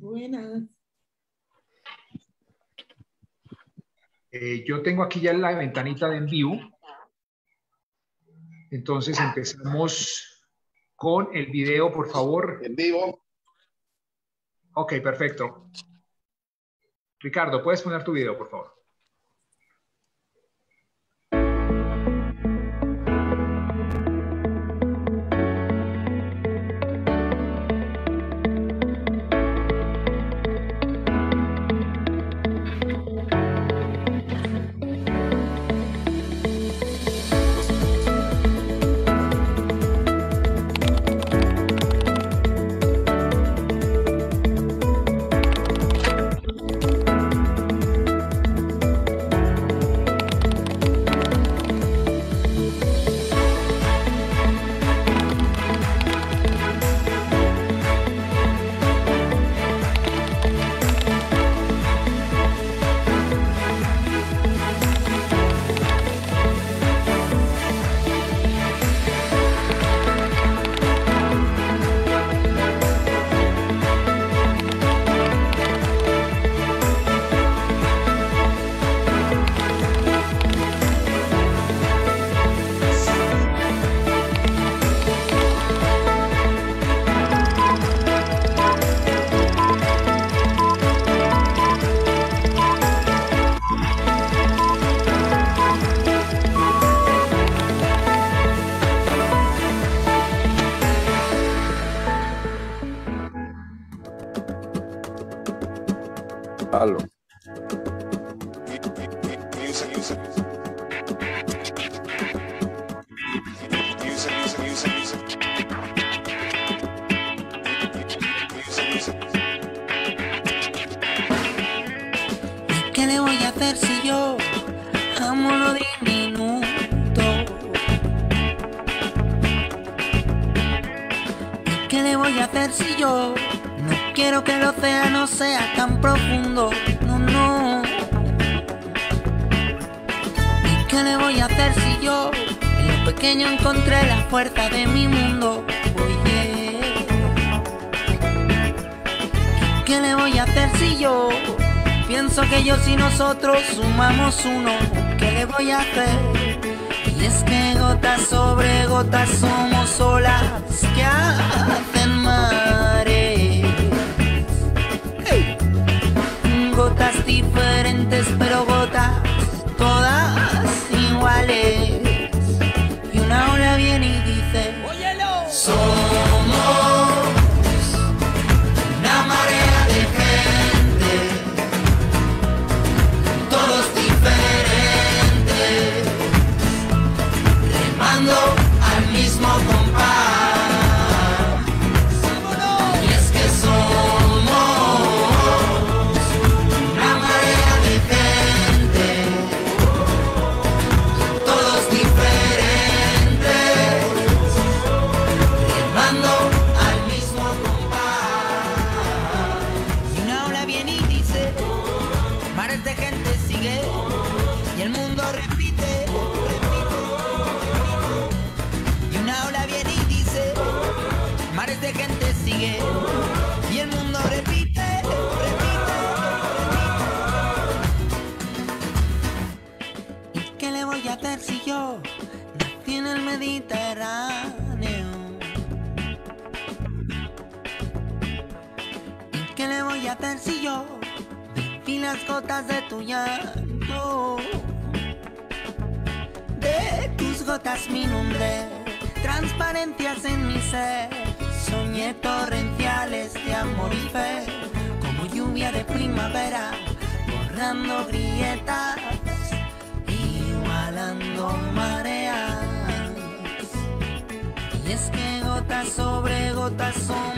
Buenas. Eh, yo tengo aquí ya la ventanita de envío. Entonces empezamos con el video, por favor. En vivo. Ok, perfecto. Ricardo, ¿puedes poner tu video, por favor? No quiero que el océano sea tan profundo, no, no. ¿Y qué le voy a hacer si yo en lo pequeño encontré la fuerza de mi mundo? Oye, qué le voy a hacer si yo pienso que yo si nosotros sumamos uno? ¿Qué le voy a hacer? Y es que gota sobre gota somos olas que de tu llanto, de tus gotas mi nombre, transparencias en mi ser, soñé torrenciales de amor y fe, como lluvia de primavera, borrando grietas, igualando mareas. Y es que gotas sobre gotas son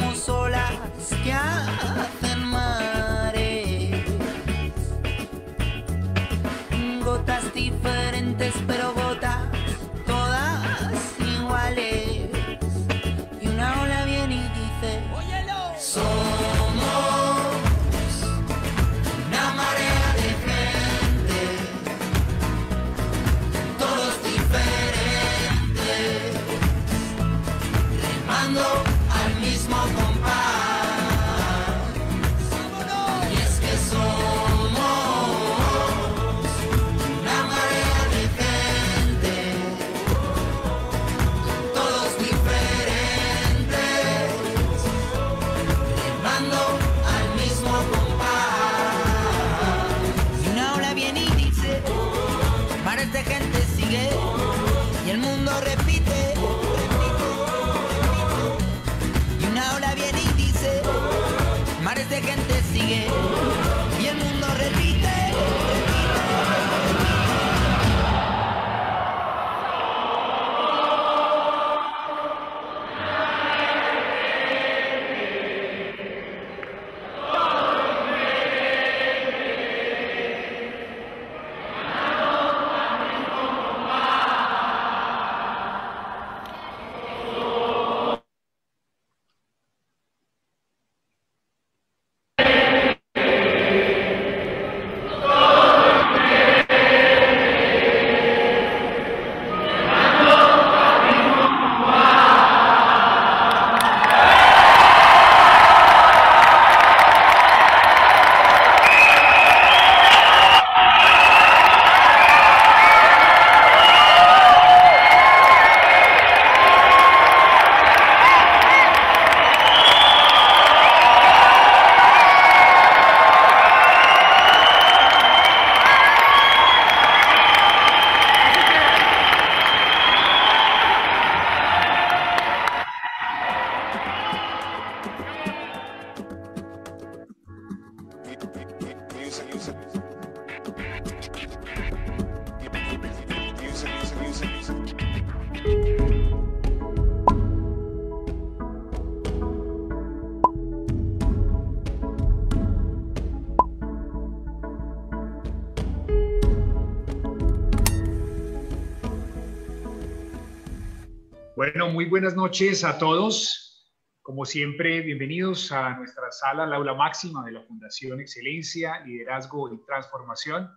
buenas noches a todos. Como siempre, bienvenidos a nuestra sala, la aula máxima de la Fundación Excelencia, Liderazgo y Transformación.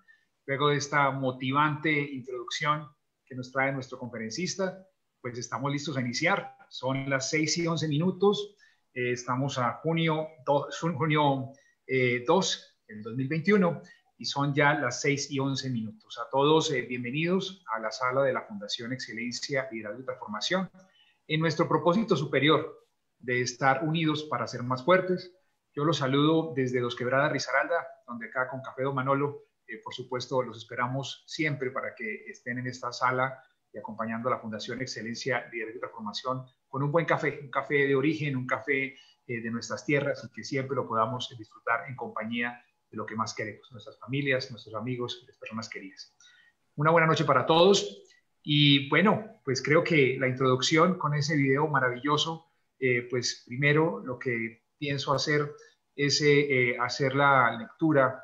Luego de esta motivante introducción que nos trae nuestro conferencista, pues estamos listos a iniciar. Son las 6 y 11 minutos. Eh, estamos a junio 2, junio, 2 eh, del 2021 y son ya las 6 y 11 minutos. A todos, eh, bienvenidos a la sala de la Fundación Excelencia, Liderazgo y Transformación en nuestro propósito superior de estar unidos para ser más fuertes. Yo los saludo desde Los Quebradas Risaralda, donde acá con Café Do Manolo, eh, por supuesto, los esperamos siempre para que estén en esta sala y acompañando a la Fundación Excelencia de de formación con un buen café, un café de origen, un café eh, de nuestras tierras y que siempre lo podamos disfrutar en compañía de lo que más queremos, nuestras familias, nuestros amigos, las personas queridas. Una buena noche para todos. Y bueno, pues creo que la introducción con ese video maravilloso, eh, pues primero lo que pienso hacer es eh, eh, hacer la lectura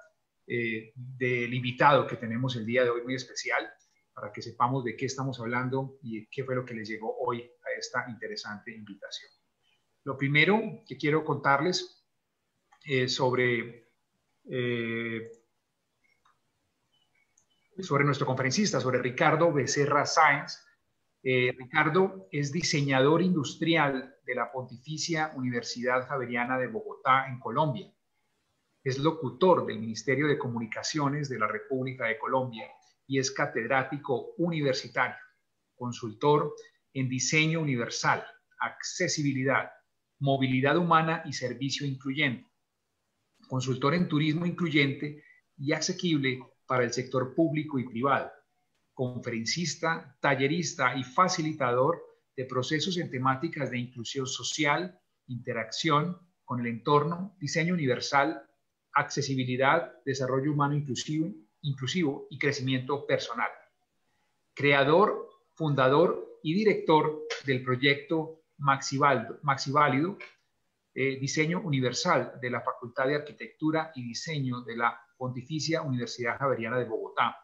del invitado que tenemos el día de hoy muy especial, para que sepamos de qué estamos hablando y qué fue lo que les llegó hoy a esta interesante invitación. Lo primero que quiero contarles sobre sobre nuestro conferencista, sobre Ricardo Becerra Sáenz. Eh, Ricardo es diseñador industrial de la Pontificia Universidad Javeriana de Bogotá, en Colombia. Es locutor del Ministerio de Comunicaciones de la República de Colombia y es catedrático universitario, consultor en diseño universal, accesibilidad, movilidad humana y servicio incluyente, consultor en turismo incluyente y asequible para el sector público y privado, conferencista, tallerista y facilitador de procesos en temáticas de inclusión social, interacción con el entorno, diseño universal, accesibilidad, desarrollo humano inclusivo, inclusivo y crecimiento personal. Creador, fundador y director del proyecto Maxiválido, eh, diseño Universal de la Facultad de Arquitectura y Diseño de la Pontificia Universidad Javeriana de Bogotá.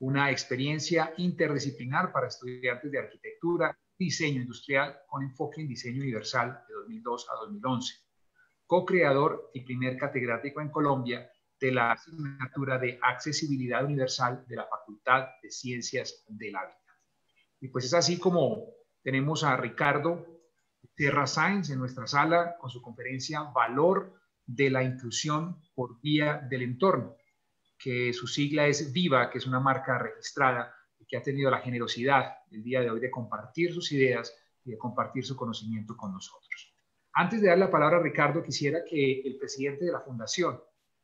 Una experiencia interdisciplinar para estudiantes de arquitectura diseño industrial con enfoque en diseño universal de 2002 a 2011. Co-creador y primer catedrático en Colombia de la asignatura de accesibilidad universal de la Facultad de Ciencias del Hábitat. Y pues es así como tenemos a Ricardo Terra Science en nuestra sala con su conferencia Valor de la Inclusión por Vía del Entorno, que su sigla es Viva, que es una marca registrada y que ha tenido la generosidad el día de hoy de compartir sus ideas y de compartir su conocimiento con nosotros. Antes de dar la palabra a Ricardo, quisiera que el presidente de la fundación,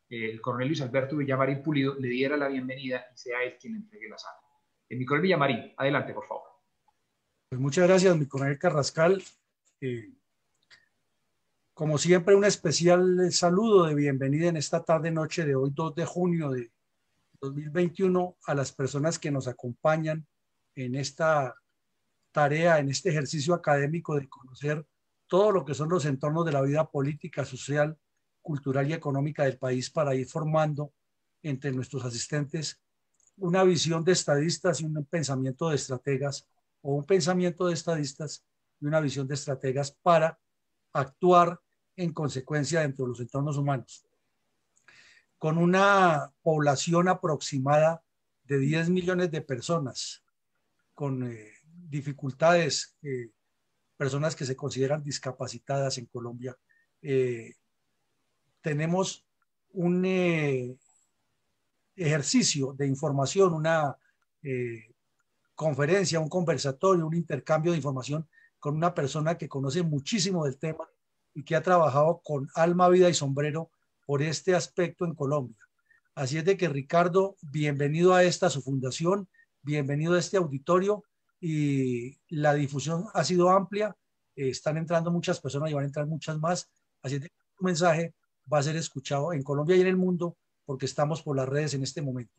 el coronel Luis Alberto Villamarín Pulido, le diera la bienvenida y sea él quien entregue la sala. El eh, coronel Villamarín, adelante, por favor. Pues muchas gracias, mi coronel Carrascal como siempre, un especial saludo de bienvenida en esta tarde noche de hoy, 2 de junio de 2021, a las personas que nos acompañan en esta tarea, en este ejercicio académico de conocer todo lo que son los entornos de la vida política, social, cultural y económica del país para ir formando entre nuestros asistentes una visión de estadistas y un pensamiento de estrategas o un pensamiento de estadistas una visión de estrategas para actuar en consecuencia dentro de los entornos humanos. Con una población aproximada de 10 millones de personas, con eh, dificultades, eh, personas que se consideran discapacitadas en Colombia, eh, tenemos un ejercicio de información, una conferencia, un conversatorio, un intercambio de información con una persona que conoce muchísimo del tema y que ha trabajado con alma, vida y sombrero por este aspecto en Colombia. Así es de que Ricardo, bienvenido a esta su fundación, bienvenido a este auditorio y la difusión ha sido amplia, eh, están entrando muchas personas y van a entrar muchas más, así es de que tu mensaje va a ser escuchado en Colombia y en el mundo porque estamos por las redes en este momento.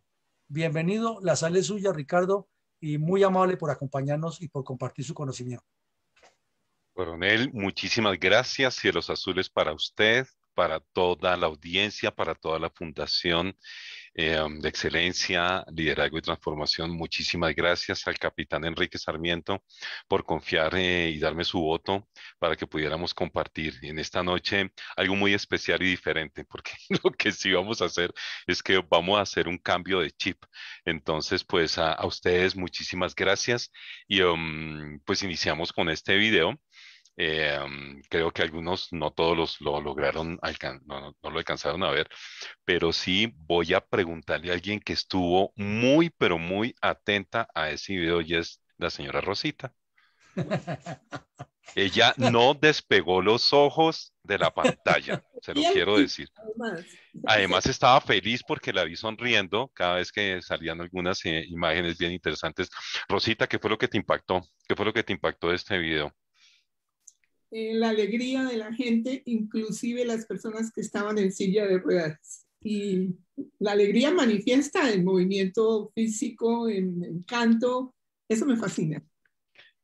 Bienvenido, la sala es suya, Ricardo, y muy amable por acompañarnos y por compartir su conocimiento. Coronel, muchísimas gracias. Cielos azules para usted, para toda la audiencia, para toda la Fundación eh, um, de Excelencia, Liderazgo y Transformación. Muchísimas gracias al capitán Enrique Sarmiento por confiar eh, y darme su voto para que pudiéramos compartir en esta noche algo muy especial y diferente, porque lo que sí vamos a hacer es que vamos a hacer un cambio de chip. Entonces, pues a, ustedes muchísimas gracias y um, pues iniciamos con este video. Eh, mm, creo que algunos, no todos los lo lograron, no, no, lo alcanzaron a ver, pero sí voy a preguntarle a alguien que estuvo muy, pero muy atenta a ese video y es la señora Rosita. Ella no despegó los ojos de la pantalla, se lo quiero decir. Además estaba feliz porque la vi sonriendo cada vez que salían algunas eh, imágenes bien interesantes. Rosita, ¿qué fue lo que te impactó? ¿Qué fue lo que te impactó de este video? Eh, la alegría de la gente, inclusive las personas que estaban en silla de ruedas. Y la alegría manifiesta en movimiento físico, en, canto, eso me fascina.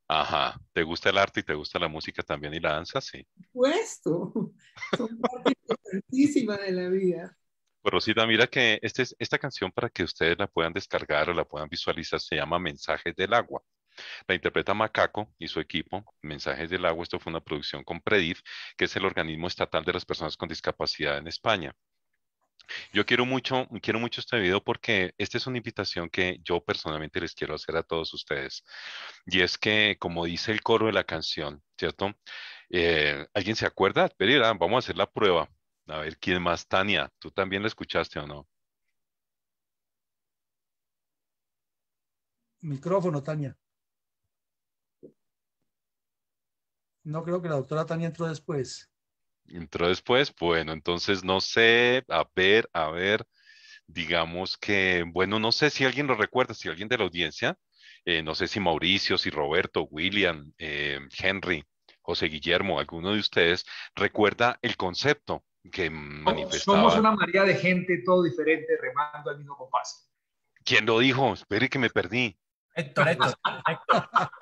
Ajá, ¿te gusta el arte y te gusta la música también y la danza? Sí. Por son parte importantísima de la vida. Pues Rosita, mira que este, esta canción para que ustedes la puedan descargar o la puedan visualizar se llama Mensajes del Agua. La interpreta Macaco y su equipo. Mensajes del Agua, esto fue una producción con Predif, que es el organismo estatal de las personas con discapacidad en España. Yo quiero mucho, quiero mucho este video porque esta es una invitación que yo personalmente les quiero hacer a todos ustedes. Y es que, como dice el coro de la canción, ¿cierto? Eh, ¿Alguien se acuerda? Pereira, vamos a hacer la prueba. A ver, ¿quién más? Tania, ¿tú también la escuchaste o no? Micrófono, Tania. No creo que la doctora Tania entró después. Entró después, bueno, entonces no sé, a ver, a ver, digamos que, bueno, no sé si alguien lo recuerda, si alguien de la audiencia, eh, no sé si Mauricio, si Roberto, William, eh, Henry, José Guillermo, alguno de ustedes recuerda el concepto que manifestaba. Somos una mayoría de gente, todo diferente, remando al mismo compás. ¿Quién lo dijo? Espere que me perdí. Héctor, Héctor,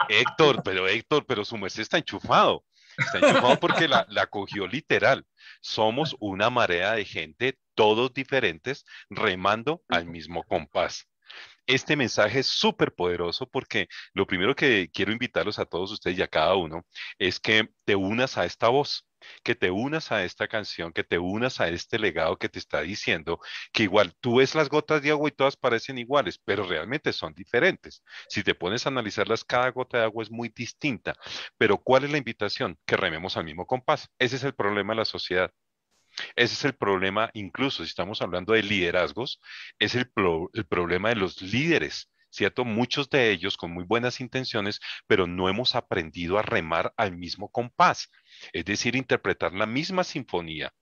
Héctor. pero Héctor, pero su merced está enchufado. Está enchufado porque la, la cogió literal. Somos una marea de gente, todos diferentes, remando al mismo compás este mensaje es súper poderoso porque lo primero que quiero invitarlos a todos ustedes y a cada uno es que te unas a esta voz que te unas a esta canción, que te unas a este legado que te está diciendo, que igual tú ves las gotas de agua y todas parecen iguales, pero realmente son diferentes. Si te pones a analizarlas, cada gota de agua es muy distinta. Pero ¿cuál es la invitación? Que rememos al mismo compás. Ese es el problema de la sociedad. Ese es el problema, incluso si estamos hablando de liderazgos, es el, el problema de los líderes ¿cierto? Muchos de ellos con muy buenas intenciones, pero no hemos aprendido a remar al mismo compás, es decir, interpretar la misma sinfonía.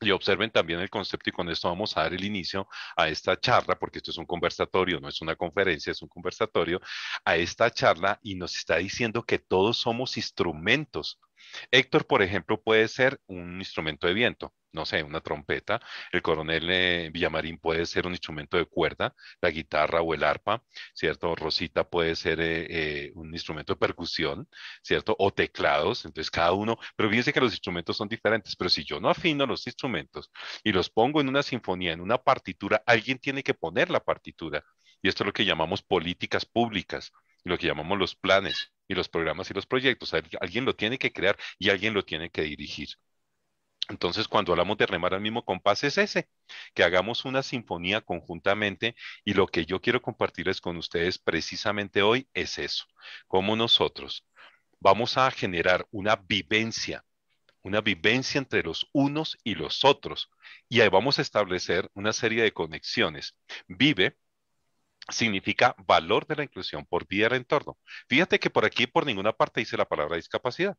Y observen también el concepto, y con esto vamos a dar el inicio a esta charla, porque esto es un conversatorio, no es una conferencia, es un conversatorio, a esta charla y nos está diciendo que todos somos instrumentos Héctor, por ejemplo, puede ser un instrumento de viento, no sé, una trompeta. El coronel eh, Villamarín puede ser un instrumento de cuerda, la guitarra o el arpa, ¿cierto? Rosita puede ser eh, eh, un instrumento de percusión, ¿cierto? O teclados, entonces cada uno, pero fíjense que los instrumentos son diferentes, pero si yo no afino los instrumentos y los pongo en una sinfonía, en una partitura, alguien tiene que poner la partitura. Y esto es lo que llamamos políticas públicas lo que llamamos los planes y los programas y los proyectos. Alguien lo tiene que crear y alguien lo tiene que dirigir. Entonces, cuando hablamos de remar al mismo compás es ese, que hagamos una sinfonía conjuntamente y lo que yo quiero compartirles con ustedes precisamente hoy es eso, cómo nosotros vamos a generar una vivencia, una vivencia entre los unos y los otros y ahí vamos a establecer una serie de conexiones. Vive significa valor de la inclusión por vía del entorno. Fíjate que por aquí, por ninguna parte, dice la palabra discapacidad.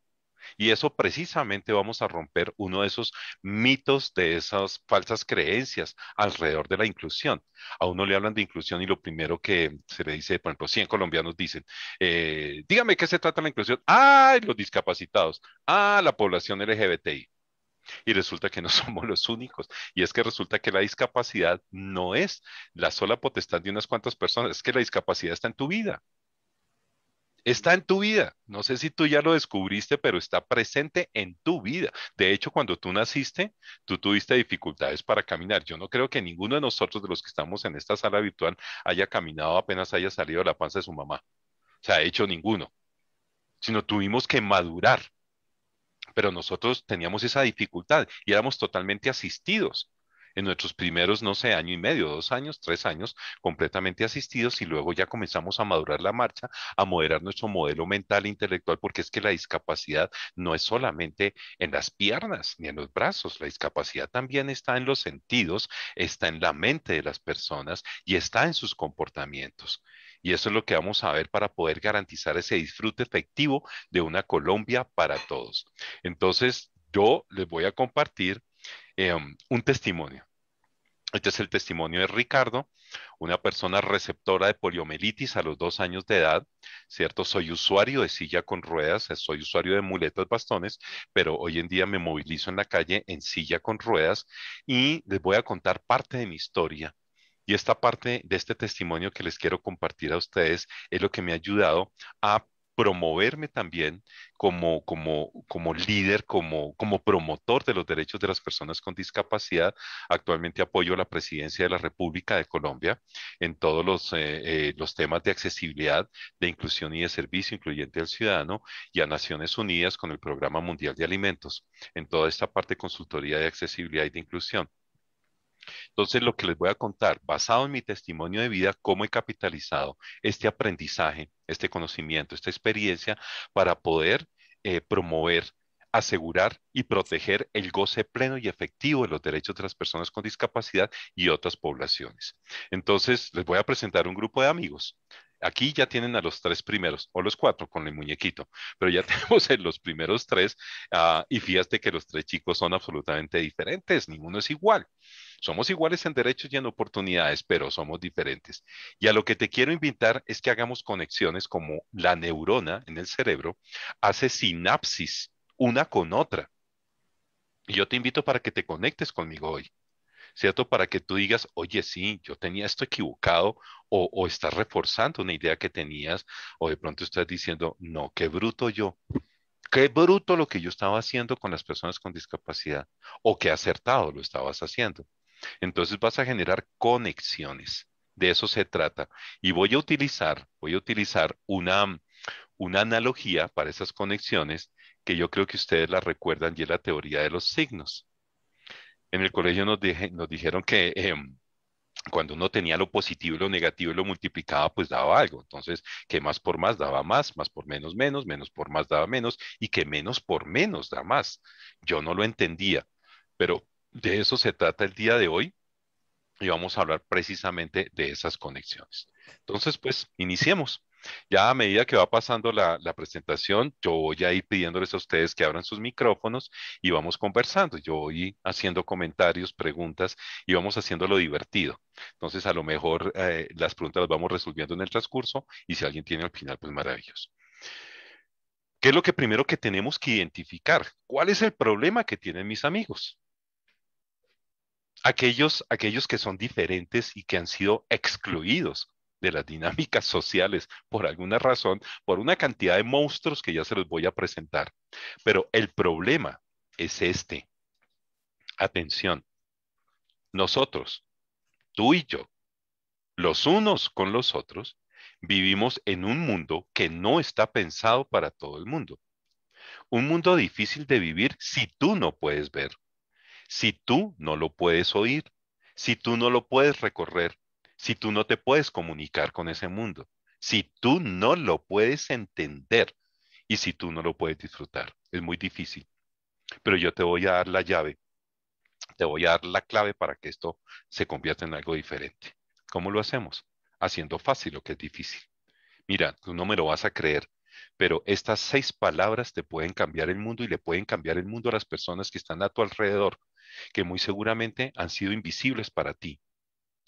Y eso precisamente vamos a romper uno de esos mitos, de esas falsas creencias alrededor de la inclusión. A uno le hablan de inclusión y lo primero que se le dice, por ejemplo, 100 colombianos dicen, eh, dígame qué se trata la inclusión. ¡Ay, los discapacitados. Ah, la población LGBTI. Y resulta que no somos los únicos. Y es que resulta que la discapacidad no es la sola potestad de unas cuantas personas, es que la discapacidad está en tu vida. Está en tu vida. No sé si tú ya lo descubriste, pero está presente en tu vida. De hecho, cuando tú naciste, tú tuviste dificultades para caminar. Yo no creo que ninguno de nosotros, de los que estamos en esta sala virtual, haya caminado apenas haya salido de la panza de su mamá. O sea, hecho, ninguno. Sino tuvimos que madurar pero nosotros teníamos esa dificultad y éramos totalmente asistidos en nuestros primeros, no sé, año y medio, dos años, tres años, completamente asistidos y luego ya comenzamos a madurar la marcha, a moderar nuestro modelo mental e intelectual, porque es que la discapacidad no es solamente en las piernas ni en los brazos, la discapacidad también está en los sentidos, está en la mente de las personas y está en sus comportamientos. Y eso es lo que vamos a ver para poder garantizar ese disfrute efectivo de una Colombia para todos. Entonces, yo les voy a compartir em, un testimonio. Este es el testimonio de Ricardo, una persona receptora de poliomielitis a los dos años de edad, ¿cierto? Soy usuario de silla con ruedas, soy usuario de muletas, bastones, pero hoy en día me movilizo en la calle en silla con ruedas y les voy a contar parte de mi historia y esta parte de este testimonio que les quiero compartir a ustedes es lo que me ha ayudado a promoverme también como, líder, como, como promotor de los derechos de las personas con discapacidad. Actualmente apoyo a la presidencia de la República de Colombia en todos los, eh, eh, los temas de accesibilidad, de inclusión y de servicio, incluyente al ciudadano, y a Naciones Unidas con el Programa Mundial de Alimentos, en toda esta parte de consultoría de accesibilidad y de inclusión. Entonces, lo que les voy a contar, basado en mi testimonio de vida, cómo he capitalizado este aprendizaje, este conocimiento, esta experiencia para poder eh, promover asegurar y proteger el goce pleno y efectivo de los derechos de las personas con discapacidad y otras poblaciones. Entonces, les voy a presentar un grupo de amigos. Aquí ya tienen a los tres primeros, o los cuatro con el muñequito, pero ya tenemos en los primeros tres, ah, y fíjate que los tres chicos son absolutamente diferentes, ninguno es igual. Somos iguales en derechos y en oportunidades, pero somos diferentes. Y a lo que te quiero invitar es que hagamos conexiones como la neurona en el cerebro hace sinapsis una con otra. Y yo te invito para que te conectes conmigo hoy. ¿cierto? Para que tú digas, oye, sí, yo tenía esto equivocado o, estás reforzando una idea que tenías o de pronto estás diciendo, no, qué bruto yo. Qué bruto lo que yo estaba haciendo con las personas con discapacidad o qué acertado lo estabas haciendo. Entonces vas a generar conexiones. De eso se trata. Y voy a utilizar, voy a utilizar una, una analogía para esas conexiones que yo creo que ustedes la recuerdan y es la teoría de los signos en el colegio nos, dijeron que em, cuando uno tenía lo positivo y lo negativo y lo multiplicaba, pues daba algo. Entonces, que más por más daba más, más por menos menos, menos por más daba menos y que menos por menos da más. Yo no lo entendía, pero de eso se trata el día de hoy y vamos a hablar precisamente de esas conexiones. Entonces, pues, iniciemos. Ya a medida que va pasando la, presentación, yo voy a ir pidiéndoles a ustedes que abran sus micrófonos y vamos conversando. Yo voy haciendo comentarios, preguntas y vamos haciéndolo divertido. Entonces, a lo mejor eh, las preguntas las vamos resolviendo en el transcurso y si alguien tiene al final, pues maravilloso. ¿Qué es lo que primero que tenemos que identificar? ¿Cuál es el problema que tienen mis amigos? Aquellos, aquellos que son diferentes y que han sido excluidos de las dinámicas sociales, por alguna razón, por una cantidad de monstruos que ya se los voy a presentar. Pero el problema es este. Atención, nosotros, tú y yo, los unos con los otros, vivimos en un mundo que no está pensado para todo el mundo. Un mundo difícil de vivir si tú no puedes ver, si tú no lo puedes oír, si tú no lo puedes recorrer, si tú no te puedes comunicar con ese mundo, si tú no lo puedes entender y si tú no lo puedes disfrutar. Es muy difícil. Pero yo te voy a dar la llave, te voy a dar la clave para que esto se convierta en algo diferente. ¿Cómo lo hacemos? Haciendo fácil lo que es difícil. Mira, tú no me lo vas a creer, pero estas seis palabras te pueden cambiar el mundo y le pueden cambiar el mundo a las personas que están a tu alrededor, que muy seguramente han sido invisibles para ti,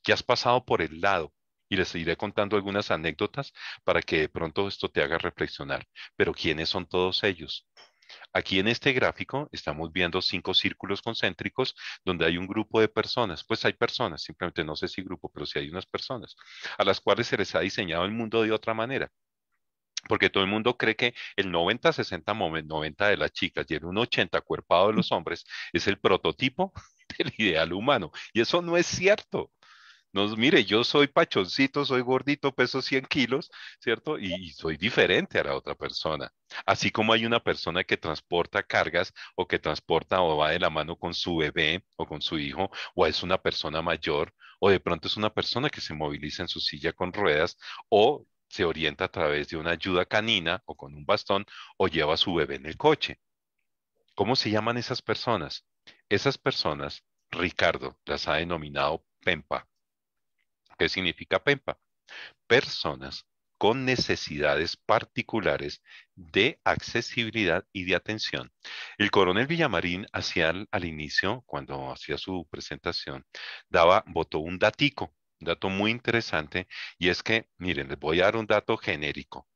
que has pasado por el lado y les seguiré contando algunas anécdotas para que de pronto esto te haga reflexionar. Pero ¿quiénes son todos ellos? Aquí en este gráfico estamos viendo cinco círculos concéntricos donde hay un grupo de personas, pues hay personas, simplemente no sé si grupo, pero sí hay unas personas, a las cuales se les ha diseñado el mundo de otra manera. Porque todo el mundo cree que el 90-60, 90 de las chicas y el 1-80 cuerpado de los hombres es el prototipo del ideal humano. Y eso no es cierto mire, yo soy pachoncito, soy gordito, peso 100 kilos, ¿cierto? Y, y soy diferente a la otra persona. Así como hay una persona que transporta cargas o que transporta o va de la mano con su bebé o con su hijo, o es una persona mayor, o de pronto es una persona que se moviliza en su silla con ruedas, o se orienta a través de una ayuda canina o con un bastón, o lleva a su bebé en el coche. ¿Cómo se llaman esas personas? Esas personas, Ricardo las ha denominado PEMPA, ¿Qué significa PEMPA? Personas con necesidades particulares de accesibilidad y de atención. El coronel Villamarín al, inicio, cuando hacía su presentación, daba, votó un datico, un dato muy interesante, y es que, miren, les voy a dar un dato genérico.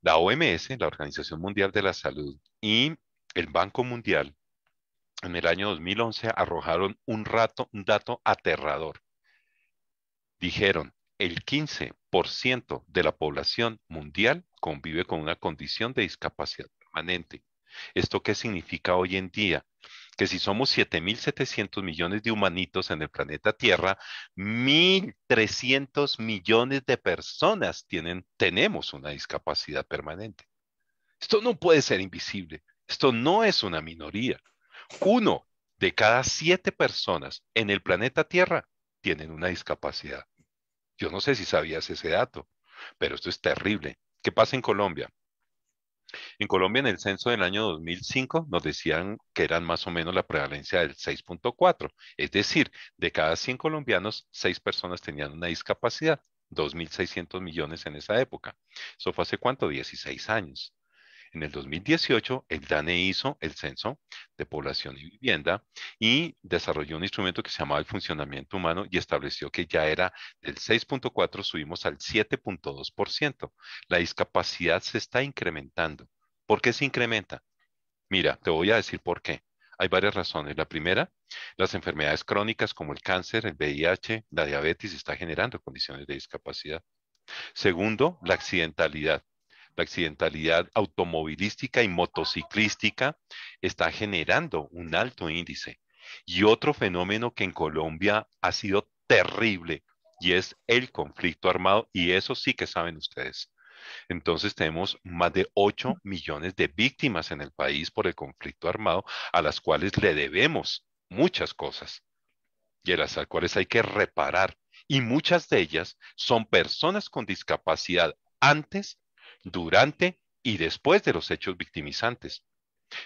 La OMS, la Organización Mundial de la Salud, y el Banco Mundial en el año 2011 arrojaron un, rato, un dato aterrador dijeron, el 15% de la población mundial convive con una condición de discapacidad permanente. ¿Esto qué significa hoy en día? Que si somos 7.700 millones de humanitos en el planeta Tierra, 1.300 millones de personas tienen, tenemos una discapacidad permanente. Esto no puede ser invisible. Esto no es una minoría. Uno de cada siete personas en el planeta Tierra tienen una discapacidad. Yo no sé si sabías ese dato, pero esto es terrible. ¿Qué pasa en Colombia? En Colombia, en el censo del año 2005, nos decían que eran más o menos la prevalencia del 6.4, es decir, de cada 100 colombianos, 6 personas tenían una discapacidad, 2.600 millones en esa época. Eso fue hace cuánto, 16 años. En el 2018, el DANE hizo el censo de población y vivienda y desarrolló un instrumento que se llamaba el funcionamiento humano y estableció que ya era del 6.4, subimos al 7.2%. La discapacidad se está incrementando. ¿Por qué se incrementa? Mira, te voy a decir por qué. Hay varias razones. La primera, las enfermedades crónicas como el cáncer, el VIH, la diabetes está generando condiciones de discapacidad. Segundo, la accidentalidad la accidentalidad automovilística y motociclística está generando un alto índice. Y otro fenómeno que en Colombia ha sido terrible y es el conflicto armado y eso sí que saben ustedes. Entonces tenemos más de 8 mm. millones de víctimas en el país por el conflicto armado a las cuales le debemos muchas cosas y a las cuales hay que reparar. Y muchas de ellas son personas con discapacidad antes durante y después de los hechos victimizantes.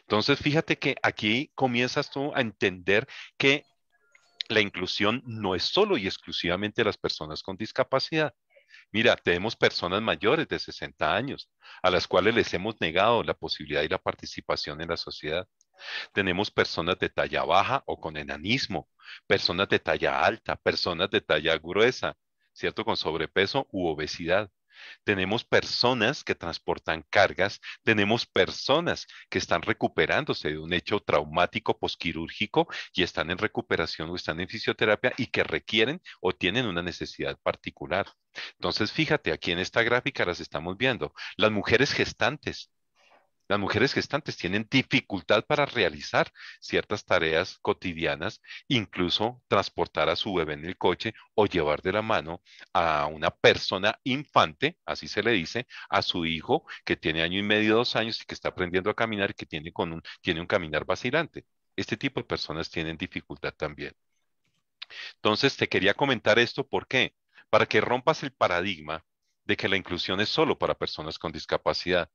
Entonces, fíjate que aquí comienzas tú a entender que la inclusión no es solo y exclusivamente las personas con discapacidad. Mira, tenemos personas mayores de 60 años a las cuales les hemos negado la posibilidad y la participación en la sociedad. Tenemos personas de talla baja o con enanismo, personas de talla alta, personas de talla gruesa, ¿cierto? Con sobrepeso u obesidad tenemos personas que transportan cargas, tenemos personas que están recuperándose de un hecho traumático posquirúrgico y están en recuperación o están en fisioterapia y que requieren o tienen una necesidad particular. Entonces, fíjate, aquí en esta gráfica las estamos viendo. Las mujeres gestantes, las mujeres gestantes tienen dificultad para realizar ciertas tareas cotidianas, incluso transportar a su bebé en el coche o llevar de la mano a una persona infante, así se le dice, a su hijo que tiene año y medio, dos años y que está aprendiendo a caminar y que tiene, con un, un caminar vacilante. Este tipo de personas tienen dificultad también. Entonces, te quería comentar esto, ¿por qué? Para que rompas el paradigma de que la inclusión es solo para personas con discapacidad.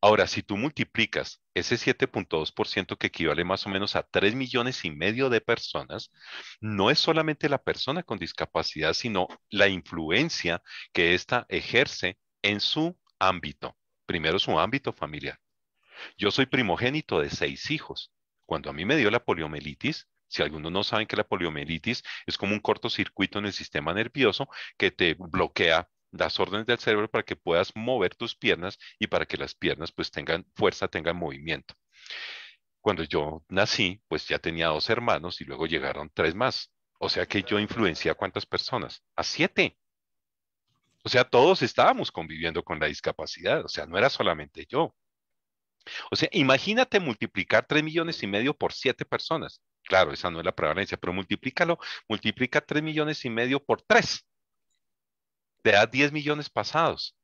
Ahora, si tú multiplicas ese 7.2% que equivale más o menos a 3 millones y medio de personas, no es solamente la persona con discapacidad, sino la influencia que ésta ejerce en su ámbito. Primero su ámbito familiar. Yo soy primogénito de seis hijos. Cuando a mí me dio la poliomielitis, si algunos no saben que la poliomielitis es como un cortocircuito en el sistema nervioso que te bloquea Das órdenes del cerebro para que puedas mover tus piernas y para que las piernas pues tengan fuerza, tengan movimiento. Cuando yo nací, pues ya tenía dos hermanos y luego llegaron tres más. O sea que yo influencié a cuántas personas? A siete. O sea, todos estábamos conviviendo con la discapacidad. O sea, no era solamente yo. O sea, imagínate multiplicar tres millones y medio por siete personas. Claro, esa no es la prevalencia, pero multiplícalo, multiplica tres millones y medio por tres te da 10 millones pasados.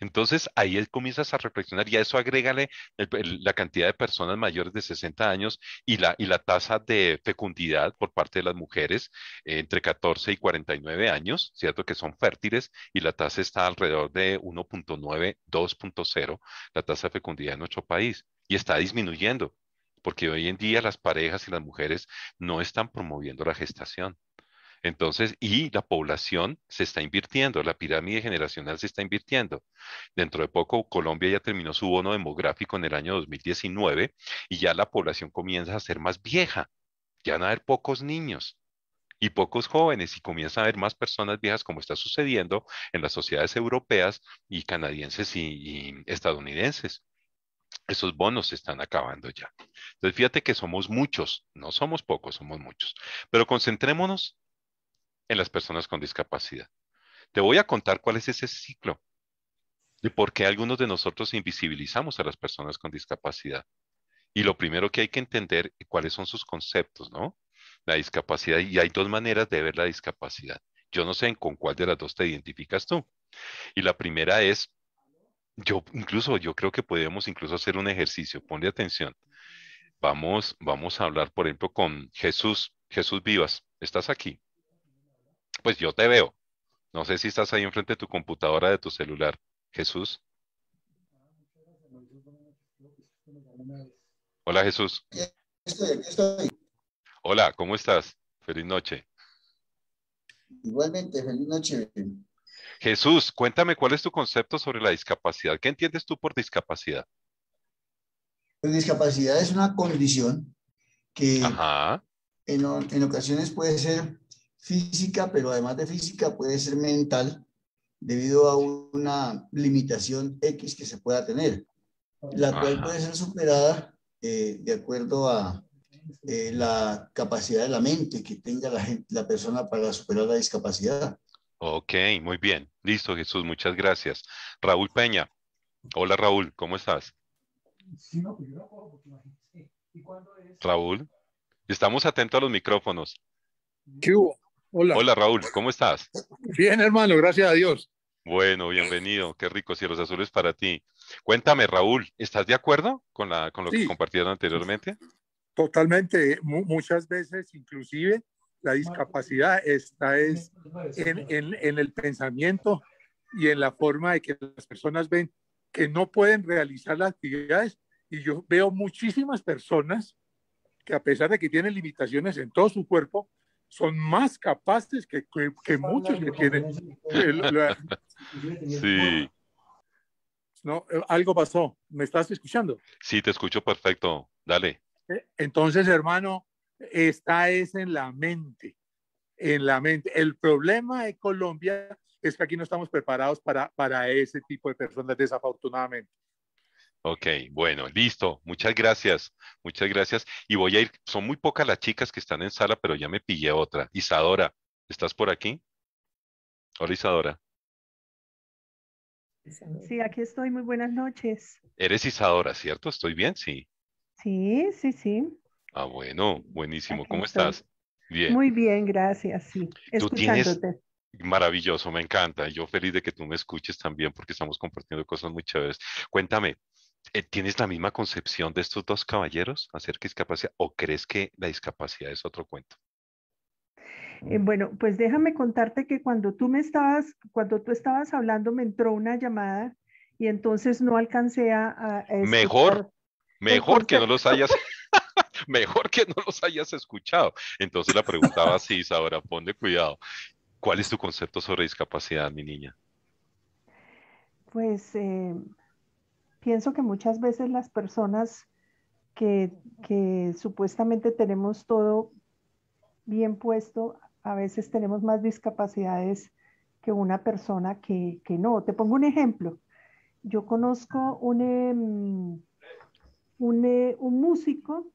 Entonces ahí él comienzas a reflexionar y a eso agrégale la cantidad de personas mayores de 60 años y la, y la tasa de fecundidad por parte de las mujeres eh, entre 14 y 49 años, ¿cierto? Que son fértiles y la tasa está alrededor de 1.9, 2.0, la tasa de fecundidad en nuestro país y está disminuyendo porque hoy en día las parejas y las mujeres no están promoviendo la gestación. Entonces, y la población se está invirtiendo, la pirámide generacional se está invirtiendo. Dentro de poco, Colombia ya terminó su bono demográfico en el año 2019 y ya la población comienza a ser más vieja. Ya van a haber pocos niños y pocos jóvenes y comienza a haber más personas viejas como está sucediendo en las sociedades europeas y canadienses y, estadounidenses esos bonos se están acabando ya. Entonces, fíjate que somos muchos, no somos pocos, somos muchos. Pero concentrémonos en las personas con discapacidad. Te voy a contar cuál es ese ciclo y por qué algunos de nosotros invisibilizamos a las personas con discapacidad. Y lo primero que hay que entender cuáles son sus conceptos, ¿no? La discapacidad, y hay dos maneras de ver la discapacidad. Yo no sé con cuál de las dos te identificas tú. Y la primera es, yo incluso, yo creo que podemos incluso hacer un ejercicio, ponle atención. Vamos, vamos a hablar, por ejemplo, con Jesús, Jesús Vivas, estás aquí pues yo te veo. No sé si estás ahí enfrente de tu computadora, de tu celular. Jesús. Hola, Jesús. Hola, ¿cómo estás? Feliz noche. Igualmente, feliz noche. Jesús, cuéntame cuál es tu concepto sobre la discapacidad. ¿Qué entiendes tú por discapacidad? Pues discapacidad es una condición que en, ocasiones puede ser física, pero además de física puede ser mental debido a una limitación X que se pueda tener, la cual puede ser superada eh, de acuerdo a eh, la capacidad de la mente que tenga la, la persona para superar la discapacidad. Ok, muy bien. Listo, Jesús, muchas gracias. Raúl Peña. Hola, Raúl, ¿cómo estás? Raúl, estamos atentos a los micrófonos. ¿Qué hubo? Hola. Raúl, ¿cómo estás? Bien, hermano, gracias a Dios. Bueno, bienvenido. Qué rico cielos azules para ti. Cuéntame, Raúl, ¿estás de acuerdo con, la, con lo que compartieron anteriormente? Totalmente. muchas veces, inclusive, la discapacidad está es en, en, en, el pensamiento y en la forma de que las personas ven que no pueden realizar las actividades. Y yo veo muchísimas personas que a pesar de que tienen limitaciones en todo su cuerpo, son más capaces que, que, muchos que tienen. Sí. No, eh, algo pasó. ¿Me estás escuchando? Sí, te escucho perfecto. Dale. Eh, entonces, hermano, está es en la mente, en la mente. El problema de Colombia es que aquí no estamos preparados para, para ese tipo de personas, desafortunadamente. Ok, bueno, listo. Muchas gracias. Muchas gracias. Y voy a ir, son muy pocas las chicas que están en sala, pero ya me pillé otra. Isadora, ¿estás por aquí? Hola, Isadora. Sí, aquí estoy. Muy buenas noches. Eres Isadora, ¿cierto? ¿Estoy bien? Sí. Sí, sí, sí. Ah, bueno, buenísimo. ¿Cómo estás? Bien. Muy bien, gracias. Sí, Tú Maravilloso, me encanta. Yo feliz de que tú me escuches también porque estamos compartiendo cosas muy chéveres. Cuéntame, eh, ¿Tienes la misma concepción de estos dos caballeros acerca de discapacidad o crees que la discapacidad es otro cuento? Eh, bueno, pues déjame contarte que cuando tú me estabas, cuando tú estabas hablando, me entró una llamada y entonces no alcancé a. mejor, mejor que no los hayas. mejor que no los hayas escuchado. Entonces la preguntaba así, Sabra, ponle cuidado. ¿Cuál es tu concepto sobre discapacidad, mi niña? Pues eh, pienso que muchas veces las personas que, supuestamente tenemos todo bien puesto, a veces tenemos más discapacidades que una persona que, no. Te pongo un ejemplo. Yo conozco un, em, eh, un, músico,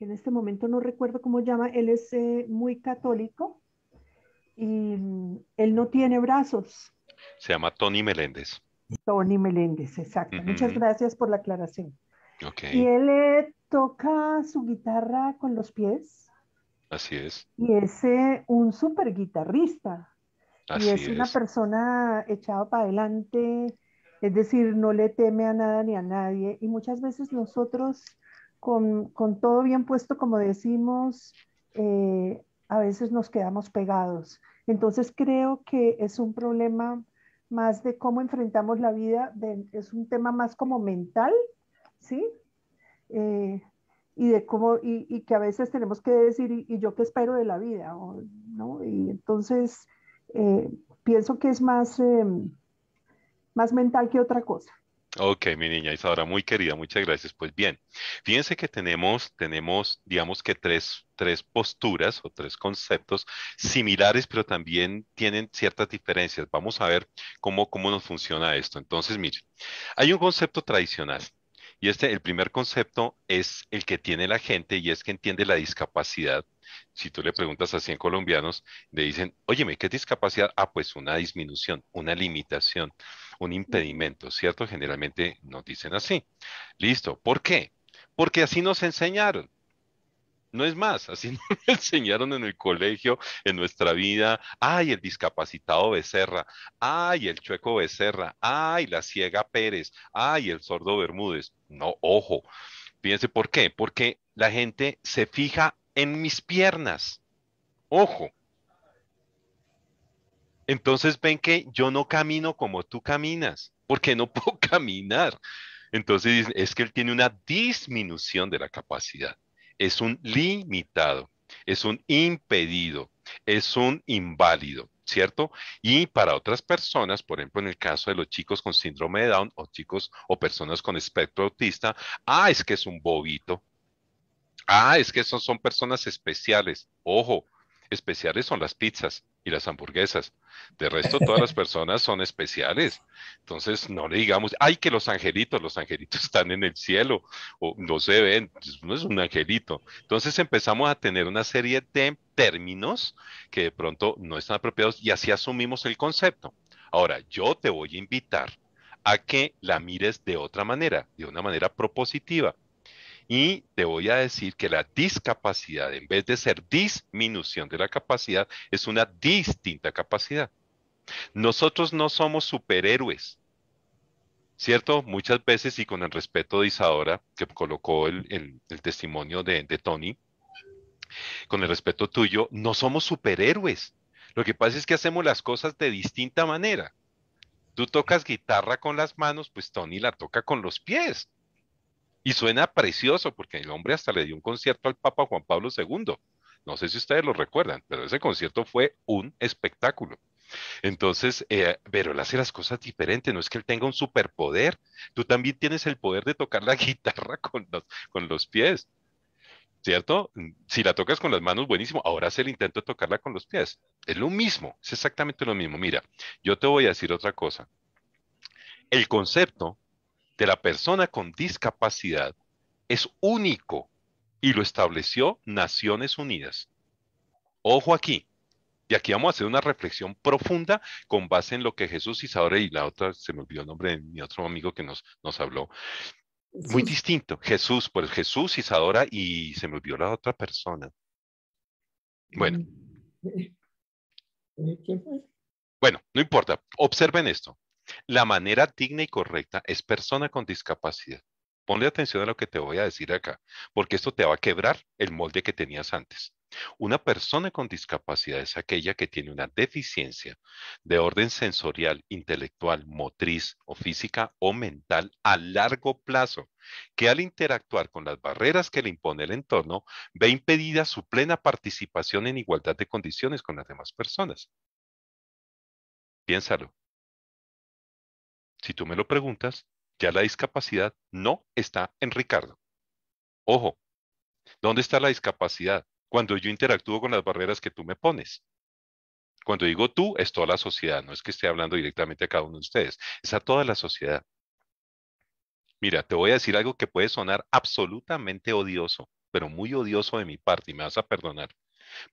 en este momento no recuerdo cómo llama, él es eh, muy católico y mm, él no tiene brazos. Se llama Tony Meléndez. Tony Meléndez, exacto. Muchas gracias por la aclaración. Y él eh, toca su guitarra con los pies. Así es. Y es eh, un super guitarrista. y es, una persona echada para adelante, es decir, no le teme a nada ni a nadie. Y muchas veces nosotros, con, todo bien puesto, como decimos, eh, a veces nos quedamos pegados. Entonces creo que es un problema más de cómo enfrentamos la vida, es un tema más como mental, ¿sí? Eh, y de cómo, y, que a veces tenemos que decir, ¿y, yo qué espero de la vida? Y entonces, eh, pienso que es más, em, más mental que otra cosa. Ok, mi niña Isadora, muy querida, muchas gracias. Pues bien, fíjense que tenemos, tenemos digamos que tres, tres posturas o tres conceptos similares, pero también tienen ciertas diferencias. Vamos a ver cómo, cómo nos funciona esto. Entonces, miren, hay un concepto tradicional. Y este, el primer concepto es el que tiene la gente y es que entiende la discapacidad. Si tú le preguntas a 100 colombianos, le dicen, óyeme, ¿qué discapacidad? Ah, pues una disminución, una limitación un impedimento, ¿cierto? Generalmente nos dicen así. Listo, ¿por qué? Porque así nos enseñaron. No es más, así nos enseñaron en el colegio, en nuestra vida. Ay, el discapacitado Becerra. Ay, el chueco Becerra. Ay, la ciega Pérez. Ay, el sordo Bermúdez. No, ojo. Fíjense por qué. Porque la gente se fija en mis piernas. Ojo, entonces ven que yo no camino como tú caminas, porque no puedo caminar. Entonces es que él tiene una disminución de la capacidad, es un limitado, es un impedido, es un inválido. ¿cierto? Y para otras personas, por ejemplo, en el caso de los chicos con síndrome de Down o chicos o personas con espectro autista, ah, es que es un bobito. Ah, es que son personas especiales. Ojo, especiales son las pizzas y las hamburguesas. De resto, todas las personas son especiales. Entonces, no le digamos, ay, que los angelitos, los angelitos están en el cielo, o no se ven, pues, no es un angelito. Entonces empezamos a tener una serie de términos que de pronto no están apropiados y así asumimos el concepto. Ahora, yo te voy a invitar a que la mires de otra manera, de una manera propositiva. Y te voy a decir que la discapacidad, en vez de ser disminución de la capacidad, es una distinta capacidad. Nosotros no somos superhéroes. ¿Cierto? Muchas veces, y con el respeto de Isadora, que colocó el, testimonio de, de Tony, con el respeto tuyo, no somos superhéroes. Lo que pasa es que hacemos las cosas de distinta manera. Tú tocas guitarra con las manos, pues Tony la toca con los pies. Y suena precioso porque el hombre hasta le dio un concierto al Papa Juan Pablo II. No sé si ustedes lo recuerdan, pero ese concierto fue un espectáculo. Entonces, eh, pero él hace las cosas diferentes, no es que él tenga un superpoder, tú también tienes el poder de tocar la guitarra con los, con los pies, ¿cierto? Si la tocas con las manos, buenísimo, ahora hace el intento de tocarla con los pies, es lo mismo, es exactamente lo mismo. Mira, yo te voy a decir otra cosa. El concepto la persona con discapacidad es único y lo estableció Naciones Unidas. Ojo aquí, y aquí vamos a hacer una reflexión profunda con base en lo que Jesús Isadora y la otra, se me olvidó el nombre de mi otro amigo que nos, nos habló. Muy distinto. Jesús, pues Jesús, Isadora y se me olvidó la otra persona. Bueno. Mm. Bueno, no importa. Observen esto. La manera digna y correcta es persona con discapacidad. Ponle atención a lo que te voy a decir acá, porque esto te va a quebrar el molde que tenías antes. Una persona con discapacidad es aquella que tiene una deficiencia de orden sensorial, intelectual, motriz o física o mental a largo plazo, que al interactuar con las barreras que le impone el entorno, ve impedida su plena participación en igualdad de condiciones con las demás personas. Piénsalo si tú me lo preguntas, ya la discapacidad no está en Ricardo. Ojo, ¿dónde está la discapacidad? Cuando yo interactúo con las barreras que tú me pones. Cuando digo tú, es toda la sociedad, no es que esté hablando directamente a cada uno de ustedes, es a toda la sociedad. Mira, te voy a decir algo que puede sonar absolutamente odioso, pero muy odioso de mi parte, y me vas a perdonar.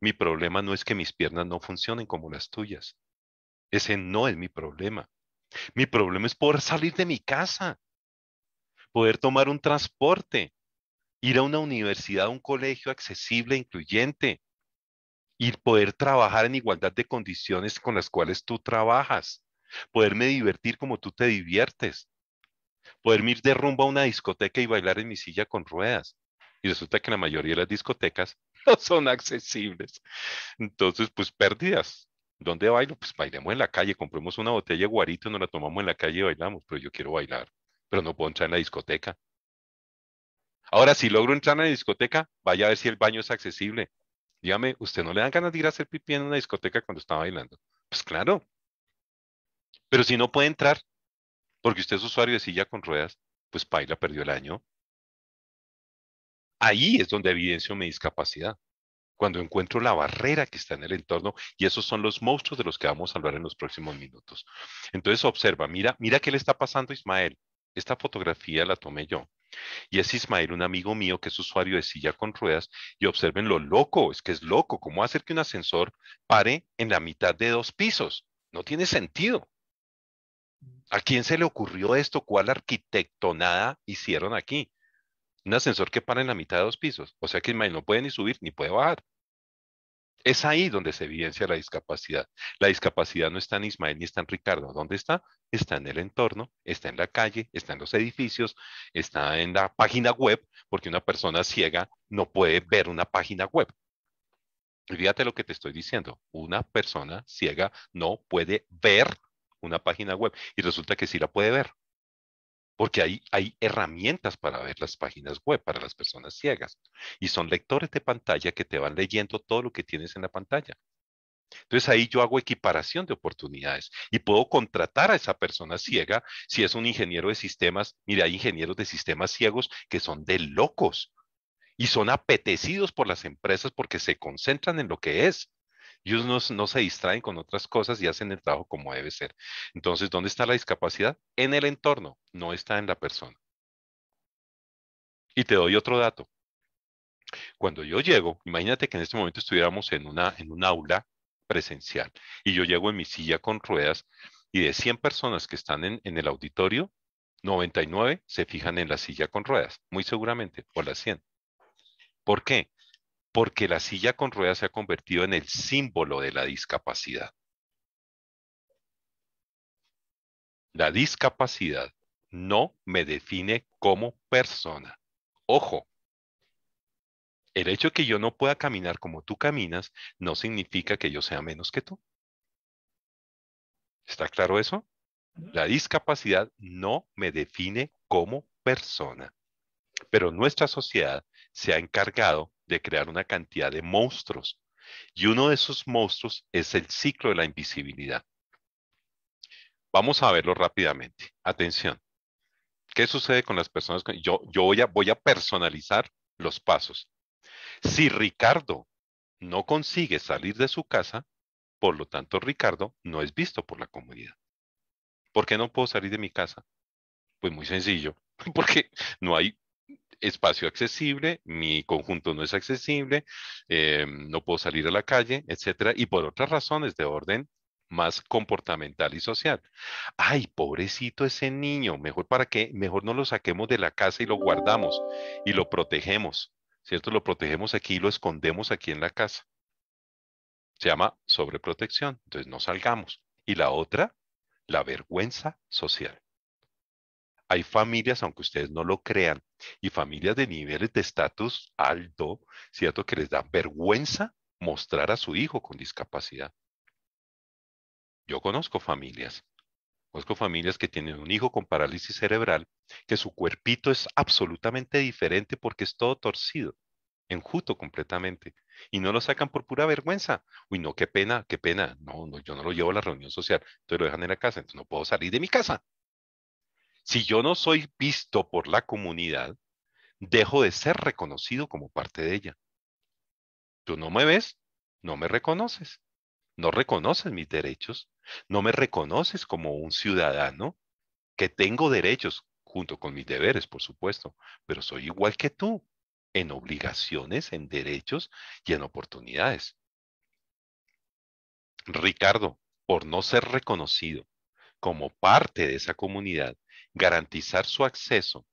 Mi problema no es que mis piernas no funcionen como las tuyas. Ese no es mi problema. Mi problema es poder salir de mi casa, poder tomar un transporte, ir a una universidad, a un colegio accesible, e incluyente, ir poder trabajar en igualdad de condiciones con las cuales tú trabajas, poderme divertir como tú te diviertes, poderme ir de rumbo a una discoteca y bailar en mi silla con ruedas. Y resulta que la mayoría de las discotecas no son accesibles. Entonces, pues pérdidas, ¿Dónde bailo? Pues bailemos en la calle, compramos una botella de guarito, nos la tomamos en la calle y bailamos, pero yo quiero bailar, pero no puedo entrar en la discoteca. Ahora, si logro entrar en la discoteca, vaya a ver si el baño es accesible. Dígame, ¿usted no le dan ganas de ir a hacer pipí en una discoteca cuando está bailando? Pues claro. Pero si no puede entrar, porque usted es usuario de silla con ruedas, pues baila, perdió el año. Ahí es donde evidencio mi discapacidad cuando encuentro la barrera que está en el entorno y esos son los monstruos de los que vamos a hablar en los próximos minutos. Entonces observa, mira, mira qué le está pasando a Ismael. Esta fotografía la tomé yo. Y es Ismael, un amigo mío que es usuario de silla con ruedas, y observen lo loco, es que es loco, ¿cómo hacer que un ascensor pare en la mitad de dos pisos? No tiene sentido. ¿A quién se le ocurrió esto? ¿Cuál arquitectonada hicieron aquí? Un ascensor que para en la mitad de dos pisos. O sea que Ismael no puede ni subir ni puede bajar. Es ahí donde se evidencia la discapacidad. La discapacidad no está en Ismael ni está en Ricardo. ¿Dónde está? Está en el entorno, está en la calle, está en los edificios, está en la página web, porque una persona ciega no puede ver una página web. Fíjate lo que te estoy diciendo. Una persona ciega no puede ver una página web y resulta que sí la puede ver porque hay, hay herramientas para ver las páginas web para las personas ciegas y son lectores de pantalla que te van leyendo todo lo que tienes en la pantalla. Entonces ahí yo hago equiparación de oportunidades y puedo contratar a esa persona ciega si es un ingeniero de sistemas. Mira, hay ingenieros de sistemas ciegos que son de locos y son apetecidos por las empresas porque se concentran en lo que es. Ellos no, se distraen con otras cosas y hacen el trabajo como debe ser. Entonces, ¿dónde está la discapacidad? En el entorno, no está en la persona. Y te doy otro dato. Cuando yo llego, imagínate que en este momento estuviéramos en una, en un aula presencial y yo llego en mi silla con ruedas y de 100 personas que están en, en el auditorio, 99 se fijan en la silla con ruedas, muy seguramente, o las 100. ¿Por qué? porque la silla con ruedas se ha convertido en el símbolo de la discapacidad. La discapacidad no me define como persona. Ojo, el hecho de que yo no pueda caminar como tú caminas no significa que yo sea menos que tú. ¿Está claro eso? La discapacidad no me define como persona. Pero nuestra sociedad se ha encargado de crear una cantidad de monstruos. Y uno de esos monstruos es el ciclo de la invisibilidad. Vamos a verlo rápidamente. Atención. ¿Qué sucede con las personas? Yo, yo voy, a, voy a personalizar los pasos. Si Ricardo no consigue salir de su casa, por lo tanto Ricardo no es visto por la comunidad. ¿Por qué no puedo salir de mi casa? Pues muy sencillo, porque no hay espacio accesible, mi conjunto no es accesible, eh, no puedo salir a la calle, etcétera, y por otras razones de orden más comportamental y social. Ay, pobrecito ese niño, mejor para qué, mejor no lo saquemos de la casa y lo guardamos y lo protegemos, ¿cierto? Lo protegemos aquí y lo escondemos aquí en la casa. Se llama sobreprotección, entonces no salgamos. Y la otra, la vergüenza social. Hay familias, aunque ustedes no lo crean, y familias de niveles de estatus alto, ¿cierto? Que les da vergüenza mostrar a su hijo con discapacidad. Yo conozco familias, conozco familias que tienen un hijo con parálisis cerebral, que su cuerpito es absolutamente diferente porque es todo torcido, enjuto completamente, y no lo sacan por pura vergüenza. Uy, no, qué pena, qué pena, no, no yo no lo llevo a la reunión social, entonces lo dejan en la casa, entonces no puedo salir de mi casa. Si yo no soy visto por la comunidad, dejo de ser reconocido como parte de ella. Tú no me ves, no me reconoces, no reconoces mis derechos, no me reconoces como un ciudadano que tengo derechos junto con mis deberes, por supuesto, pero soy igual que tú en obligaciones, en derechos y en oportunidades. Ricardo, por no ser reconocido como parte de esa comunidad, garantizar su acceso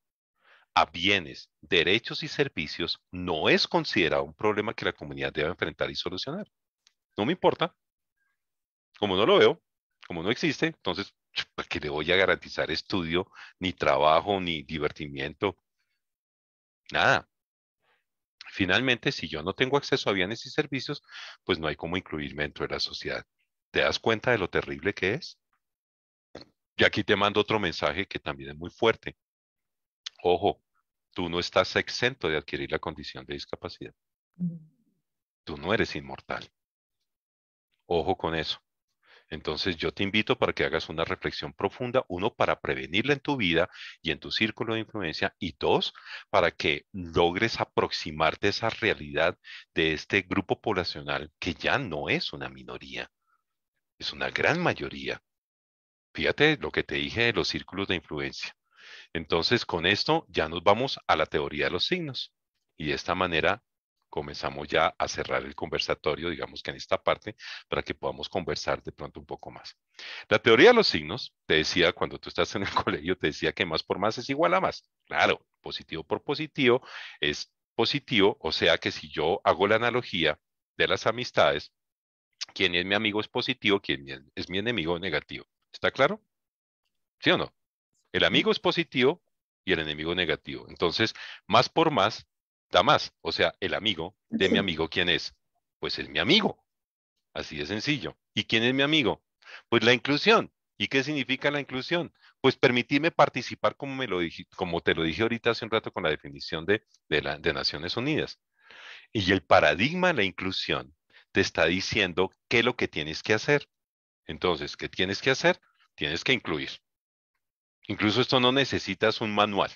a bienes, derechos y servicios no es considerado un problema que la comunidad debe enfrentar y solucionar. No me importa. Como no lo veo, como no existe, entonces, ¿para qué le voy a garantizar estudio, ni trabajo, ni divertimiento? Nada. Finalmente, si yo no tengo acceso a bienes y servicios, pues no hay cómo incluirme dentro de la sociedad. ¿Te das cuenta de lo terrible que es? Y aquí te mando otro mensaje que también es muy fuerte. Ojo, tú no estás exento de adquirir la condición de discapacidad. Tú no eres inmortal. Ojo con eso. Entonces yo te invito para que hagas una reflexión profunda, uno, para prevenirla en tu vida y en tu círculo de influencia, y dos, para que logres aproximarte a esa realidad de este grupo poblacional que ya no es una minoría, es una gran mayoría Fíjate lo que te dije de los círculos de influencia. Entonces, con esto ya nos vamos a la teoría de los signos. Y de esta manera comenzamos ya a cerrar el conversatorio, digamos que en esta parte, para que podamos conversar de pronto un poco más. La teoría de los signos, te decía, cuando tú estás en el colegio, te decía que más por más es igual a más. Claro, positivo por positivo es positivo, o sea que si yo hago la analogía de las amistades, quien es mi amigo es positivo, quien es mi enemigo es negativo. ¿Está claro? ¿Sí o no? El amigo es positivo y el enemigo negativo. Entonces, más por más da más. O sea, el amigo de mi amigo, ¿quién es? Pues es mi amigo. Así de sencillo. ¿Y quién es mi amigo? Pues la inclusión. ¿Y qué significa la inclusión? Pues permitirme participar como, me lo como te lo dije ahorita hace un rato con la definición de, de Naciones Unidas. Y el paradigma de la inclusión te está diciendo qué es lo que tienes que hacer. Entonces, ¿qué tienes que hacer? Tienes que incluir. Incluso esto no necesitas un manual.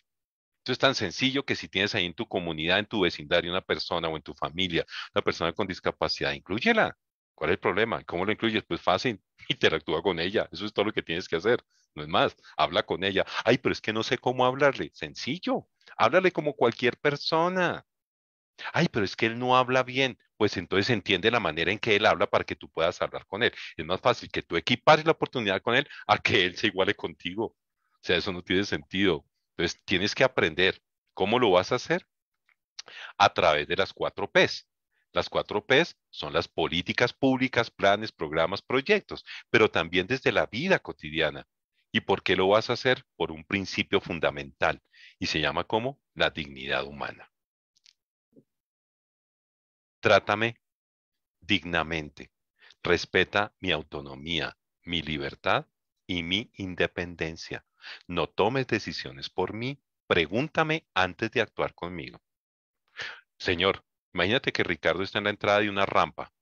Esto es tan sencillo que si tienes ahí en tu comunidad, en tu vecindario, una persona o en tu familia, una persona con discapacidad, incluyela. ¿Cuál es el problema? ¿Cómo lo incluyes? Pues fácil, interactúa con ella. Eso es todo lo que tienes que hacer. No es más, habla con ella. Ay, pero es que no sé cómo hablarle. Sencillo, háblale como cualquier persona. Ay, pero es que él no habla bien pues entonces entiende la manera en que él habla para que tú puedas hablar con él. Es más fácil que tú equipares la oportunidad con él a que él se iguale contigo. O sea, eso no tiene sentido. Entonces, tienes que aprender. ¿Cómo lo vas a hacer? A través de las cuatro Ps. Las cuatro Ps son las políticas públicas, planes, programas, proyectos, pero también desde la vida cotidiana. ¿Y por qué lo vas a hacer? Por un principio fundamental y se llama como la dignidad humana. Trátame dignamente. Respeta mi autonomía, mi libertad y mi independencia. No tomes decisiones por mí. Pregúntame antes de actuar conmigo. Señor, imagínate que Ricardo está en la entrada de una rampa.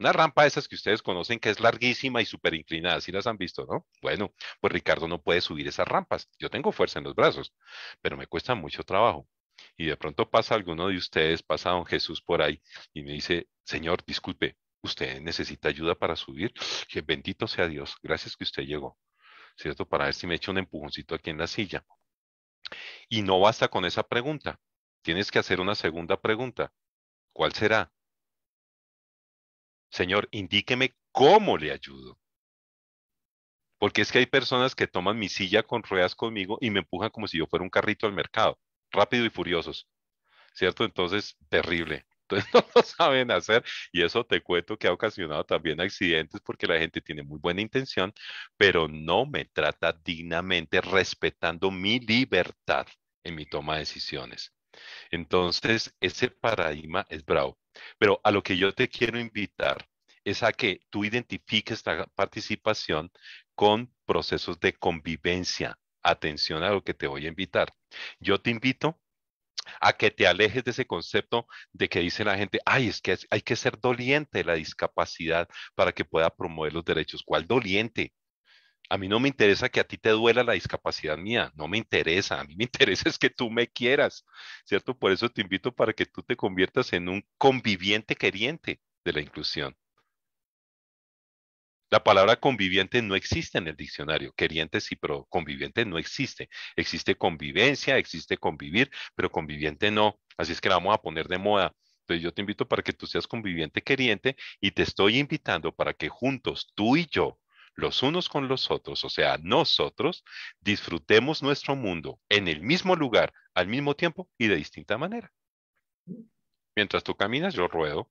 Una rampa de esas que ustedes conocen que es larguísima y súper inclinada, si las han visto, ¿no? Bueno, pues Ricardo no puede subir esas rampas. Yo tengo fuerza en los brazos, pero me cuesta mucho trabajo y de pronto pasa alguno de ustedes, pasa don Jesús por ahí y me dice, Señor, disculpe, usted necesita ayuda para subir, que bendito sea Dios, gracias que usted llegó, ¿cierto? Para ver si me echa un empujoncito aquí en la silla. Y no basta con esa pregunta, tienes que hacer una segunda pregunta. ¿Cuál será? Señor, indíqueme cómo le ayudo. Porque es que hay personas que toman mi silla con ruedas conmigo y me empujan como si yo fuera un carrito al mercado rápido y furiosos, ¿cierto? Entonces, terrible. Entonces no lo saben hacer y eso te cuento que ha ocasionado también accidentes porque la gente tiene muy buena intención, pero no me trata dignamente respetando mi libertad en mi toma de decisiones. Entonces, ese paradigma es bravo. Pero a lo que yo te quiero invitar es a que tú identifiques la participación con procesos de convivencia, atención a lo que te voy a invitar. Yo te invito a que te alejes de ese concepto de que dice la gente, ay, es que hay que ser doliente de la discapacidad para que pueda promover los derechos. ¿Cuál doliente? A mí no me interesa que a ti te duela la discapacidad mía, no me interesa, a mí me interesa es que tú me quieras, ¿cierto? Por eso te invito para que tú te conviertas en un conviviente queriente de la inclusión. La palabra conviviente no existe en el diccionario. Queriente sí, pero conviviente no existe. Existe convivencia, existe convivir, pero conviviente no. Así es que la vamos a poner de moda. Entonces yo te invito para que tú seas conviviente queriente y te estoy invitando para que juntos, tú y yo, los unos con los otros, o sea, nosotros, disfrutemos nuestro mundo en el mismo lugar, al mismo tiempo y de distinta manera. Mientras tú caminas, yo ruedo.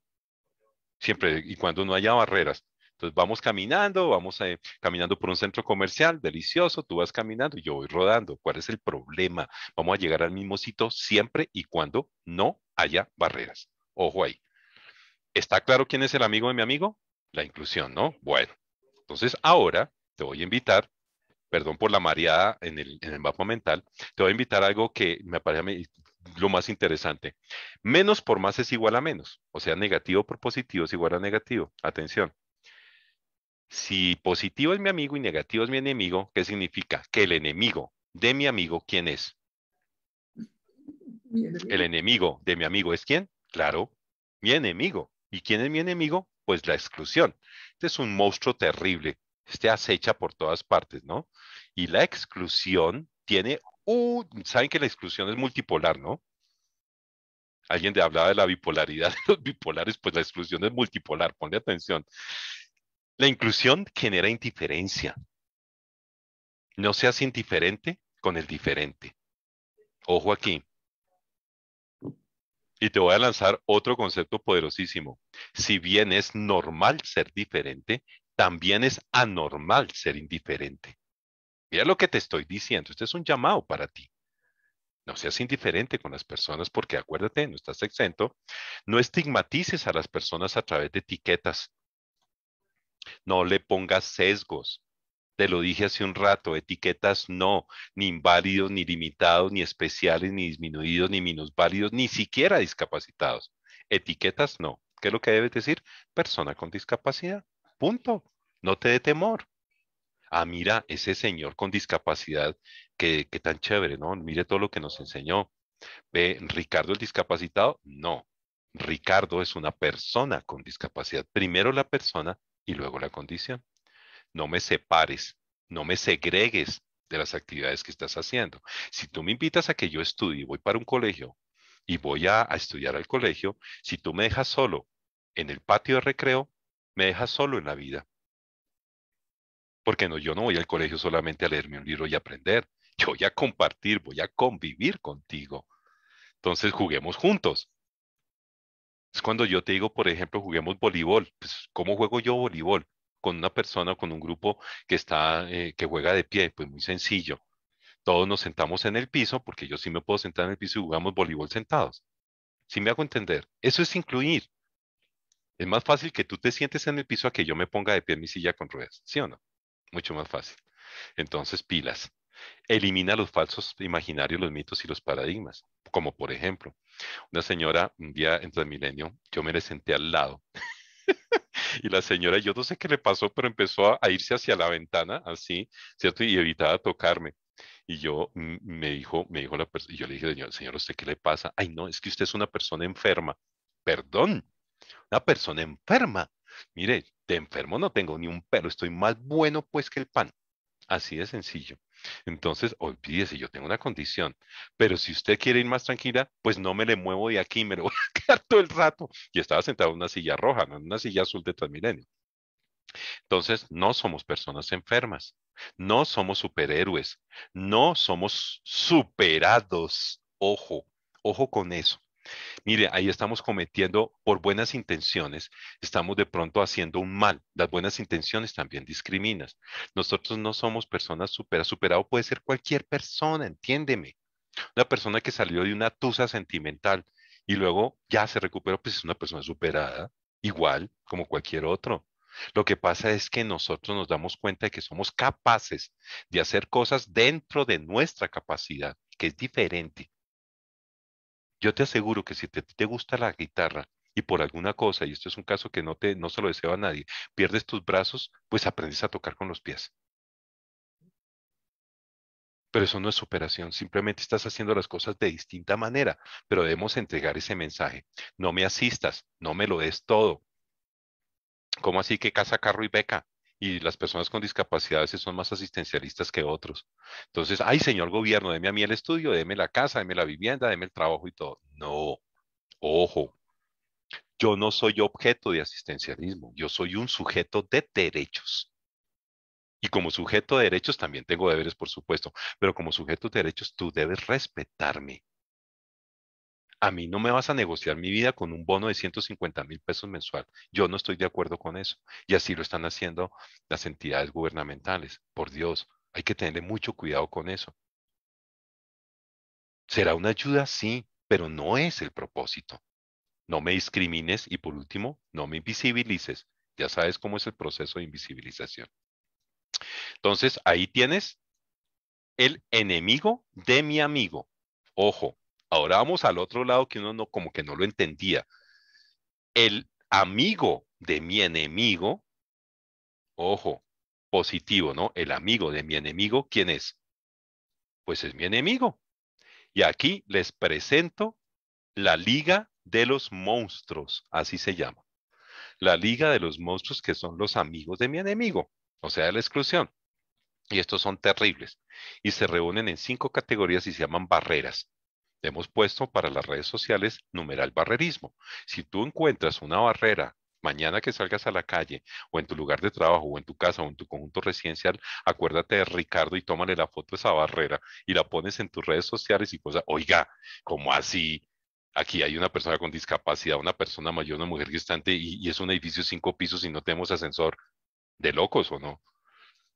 Siempre y cuando no haya barreras, entonces vamos caminando, vamos eh, caminando por un centro comercial, delicioso, tú vas caminando y yo voy rodando. ¿Cuál es el problema? Vamos a llegar al mismo sitio siempre y cuando no haya barreras. Ojo ahí. ¿Está claro quién es el amigo de mi amigo? La inclusión, ¿no? Bueno, entonces ahora te voy a invitar, perdón por la mareada en el, en el mapa mental, te voy a invitar a algo que me parece lo más interesante. Menos por más es igual a menos. O sea, negativo por positivo es igual a negativo. Atención. Si positivo es mi amigo y negativo es mi enemigo, ¿qué significa? Que el enemigo de mi amigo, ¿quién es? El enemigo de mi amigo es quién? Claro, mi enemigo. ¿Y quién es mi enemigo? Pues la exclusión. Este es un monstruo terrible. Este acecha por todas partes, ¿no? Y la exclusión tiene un... Saben que la exclusión es multipolar, ¿no? Alguien te hablaba de la bipolaridad de los bipolares, pues la exclusión es multipolar, ponle atención. La inclusión genera indiferencia. No seas indiferente con el diferente. Ojo aquí. Y te voy a lanzar otro concepto poderosísimo. Si bien es normal ser diferente, también es anormal ser indiferente. Mira lo que te estoy diciendo. Este es un llamado para ti. No seas indiferente con las personas porque acuérdate, no estás exento. No estigmatices a las personas a través de etiquetas no le pongas sesgos. Te lo dije hace un rato, etiquetas no, ni inválidos, ni limitados, ni especiales, ni disminuidos, ni válidos, ni siquiera discapacitados. Etiquetas no. ¿Qué es lo que debes decir? Persona con discapacidad. Punto. No te dé temor. Ah, mira, ese señor con discapacidad, que, que tan chévere, ¿no? Mire todo lo que nos enseñó. Ve, Ricardo el discapacitado, no. Ricardo es una persona con discapacidad. Primero la persona y luego la condición. No me separes, no me segregues de las actividades que estás haciendo. Si tú me invitas a que yo estudie, voy para un colegio y voy a, estudiar al colegio, si tú me dejas solo en el patio de recreo, me dejas solo en la vida. Porque no, yo no voy al colegio solamente a leerme un libro y aprender. Yo voy a compartir, voy a convivir contigo. Entonces juguemos juntos. Es cuando yo te digo, por ejemplo, juguemos voleibol. Pues, ¿Cómo juego yo voleibol? Con una persona o con un grupo que, está, eh, que juega de pie. Pues muy sencillo. Todos nos sentamos en el piso, porque yo sí me puedo sentar en el piso y jugamos voleibol sentados. Si ¿Sí me hago entender, eso es incluir. Es más fácil que tú te sientes en el piso a que yo me ponga de pie en mi silla con ruedas, ¿sí o no? Mucho más fácil. Entonces, pilas. Elimina los falsos imaginarios, los mitos y los paradigmas, como por ejemplo, una señora, un día en Transmilenio, yo me le senté al lado. y la señora, yo no sé qué le pasó, pero empezó a, irse hacia la ventana, así, ¿cierto? Y evitaba tocarme. Y yo mm, me dijo, me dijo la yo le dije, señor, señor, ¿usted qué le pasa? Ay, no, es que usted es una persona enferma. Perdón, una persona enferma. Mire, de enfermo no tengo ni un pelo, estoy más bueno pues que el pan. Así de sencillo. Entonces, olvídese, yo tengo una condición, pero si usted quiere ir más tranquila, pues no me le muevo de aquí, me lo voy a quedar todo el rato. Y estaba sentado en una silla roja, no en una silla azul de Transmilenio. Entonces, no somos personas enfermas, no somos superhéroes, no somos superados. Ojo, ojo con eso. Mire, ahí estamos cometiendo por buenas intenciones, estamos de pronto haciendo un mal. Las buenas intenciones también discriminan. Nosotros no somos personas superadas. Superado puede ser cualquier persona, entiéndeme. Una persona que salió de una tusa sentimental y luego ya se recuperó, pues es una persona superada, igual como cualquier otro. Lo que pasa es que nosotros nos damos cuenta de que somos capaces de hacer cosas dentro de nuestra capacidad, que es diferente. Yo te aseguro que si te, te gusta la guitarra y por alguna cosa, y esto es un caso que no, te, no se lo deseo a nadie, pierdes tus brazos, pues aprendes a tocar con los pies. Pero eso no es superación, simplemente estás haciendo las cosas de distinta manera, pero debemos entregar ese mensaje. No me asistas, no me lo des todo. ¿Cómo así que casa, carro y beca? y las personas con discapacidades son más asistencialistas que otros. Entonces, ay, señor gobierno, deme a mí el estudio, deme la casa, deme la vivienda, deme el trabajo y todo. No, ojo, yo no soy objeto de asistencialismo, yo soy un sujeto de derechos. Y como sujeto de derechos también tengo deberes, por supuesto, pero como sujeto de derechos tú debes respetarme a mí no me vas a negociar mi vida con un bono de 150 mil pesos mensual. Yo no estoy de acuerdo con eso. Y así lo están haciendo las entidades gubernamentales. Por Dios, hay que tenerle mucho cuidado con eso. ¿Será una ayuda? Sí, pero no es el propósito. No me discrimines y por último, no me invisibilices. Ya sabes cómo es el proceso de invisibilización. Entonces, ahí tienes el enemigo de mi amigo. Ojo, Ahora vamos al otro lado que uno no, como que no lo entendía. El amigo de mi enemigo, ojo, positivo, ¿no? El amigo de mi enemigo, ¿quién es? Pues es mi enemigo. Y aquí les presento la Liga de los Monstruos, así se llama. La Liga de los Monstruos que son los amigos de mi enemigo, o sea, la exclusión. Y estos son terribles. Y se reúnen en cinco categorías y se llaman barreras. Hemos puesto para las redes sociales numeral barrerismo. Si tú encuentras una barrera mañana que salgas a la calle o en tu lugar de trabajo o en tu casa o en tu conjunto residencial, acuérdate de Ricardo y tómale la foto de esa barrera y la pones en tus redes sociales y cosas. Pues, oiga, ¿cómo así? Aquí hay una persona con discapacidad, una persona mayor, una mujer gestante y, y es un edificio cinco pisos y no tenemos ascensor. De locos o no?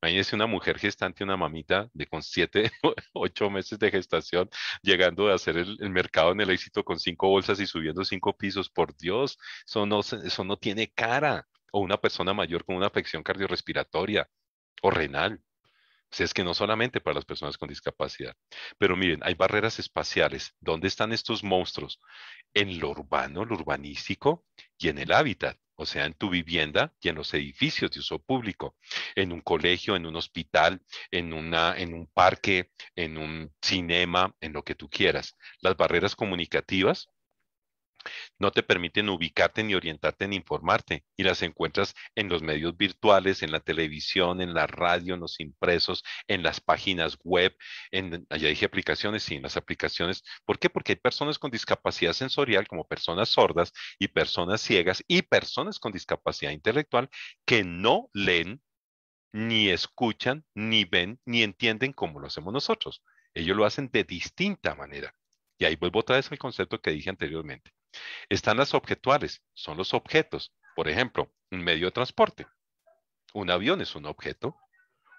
Imagínense una mujer gestante, una mamita de con siete, ocho meses de gestación, llegando a hacer el, mercado en el éxito con cinco bolsas y subiendo cinco pisos. Por Dios, eso no, eso no tiene cara. O una persona mayor con una afección cardiorrespiratoria o renal. sea, pues es que no solamente para las personas con discapacidad. Pero miren, hay barreras espaciales. ¿Dónde están estos monstruos? En lo urbano, lo urbanístico y en el hábitat o sea, en tu vivienda y en los edificios de uso público, en un colegio, en un hospital, en, una, en un parque, en un cinema, en lo que tú quieras. Las barreras comunicativas no te permiten ubicarte ni orientarte ni informarte y las encuentras en los medios virtuales, en la televisión, en la radio, en los impresos, en las páginas web, en, ya dije aplicaciones, sí, en las aplicaciones. ¿Por qué? Porque hay personas con discapacidad sensorial como personas sordas y personas ciegas y personas con discapacidad intelectual que no leen, ni escuchan, ni ven, ni entienden como lo hacemos nosotros. Ellos lo hacen de distinta manera. Y ahí vuelvo otra vez al concepto que dije anteriormente. Están las objetuales, son los objetos. Por ejemplo, un medio de transporte. Un avión es un objeto.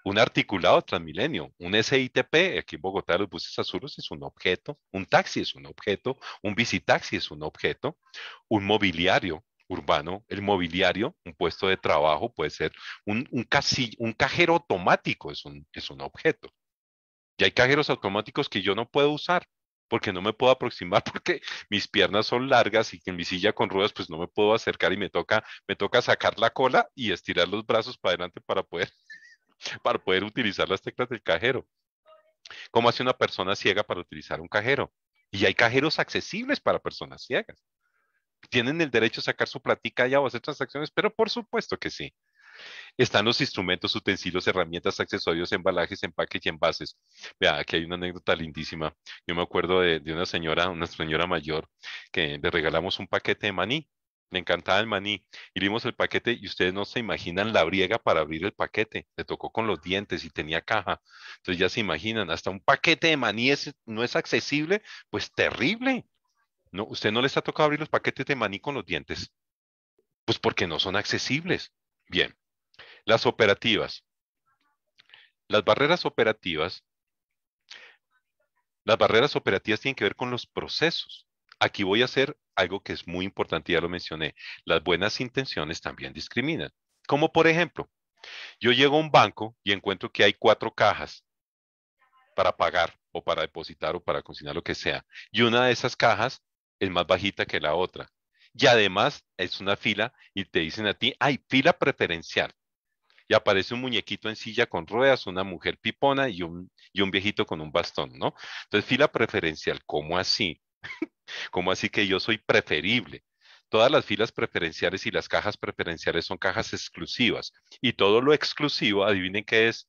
Un articulado Transmilenio, un SITP, aquí en Bogotá los buses azules es un objeto, un taxi es un objeto, un visitaxi es un objeto, un mobiliario urbano, el mobiliario, un puesto de trabajo puede ser un, un, cajero automático, es un, es un objeto. Y hay cajeros automáticos que yo no puedo usar, porque no me puedo aproximar porque mis piernas son largas y en mi silla con ruedas pues no me puedo acercar y me toca me toca sacar la cola y estirar los brazos para adelante para poder para poder utilizar las teclas del cajero. ¿Cómo hace una persona ciega para utilizar un cajero? Y hay cajeros accesibles para personas ciegas. Tienen el derecho a sacar su platica allá o hacer transacciones, pero por supuesto que sí están los instrumentos, utensilios, herramientas, accesorios, embalajes, empaques y envases. Vea, aquí hay una anécdota lindísima. Yo me acuerdo de, una señora, una señora mayor, que le regalamos un paquete de maní le encantaba el maní. Y vimos el paquete y ustedes no se imaginan la briega para abrir el paquete. Le tocó con los dientes y tenía caja. Entonces ya se imaginan, hasta un paquete de maní no es accesible, pues terrible. No, usted no les ha tocado abrir los paquetes de maní con los dientes. Pues porque no son accesibles. Bien. Las operativas. Las barreras operativas. Las barreras operativas tienen que ver con los procesos. Aquí voy a hacer algo que es muy importante, ya lo mencioné. Las buenas intenciones también discriminan. Como por ejemplo, yo llego a un banco y encuentro que hay cuatro cajas para pagar o para depositar o para cocinar lo que sea. Y una de esas cajas es más bajita que la otra. Y además es una fila y te dicen a ti, hay fila preferencial y aparece un muñequito en silla con ruedas, una mujer pipona y un, y un viejito con un bastón, ¿no? Entonces, fila preferencial, ¿cómo así? ¿Cómo así que yo soy preferible? Todas las filas preferenciales y las cajas preferenciales son cajas exclusivas. Y todo lo exclusivo, adivinen qué es,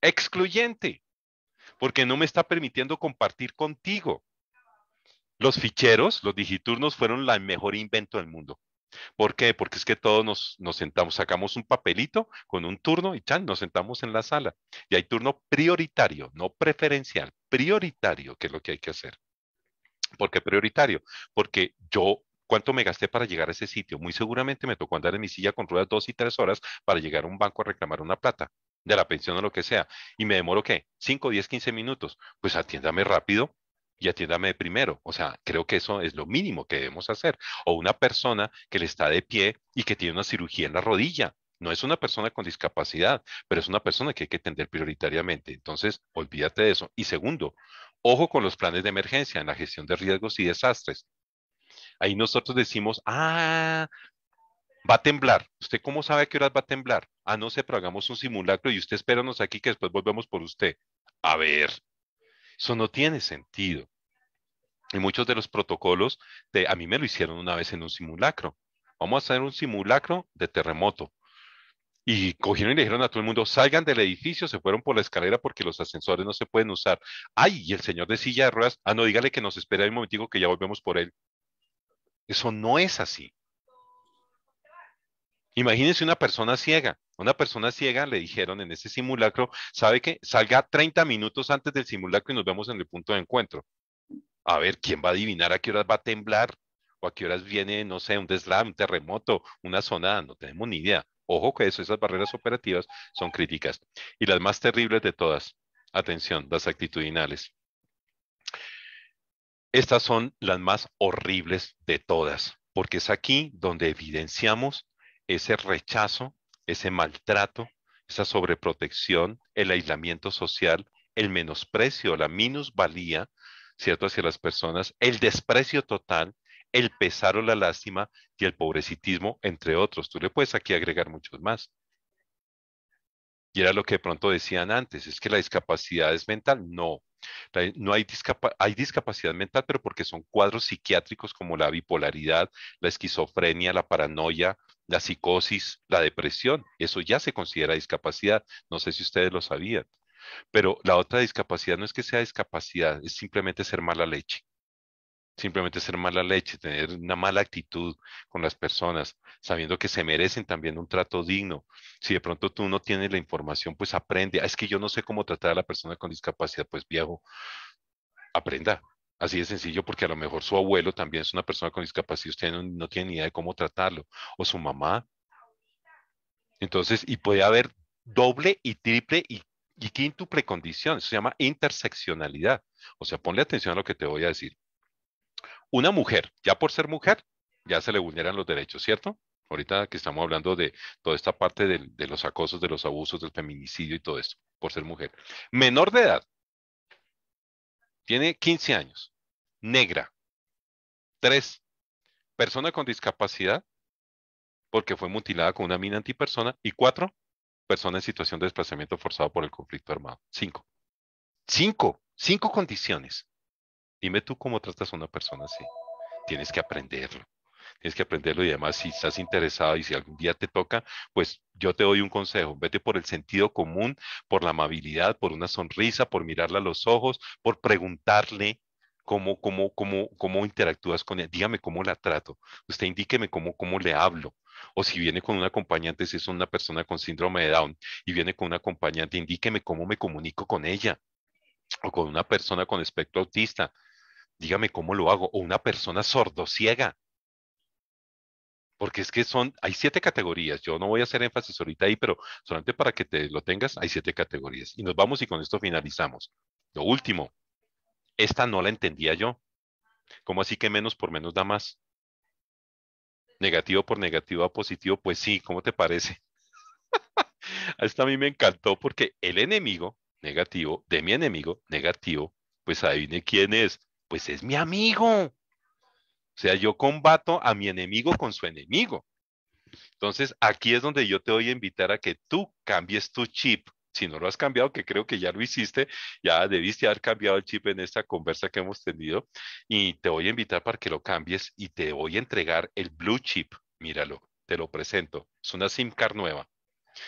excluyente, porque no me está permitiendo compartir contigo. Los ficheros, los digiturnos fueron el mejor invento del mundo. ¿Por qué? Porque es que todos nos, sentamos, sacamos un papelito con un turno y chan, nos sentamos en la sala. Y hay turno prioritario, no preferencial, prioritario, que es lo que hay que hacer. ¿Por qué prioritario? Porque yo, ¿cuánto me gasté para llegar a ese sitio? Muy seguramente me tocó andar en mi silla con ruedas dos y tres horas para llegar a un banco a reclamar una plata de la pensión o lo que sea. Y me demoro, ¿qué? Cinco, diez, quince minutos. Pues atiéndame rápido y atiéndame primero. O sea, creo que eso es lo mínimo que debemos hacer. O una persona que le está de pie y que tiene una cirugía en la rodilla. No es una persona con discapacidad, pero es una persona que hay que atender prioritariamente. Entonces, olvídate de eso. Y segundo, ojo con los planes de emergencia en la gestión de riesgos y desastres. Ahí nosotros decimos, ah, va a temblar. ¿Usted cómo sabe a qué horas va a temblar? Ah, no sé, pero hagamos un simulacro y usted espéranos aquí que después volvemos por usted. A ver, eso no tiene sentido. Y muchos de los protocolos, de, a mí me lo hicieron una vez en un simulacro. Vamos a hacer un simulacro de terremoto. Y cogieron y le dijeron a todo el mundo, salgan del edificio, se fueron por la escalera porque los ascensores no se pueden usar. Ay, y el señor de silla de ruedas, ah, no, dígale que nos espera un momentico que ya volvemos por él. Eso no es así. Imagínense una persona ciega. Una persona ciega le dijeron en ese simulacro, ¿sabe qué? Salga 30 minutos antes del simulacro y nos vemos en el punto de encuentro. A ver, ¿quién va a adivinar a qué horas va a temblar? ¿O a qué horas viene, no sé, un deslam, un terremoto, una zona? No tenemos ni idea. Ojo que eso, esas barreras operativas son críticas. Y las más terribles de todas, atención, las actitudinales. Estas son las más horribles de todas, porque es aquí donde evidenciamos ese rechazo, ese maltrato, esa sobreprotección, el aislamiento social, el menosprecio, la minusvalía ¿cierto?, hacia las personas, el desprecio total, el pesar o la lástima y el pobrecitismo, entre otros. Tú le puedes aquí agregar muchos más. Y era lo que de pronto decían antes, es que la discapacidad es mental. No, no hay, hay discapacidad mental, pero porque son cuadros psiquiátricos como la bipolaridad, la esquizofrenia, la paranoia, la psicosis, la depresión. Eso ya se considera discapacidad. No sé si ustedes lo sabían. Pero la otra discapacidad no es que sea discapacidad, es simplemente ser mala leche. Simplemente ser mala leche, tener una mala actitud con las personas, sabiendo que se merecen también un trato digno. Si de pronto tú no tienes la información, pues aprende. Ah, es que yo no sé cómo tratar a la persona con discapacidad, pues viejo, aprenda. Así de sencillo, porque a lo mejor su abuelo también es una persona con discapacidad, usted no, no tiene ni idea de cómo tratarlo, o su mamá. Entonces, y puede haber doble y triple y y quinto, precondición, eso se llama interseccionalidad. O sea, ponle atención a lo que te voy a decir. Una mujer, ya por ser mujer, ya se le vulneran los derechos, ¿cierto? Ahorita que estamos hablando de toda esta parte de, los acosos, de los abusos, del feminicidio y todo eso, por ser mujer. Menor de edad, tiene 15 años, negra. Tres, persona con discapacidad, porque fue mutilada con una mina antipersona. Y cuatro, persona en situación de desplazamiento forzado por el conflicto armado. Cinco. Cinco. Cinco condiciones. Dime tú cómo tratas a una persona así. Tienes que aprenderlo. Tienes que aprenderlo y además si estás interesado y si algún día te toca, pues yo te doy un consejo. Vete por el sentido común, por la amabilidad, por una sonrisa, por mirarle a los ojos, por preguntarle cómo, cómo, cómo, interactúas con ella, dígame cómo la trato, usted indíqueme cómo, cómo le hablo. O si viene con una acompañante, si es una persona con síndrome de Down y viene con un acompañante, indíqueme cómo me comunico con ella. O con una persona con espectro autista, dígame cómo lo hago. O una persona ciega Porque es que son, hay siete categorías. Yo no voy a hacer énfasis ahorita ahí, pero solamente para que te lo tengas, hay siete categorías. Y nos vamos y con esto finalizamos. Lo último, esta no la entendía yo. ¿Cómo así que menos por menos da más? Negativo por negativo a positivo, pues sí, ¿cómo te parece? Esta a mí me encantó porque el enemigo negativo de mi enemigo negativo, pues adivine quién es, pues es mi amigo. O sea, yo combato a mi enemigo con su enemigo. Entonces, aquí es donde yo te voy a invitar a que tú cambies tu chip si no lo has cambiado, que creo que ya lo hiciste, ya debiste haber cambiado el chip en esta conversa que hemos tenido y te voy a invitar para que lo cambies y te voy a entregar el blue chip. Míralo, te lo presento. Es una SIM card nueva.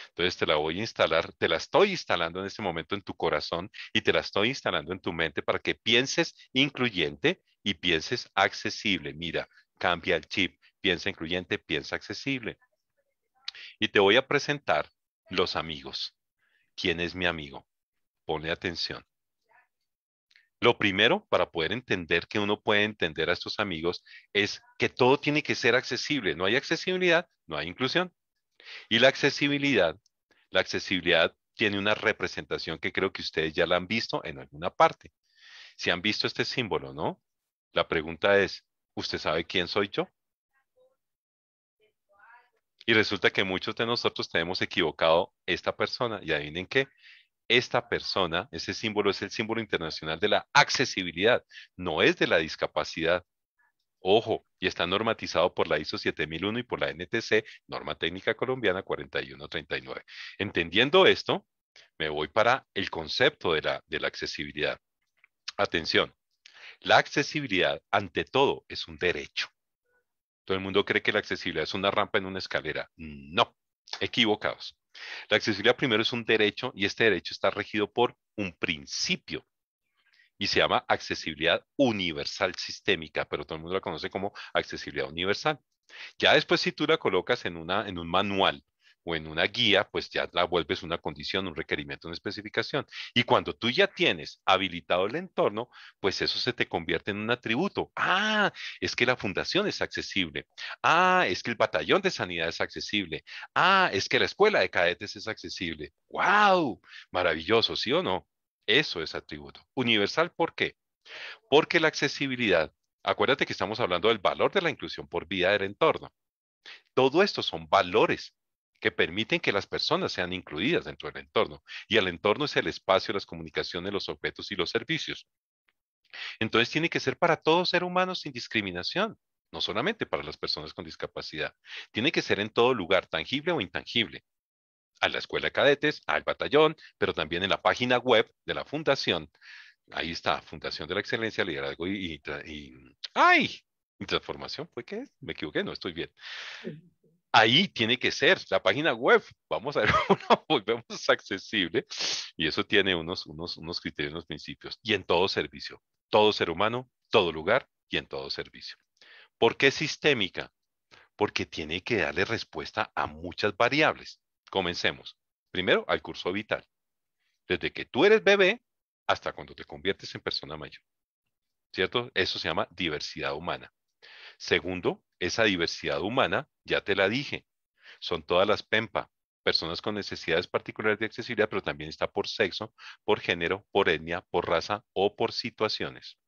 Entonces te la voy a instalar, te la estoy instalando en este momento en tu corazón y te la estoy instalando en tu mente para que pienses incluyente y pienses accesible. Mira, cambia el chip, piensa incluyente, piensa accesible. Y te voy a presentar los amigos. ¿Quién es mi amigo? Pone atención. Lo primero para poder entender que uno puede entender a estos amigos es que todo tiene que ser accesible. No hay accesibilidad, no hay inclusión. Y la accesibilidad, la accesibilidad tiene una representación que creo que ustedes ya la han visto en alguna parte. Si han visto este símbolo, ¿no? La pregunta es, ¿usted sabe quién soy yo? Y resulta que muchos de nosotros tenemos equivocado esta persona. Y adivinen qué, esta persona, ese símbolo es el símbolo internacional de la accesibilidad, no es de la discapacidad. Ojo, y está normatizado por la ISO 7001 y por la NTC, Norma Técnica Colombiana 4139. Entendiendo esto, me voy para el concepto de la, de la accesibilidad. Atención, la accesibilidad, ante todo, es un derecho. Todo el mundo cree que la accesibilidad es una rampa en una escalera. No, equivocados. La accesibilidad primero es un derecho y este derecho está regido por un principio y se llama accesibilidad universal sistémica, pero todo el mundo la conoce como accesibilidad universal. Ya después si tú la colocas en, una, en un manual o en una guía, pues ya la vuelves una condición, un requerimiento, una especificación. Y cuando tú ya tienes habilitado el entorno, pues eso se te convierte en un atributo. Ah, es que la fundación es accesible. Ah, es que el batallón de sanidad es accesible. Ah, es que la escuela de cadetes es accesible. ¡Wow! Maravilloso, ¿sí o no? Eso es atributo. Universal, ¿por qué? Porque la accesibilidad, acuérdate que estamos hablando del valor de la inclusión por vida del entorno. Todo esto son valores que permiten que las personas sean incluidas dentro del entorno. Y el entorno es el espacio, las comunicaciones, los objetos y los servicios. Entonces tiene que ser para todo ser humano sin discriminación, no solamente para las personas con discapacidad. Tiene que ser en todo lugar, tangible o intangible. A la escuela de cadetes, al batallón, pero también en la página web de la fundación. Ahí está, Fundación de la Excelencia, Liderazgo y, y, y Transformación, ¿fue qué? Me equivoqué, no estoy bien ahí tiene que ser la página web. Vamos a ver cómo la volvemos accesible. Y eso tiene unos, unos, unos criterios, unos principios. Y en todo servicio, todo ser humano, todo lugar y en todo servicio. ¿Por qué sistémica? Porque tiene que darle respuesta a muchas variables. Comencemos. Primero, al curso vital. Desde que tú eres bebé hasta cuando te conviertes en persona mayor. ¿Cierto? Eso se llama diversidad humana. Segundo, esa diversidad humana, ya te la dije, son todas las PEMPA, personas con necesidades particulares de accesibilidad, pero también está por sexo, por género, por etnia, por raza o por situaciones.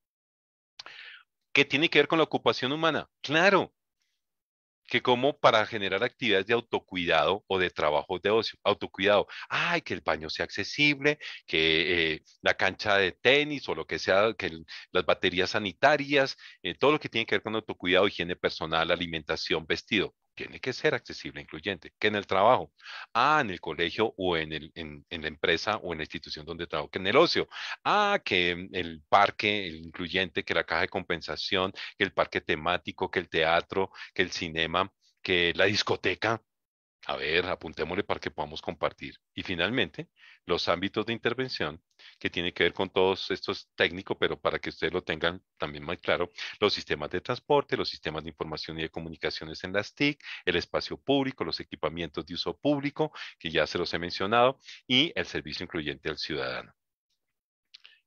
¿Qué tiene que ver con la ocupación humana? Claro, que como para generar actividades de autocuidado o de trabajo de ocio, autocuidado, ay, que el baño sea accesible, que eh, la cancha de tenis o lo que sea, que las baterías sanitarias, eh, todo lo que tiene que ver con autocuidado, higiene personal, alimentación, vestido tiene que ser accesible, e incluyente, que en el trabajo, ah, en el colegio o en, el, en, la empresa o en la institución donde trabajo, que en el ocio, ah, que el parque, el incluyente, que la caja de compensación, que el parque temático, que el teatro, que el cinema, que la discoteca, a ver, apuntémosle para que podamos compartir. Y finalmente, los ámbitos de intervención, que tiene que ver con todos estos técnicos, pero para que ustedes lo tengan también más claro, los sistemas de transporte, los sistemas de información y de comunicaciones en las TIC, el espacio público, los equipamientos de uso público, que ya se los he mencionado, y el servicio incluyente al ciudadano.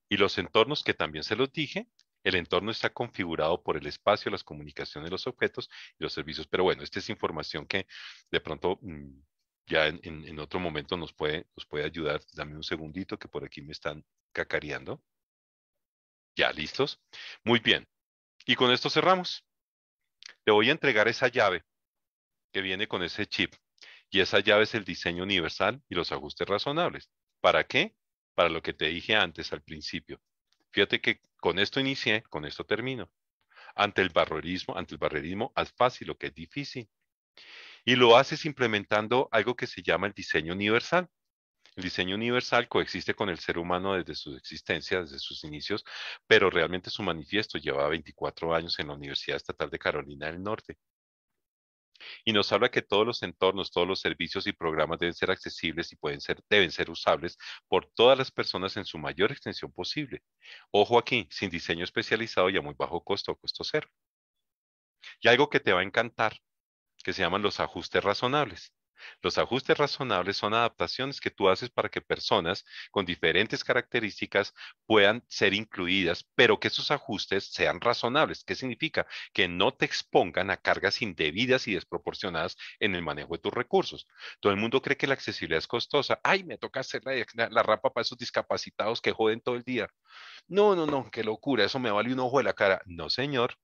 Y los entornos que también se los dije, el entorno está configurado por el espacio, las comunicaciones, los objetos y los servicios. Pero bueno, esta es información que de pronto mm, ya en, otro momento nos puede, nos puede ayudar. Dame un segundito que por aquí me están cacareando. Ya, listos. Muy bien. Y con esto cerramos. Le voy a entregar esa llave que viene con ese chip. Y esa llave es el diseño universal y los ajustes razonables. ¿Para qué? Para lo que te dije antes al principio. Fíjate que con esto inicié, con esto termino. Ante el barrerismo, ante el barrerismo, haz fácil lo que es difícil. Y lo haces implementando algo que se llama el diseño universal. El diseño universal coexiste con el ser humano desde su existencia, desde sus inicios, pero realmente su manifiesto lleva 24 años en la Universidad Estatal de Carolina del Norte. Y nos habla que todos los entornos, todos los servicios y programas deben ser accesibles y pueden ser, deben ser usables por todas las personas en su mayor extensión posible. Ojo aquí, sin diseño especializado y a muy bajo costo o costo cero. Y algo que te va a encantar, que se llaman los ajustes razonables. Los ajustes razonables son adaptaciones que tú haces para que personas con diferentes características puedan ser incluidas, pero que esos ajustes sean razonables. ¿Qué significa? Que no te expongan a cargas indebidas y desproporcionadas en el manejo de tus recursos. Todo el mundo cree que la accesibilidad es costosa. Ay, me toca hacer la, la rapa para esos discapacitados que joden todo el día. No, no, no, qué locura, eso me vale un ojo de la cara. No, señor.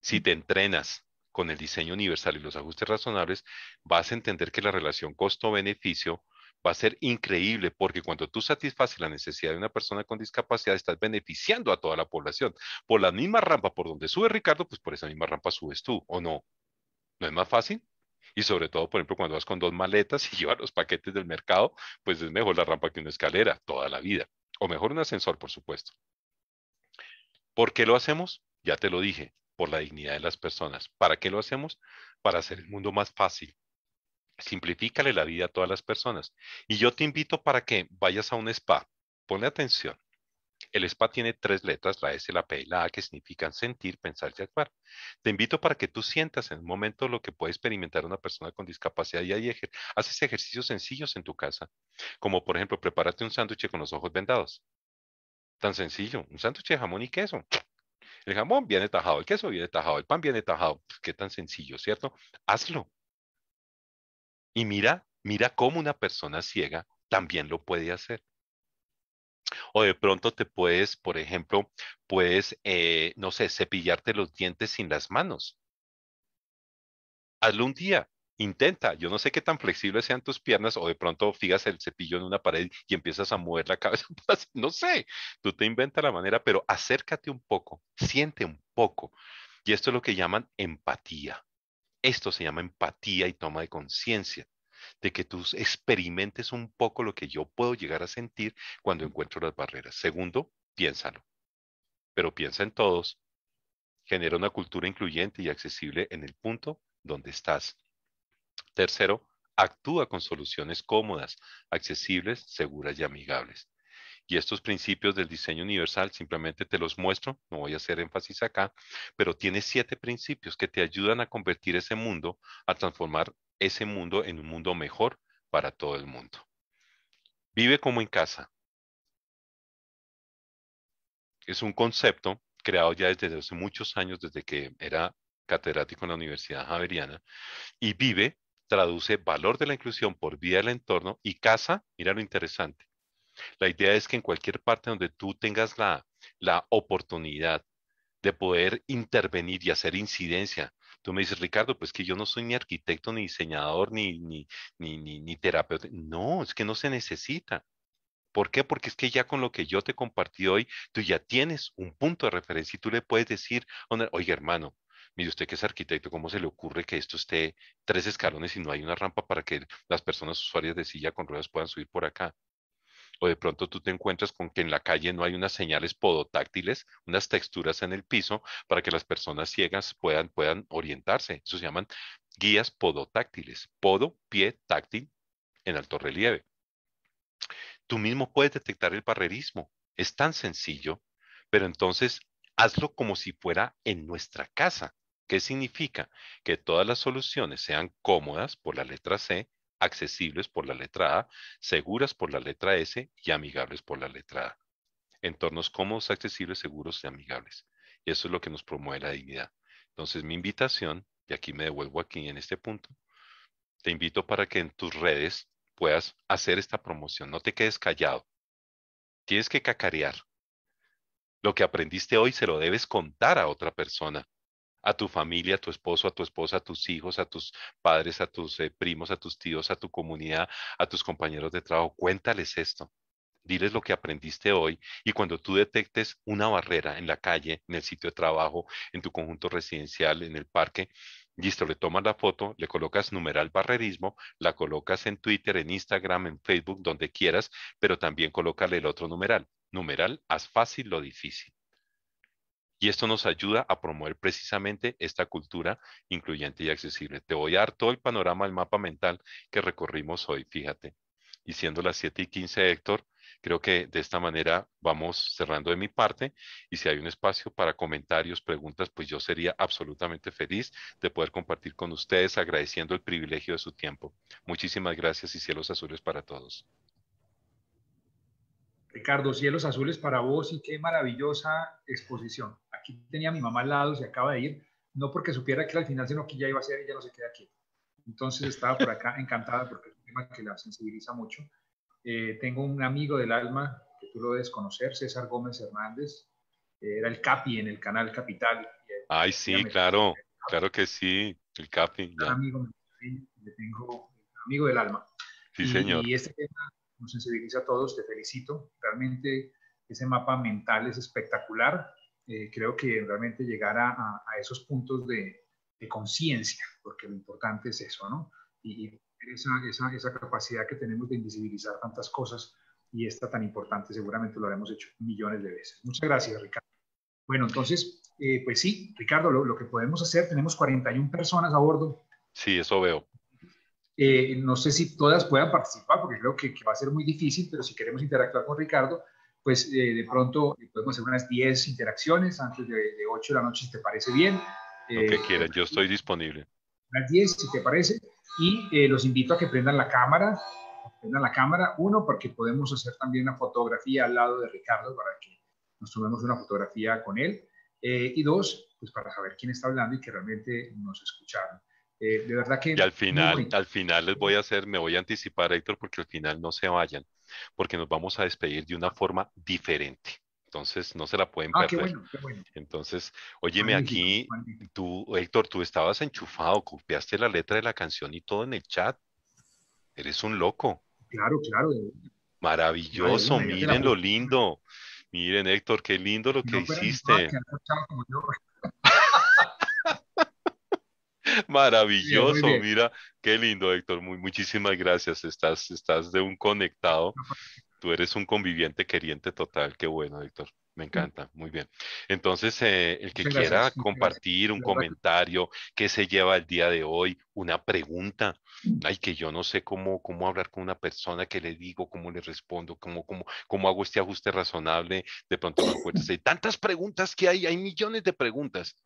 Si te entrenas, con el diseño universal y los ajustes razonables, vas a entender que la relación costo-beneficio va a ser increíble porque cuando tú satisfaces la necesidad de una persona con discapacidad, estás beneficiando a toda la población. Por la misma rampa por donde sube Ricardo, pues por esa misma rampa subes tú, ¿o no? ¿No es más fácil? Y sobre todo, por ejemplo, cuando vas con dos maletas y llevas los paquetes del mercado, pues es mejor la rampa que una escalera toda la vida. O mejor un ascensor, por supuesto. ¿Por qué lo hacemos? Ya te lo dije, por la dignidad de las personas. ¿Para qué lo hacemos? Para hacer el mundo más fácil. Simplifícale la vida a todas las personas. Y yo te invito para que vayas a un spa. Ponle atención. El spa tiene tres letras, la S, la P y la A, que significan sentir, pensar y actuar. Te invito para que tú sientas en un momento lo que puede experimentar una persona con discapacidad y ahí haces ejercicios sencillos en tu casa, como por ejemplo, prepárate un sándwich con los ojos vendados. Tan sencillo, un sándwich de jamón y queso. El jamón viene tajado, el queso viene tajado, el pan viene tajado. Pues, qué tan sencillo, ¿cierto? Hazlo. Y mira, mira cómo una persona ciega también lo puede hacer. O de pronto te puedes, por ejemplo, puedes, eh, no sé, cepillarte los dientes sin las manos. Hazlo un día, intenta, yo no sé qué tan flexibles sean tus piernas o de pronto fijas el cepillo en una pared y empiezas a mover la cabeza, no sé, tú te inventas la manera, pero acércate un poco, siente un poco. Y esto es lo que llaman empatía. Esto se llama empatía y toma de conciencia de que tú experimentes un poco lo que yo puedo llegar a sentir cuando encuentro las barreras. Segundo, piénsalo, pero piensa en todos. Genera una cultura incluyente y accesible en el punto donde estás Tercero, actúa con soluciones cómodas, accesibles, seguras y amigables. Y estos principios del diseño universal simplemente te los muestro, no voy a hacer énfasis acá, pero tiene siete principios que te ayudan a convertir ese mundo, a transformar ese mundo en un mundo mejor para todo el mundo. Vive como en casa. Es un concepto creado ya desde hace muchos años, desde que era catedrático en la Universidad Javeriana, y vive traduce valor de la inclusión por vía del entorno y casa, mira lo interesante. La idea es que en cualquier parte donde tú tengas la, oportunidad de poder intervenir y hacer incidencia, tú me dices, Ricardo, pues que yo no soy ni arquitecto, ni diseñador, ni, ni, ni, ni, ni terapeuta. No, es que no se necesita. ¿Por qué? Porque es que ya con lo que yo te compartí hoy, tú ya tienes un punto de referencia y tú le puedes decir, oye hermano, mire usted que es arquitecto, ¿cómo se le ocurre que esto esté tres escalones y no hay una rampa para que las personas usuarias de silla con ruedas puedan subir por acá? O de pronto tú te encuentras con que en la calle no hay unas señales podotáctiles, unas texturas en el piso para que las personas ciegas puedan, puedan orientarse. Eso se llaman guías podotáctiles. Podo, pie, táctil en alto relieve. Tú mismo puedes detectar el barrerismo. Es tan sencillo, pero entonces hazlo como si fuera en nuestra casa. ¿Qué significa? Que todas las soluciones sean cómodas por la letra C, accesibles por la letra A, seguras por la letra S y amigables por la letra A. Entornos cómodos, accesibles, seguros y amigables. Y eso es lo que nos promueve la dignidad. Entonces, mi invitación, y aquí me devuelvo aquí en este punto, te invito para que en tus redes puedas hacer esta promoción. No te quedes callado. Tienes que cacarear. Lo que aprendiste hoy se lo debes contar a otra persona a tu familia, a tu esposo, a tu esposa, a tus hijos, a tus padres, a tus eh, primos, a tus tíos, a tu comunidad, a tus compañeros de trabajo. Cuéntales esto. Diles lo que aprendiste hoy y cuando tú detectes una barrera en la calle, en el sitio de trabajo, en tu conjunto residencial, en el parque, listo, le tomas la foto, le colocas numeral barrerismo, la colocas en Twitter, en Instagram, en Facebook, donde quieras, pero también colócale el otro numeral. Numeral, haz fácil lo difícil. Y esto nos ayuda a promover precisamente esta cultura incluyente y accesible. Te voy a dar todo el panorama del mapa mental que recorrimos hoy, fíjate. Y siendo las 7 y 15, Héctor, creo que de esta manera vamos cerrando de mi parte y si hay un espacio para comentarios, preguntas, pues yo sería absolutamente feliz de poder compartir con ustedes agradeciendo el privilegio de su tiempo. Muchísimas gracias y cielos azules para todos. Ricardo, Cielos Azules para vos y qué maravillosa exposición. Aquí tenía a mi mamá al lado, se acaba de ir, no porque supiera que al final, sino que ya iba a ser, ya no se queda aquí. Entonces estaba por acá encantada porque es un tema que la sensibiliza mucho. Eh, tengo un amigo del alma que tú lo debes conocer, César Gómez Hernández, eh, era el Capi en el canal Capital. Eh, Ay, sí, claro, claro que sí, el Capi. Un Amigo, amigo del alma. Sí, señor. Y este tema nos sensibiliza a todos, te felicito. Realmente ese mapa mental es espectacular. Eh, creo que realmente llegar a, esos puntos de, conciencia, porque lo importante es eso, ¿no? Y, esa, capacidad que tenemos de invisibilizar tantas cosas y esta tan importante, seguramente lo habremos hecho millones de veces. Muchas gracias, Ricardo. Bueno, entonces, eh, pues sí, Ricardo, lo, que podemos hacer, tenemos 41 personas a bordo. Sí, eso veo. Eh, no sé si todas puedan participar, porque creo que, va a ser muy difícil, pero si queremos interactuar con Ricardo, pues eh, de pronto eh, podemos hacer unas 10 interacciones antes de, 8 de la noche, si te parece bien. Lo que quieras, yo estoy disponible. Unas 10, si te parece, y los invito a que prendan la cámara, prendan la cámara, uno, porque podemos hacer también una fotografía al lado de Ricardo para que nos tomemos una fotografía con él, y dos, pues para saber quién está hablando y que realmente nos escucharon. Eh, de verdad que... Y al final, al final les voy a hacer, me voy a anticipar, Héctor, porque al final no se vayan, porque nos vamos a despedir de una forma diferente. Entonces, no se la pueden ah, perder. Entonces, óyeme aquí, tú, Héctor, tú estabas enchufado, copiaste la letra de la canción y todo en el chat. Eres un loco. Claro, claro. Maravilloso, miren lo lindo. Miren, Héctor, qué lindo lo que hiciste. Maravilloso, mira, qué lindo, Héctor. Muy, muchísimas gracias. Estás, estás de un conectado. Tú eres un conviviente queriente total. Qué bueno, Héctor. Me encanta, muy bien. Entonces, eh, el que quiera compartir un comentario, qué se lleva el día de hoy, una pregunta. Mm. Ay, que yo no sé cómo, cómo hablar con una persona, qué le digo, cómo le respondo, cómo, cómo, cómo hago este ajuste razonable. De pronto me encuentras. hay tantas preguntas que hay, hay millones de preguntas.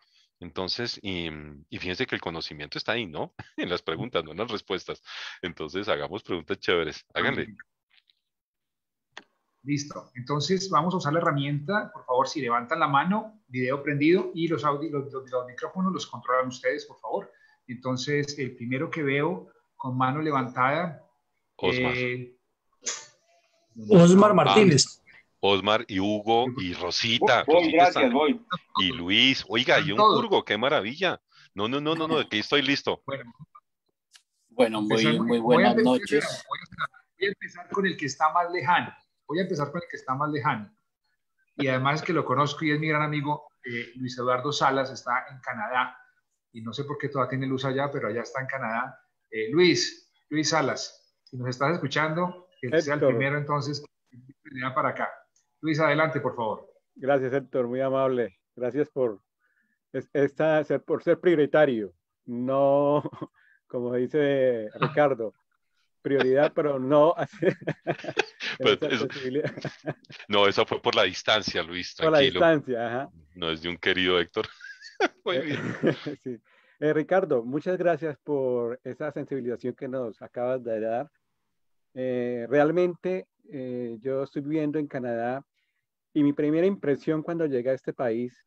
Entonces, mm, y, fíjense que el conocimiento está ahí, ¿no? En las preguntas, no en las respuestas. Entonces, hagamos preguntas chéveres. Háganle. Listo. Entonces, vamos a usar la herramienta. Por favor, si levantan la mano, video prendido y los, audio, los, micrófonos los controlan ustedes, por favor. Entonces, el primero que veo con mano levantada. Osmar. Eh, Osmar Martínez. Osmar y Hugo y pues. Rosita. Y Luis, oiga, y un burgo, qué maravilla. No, no, no, no, no, aquí estoy listo. Bueno, muy, buenas noches. voy a empezar con el que está más lejano. Voy a empezar con el que está más lejano. Y además que lo conozco y es mi gran amigo, eh, Luis Eduardo Salas, está en Canadá. Y no sé por qué todavía tiene luz allá, pero allá está en Canadá. Eh, Luis, Luis Salas, si nos estás escuchando, que sea el primero entonces para acá. Luis, adelante, por favor. Gracias, Héctor, muy amable. Gracias por, esta, por ser prioritario. No, como dice Ricardo, prioridad, pero no No, eso, fue por la distancia, Luis. Por la distancia, ajá. No es de un querido Héctor. Muy eh, bien. Eh, Ricardo, muchas gracias por esa sensibilización que nos acabas de dar. Eh, realmente, yo estoy viviendo en Canadá y mi primera impresión cuando llegué a este país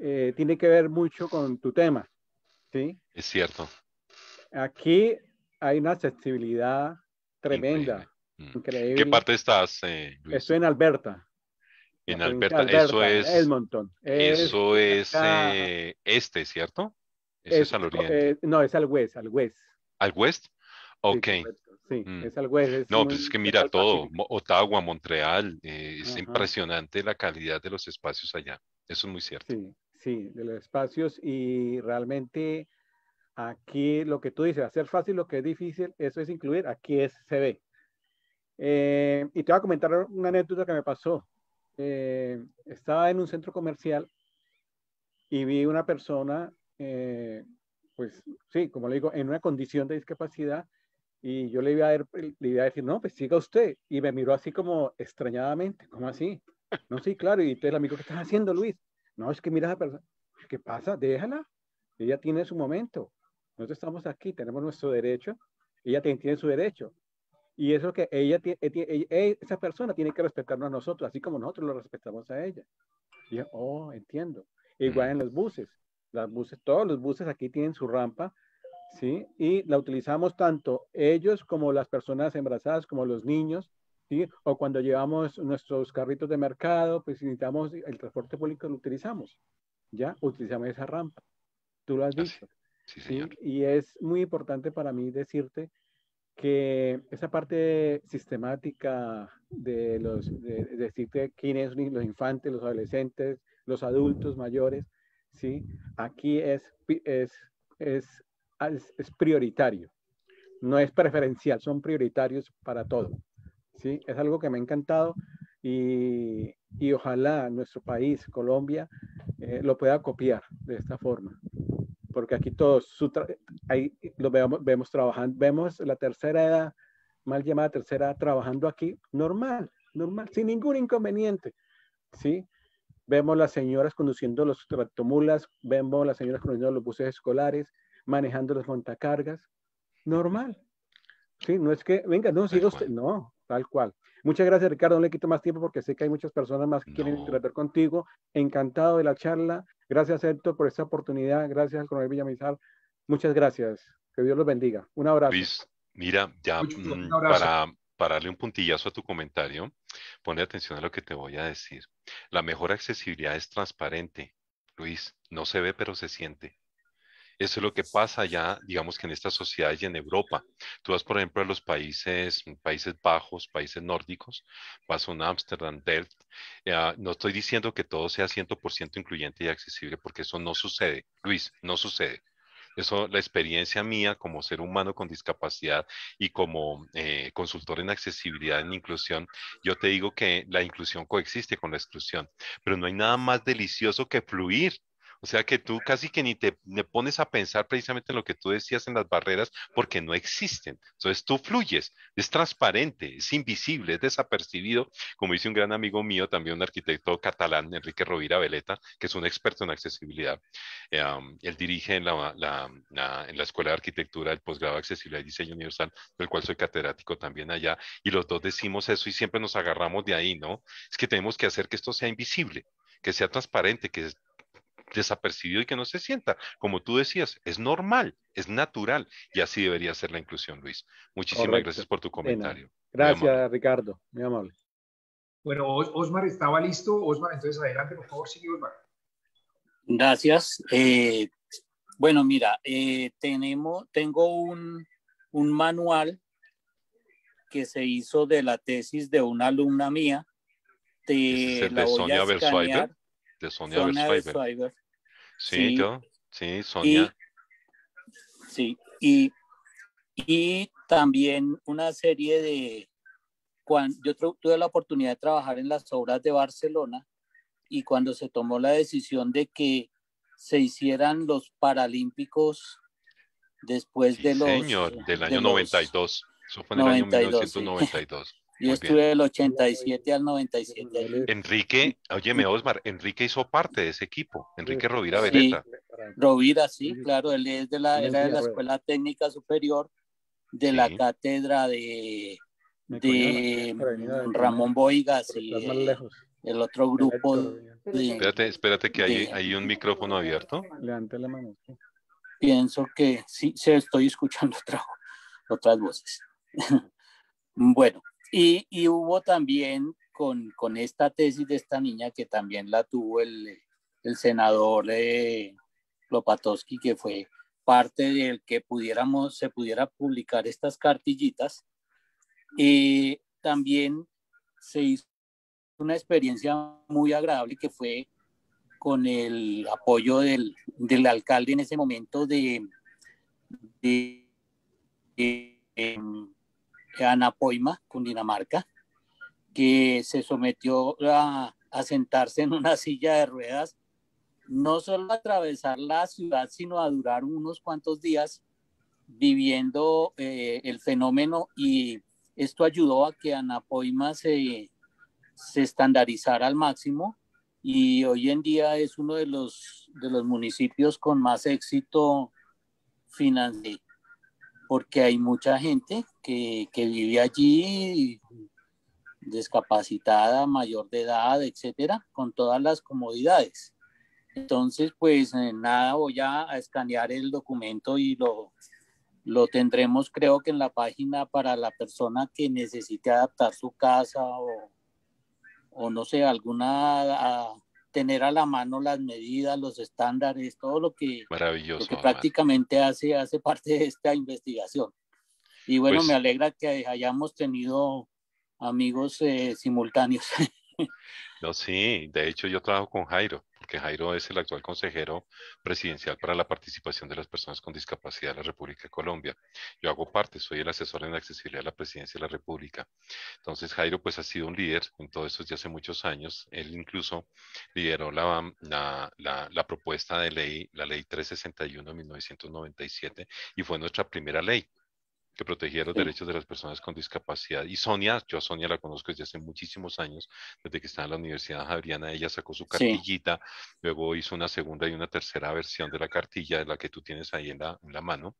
eh, tiene que ver mucho con tu tema, ¿sí? Es cierto. Aquí hay una accesibilidad tremenda. Increíble. Mm. ¿Qué parte estás, eh, Estoy en Alberta. En Alberta, eso es. el eso es eh, este, ¿cierto? Eso es, al oriente. no, es al west, al west. ¿Al west? Ok sí, mm. es algo No, pues es que mira todo, Ottawa, Montreal, eh, es impresionante la calidad de los espacios allá, eso es muy cierto. Sí, sí, de los espacios y realmente aquí lo que tú dices, hacer fácil lo que es difícil, eso es incluir, aquí es, se ve. Eh, y te voy a comentar una anécdota que me pasó. Eh, estaba en un centro comercial y vi una persona, pues sí, como le digo, en una condición de discapacidad y yo le iba, a, decir, no, pues siga usted. Y me miró así como extrañadamente, ¿cómo así? No, sí, claro. Y tú, el amigo, ¿qué estás haciendo, Luis? No, es que mira a esa persona. ¿Qué pasa? Déjala. Ella tiene su momento. Nosotros estamos aquí, tenemos nuestro derecho. Ella tiene su derecho. Y eso que ella, tiene, eh, eh, esa persona tiene que respetarnos a nosotros, así como nosotros lo respetamos a ella. Y yo, oh, entiendo. Igual mm. en los buses. Las buses, todos los buses aquí tienen su rampa ¿sí? Y la utilizamos tanto ellos como las personas embarazadas, como los niños, ¿sí? O cuando llevamos nuestros carritos de mercado, pues necesitamos el transporte público, lo utilizamos, ¿ya? Utilizamos esa rampa. Tú lo has visto. Sí, Y es muy importante para mí decirte que esa parte sistemática de los, decirte quiénes son los infantes, los adolescentes, los adultos mayores, ¿sí? Aquí es, es, es es, prioritario, no es preferencial, son prioritarios para todo. ¿sí? Es algo que me ha encantado y, ojalá nuestro país, Colombia, eh, lo pueda copiar de esta forma. Porque aquí todos, ahí lo vemos, vemos trabajando, vemos la tercera edad, mal llamada tercera edad, trabajando aquí normal, normal, sin ningún inconveniente. ¿Sí? Vemos las señoras conduciendo los tractomulas, vemos las señoras conduciendo los buses escolares, manejando los montacargas. Normal. Sí, no es que, venga, no, siga usted, no, tal cual. Muchas gracias, Ricardo. No le quito más tiempo porque sé que hay muchas personas más que quieren tratar contigo. Encantado de la charla. Gracias, Héctor, por esta oportunidad. Gracias al coronel Villamizar. Muchas gracias. Que Dios los bendiga. Un abrazo. Luis, mira, ya mm, para, darle un puntillazo a tu comentario, pone atención a lo que te voy a decir. La mejor accesibilidad es transparente. Luis, no se ve, pero se siente. Eso es lo que pasa ya, digamos que en estas sociedades y en Europa. Tú vas, por ejemplo, a los países, Países Bajos, países nórdicos, vas a un Ámsterdam, Delft. Ah, no estoy diciendo que todo sea 100% incluyente y accesible, porque eso no sucede. Luis, no sucede. Eso, la experiencia mía como ser humano con discapacidad y como eh, consultor en accesibilidad, en inclusión, yo te digo que la inclusión coexiste con la exclusión, pero no hay nada más delicioso que fluir o sea que tú casi que ni te, pones a pensar precisamente en lo que tú decías en las barreras porque no existen. Entonces tú fluyes, es transparente, es invisible, es desapercibido. Como dice un gran amigo mío, también un arquitecto catalán, Enrique Rovira Veleta, que es un experto en accesibilidad. Eh, él dirige en la, Escuela de Arquitectura el posgrado de Accesibilidad y Diseño Universal, del cual soy catedrático también allá. Y los dos decimos eso y siempre nos agarramos de ahí, ¿no? Es que tenemos que hacer que esto sea invisible, que sea transparente, que desapercibido y que no se sienta. Como tú decías, es normal, es natural y así debería ser la inclusión, Luis. Muchísimas gracias por tu comentario. Gracias, Ricardo. Muy amable. Bueno, Osmar estaba listo. Osmar, entonces adelante, por favor, sigue Osmar. Gracias. Eh, bueno, mira, eh, tenemos, tengo un, manual que se hizo de la tesis de una alumna mía. de, Sonia de Sonia, Sí, yo, sí, Sonia. sí, y, también una serie de... Cuando, yo tuve la oportunidad de trabajar en las obras de Barcelona y cuando se tomó la decisión de que se hicieran los Paralímpicos después de los... Señor, del año 92. Eso fue en el año 1992. Yo estuve del 87 al 97. Enrique, óyeme Osmar, Enrique hizo parte de ese equipo, Enrique Rovira sí, Rovira, sí, claro, él es de la, era de la Escuela Técnica Superior de la Cátedra de, de Ramón Boigas el otro grupo. espérate, espérate que hay, un micrófono abierto. Levante la mano. Pienso que sí, se estoy escuchando otra, otras voces. bueno, y, y hubo también con, con, esta tesis de esta niña que también la tuvo el, el senador eh, Lopatowski, que fue parte del que pudiéramos, se pudiera publicar estas cartillitas. y también se hizo una experiencia muy agradable que fue con el apoyo del, del alcalde en ese momento de, de em, Anapoima, Cundinamarca, que se sometió a, sentarse en una silla de ruedas, no solo a atravesar la ciudad, sino a durar unos cuantos días viviendo eh, el fenómeno y esto ayudó a que Anapoima se, se estandarizara al máximo y hoy en día es uno de los, de los municipios con más éxito financiero porque hay mucha gente que, vive allí discapacitada, mayor de edad, etcétera, con todas las comodidades. Entonces, pues eh, nada, voy a escanear el documento y lo, lo tendremos creo que en la página para la persona que necesite adaptar su casa o, no sé, alguna tener a la mano las medidas, los estándares, todo lo que, Maravilloso, prácticamente hace, hace parte de esta investigación. Y bueno, pues me alegra que hayamos tenido amigos eh, simultáneos. No, sí, de hecho yo trabajo con Jairo, porque Jairo es el actual consejero presidencial para la participación de las personas con discapacidad de la República de Colombia. Yo hago parte, soy el asesor en accesibilidad de la presidencia de la República. Entonces Jairo pues ha sido un líder en todo esto desde hace muchos años. Él incluso lideró la, la, la propuesta de ley, la ley 361 de 1997, y fue nuestra primera ley que protegía los derechos de las personas con discapacidad. Y Sonia, yo a Sonia la conozco desde hace muchísimos años, desde que estaba en la Universidad Adriana, ella sacó su cartillita, luego hizo una segunda y una tercera versión de la cartilla, de la que tú tienes ahí en la, mano.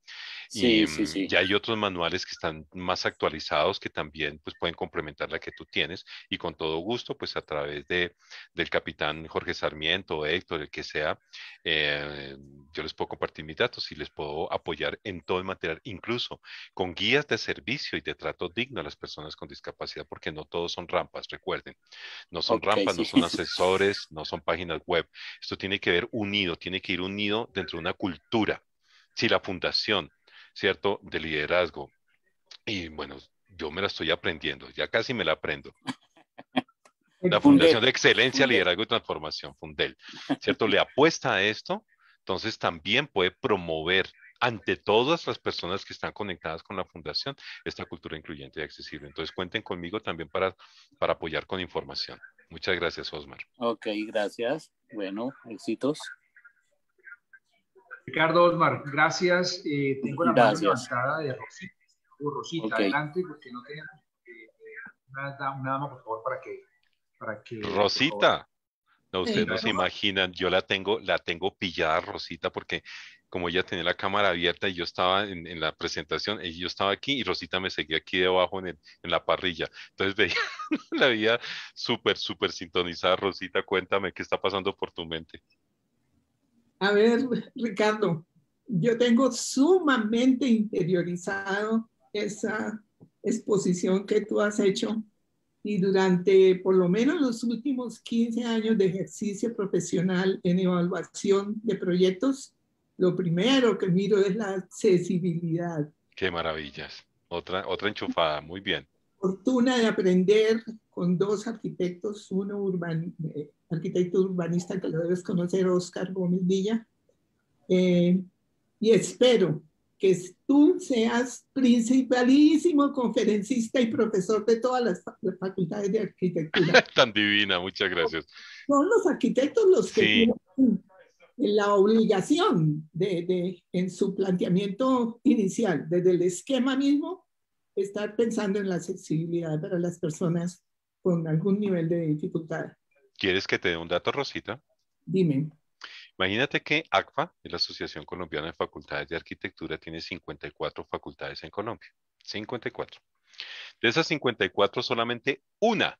y mm, ya hay otros manuales que están más actualizados que también pues, pueden complementar la que tú tienes. Y con todo gusto, pues a través de, del capitán Jorge Sarmiento, Héctor, el que sea, eh, yo les puedo compartir mis datos y les puedo apoyar en todo el material, incluso con con guías de servicio y de trato digno a las personas con discapacidad, porque no todos son rampas, recuerden. No son rampas, no son asesores, no son páginas web. Esto tiene que ver unido, tiene que ir unido dentro de una cultura. Si la fundación, ¿cierto?, de liderazgo. Y bueno, yo me la estoy aprendiendo, ya casi me la aprendo. La Fundación de Excelencia, Liderazgo y Transformación, Fundel, ¿cierto? Le apuesta a esto, entonces también puede promover ante todas las personas que están conectadas con la fundación esta cultura incluyente y accesible. Entonces cuenten conmigo también para, para apoyar con información. Muchas gracias, Osmar. Ok, gracias. Bueno, éxitos. Ricardo Osmar, gracias. Eh, tengo la mano levantada de Rosita. Rosita, adelante, porque no eh, por favor, para que... Rosita. No, ustedes no se imaginan, yo la tengo, la tengo pillada, Rosita, porque como ella tenía la cámara abierta y yo estaba en, la presentación, y yo estaba aquí y Rosita me seguía aquí debajo en, en la parrilla. Entonces veía, la veía súper, súper sintonizada. Rosita, cuéntame qué está pasando por tu mente. A ver, Ricardo, yo tengo sumamente interiorizado esa exposición que tú has hecho y durante por lo menos los últimos 15 años de ejercicio profesional en evaluación de proyectos, lo primero que miro es la accesibilidad. Qué maravillas. Otra, otra enchufada, muy bien. Fortuna de aprender con dos arquitectos, uno urban, eh, arquitecto urbanista que lo debes conocer, Oscar Gómez Villa, eh, y espero que tú seas principalísimo conferencista y profesor de todas las, facultades de arquitectura. Tan divina, muchas gracias. Son los arquitectos los que la obligación de, de, en su planteamiento inicial, desde el esquema mismo, estar pensando en la accesibilidad para las personas con algún nivel de dificultad. ¿Quieres que te dé un dato, Rosita? Dime. Imagínate que ACFA, la Asociación Colombiana de Facultades de Arquitectura, tiene 54 facultades en Colombia. 54. De esas 54, solamente una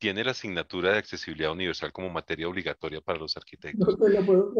tiene la asignatura de accesibilidad universal como materia obligatoria para los arquitectos. puedo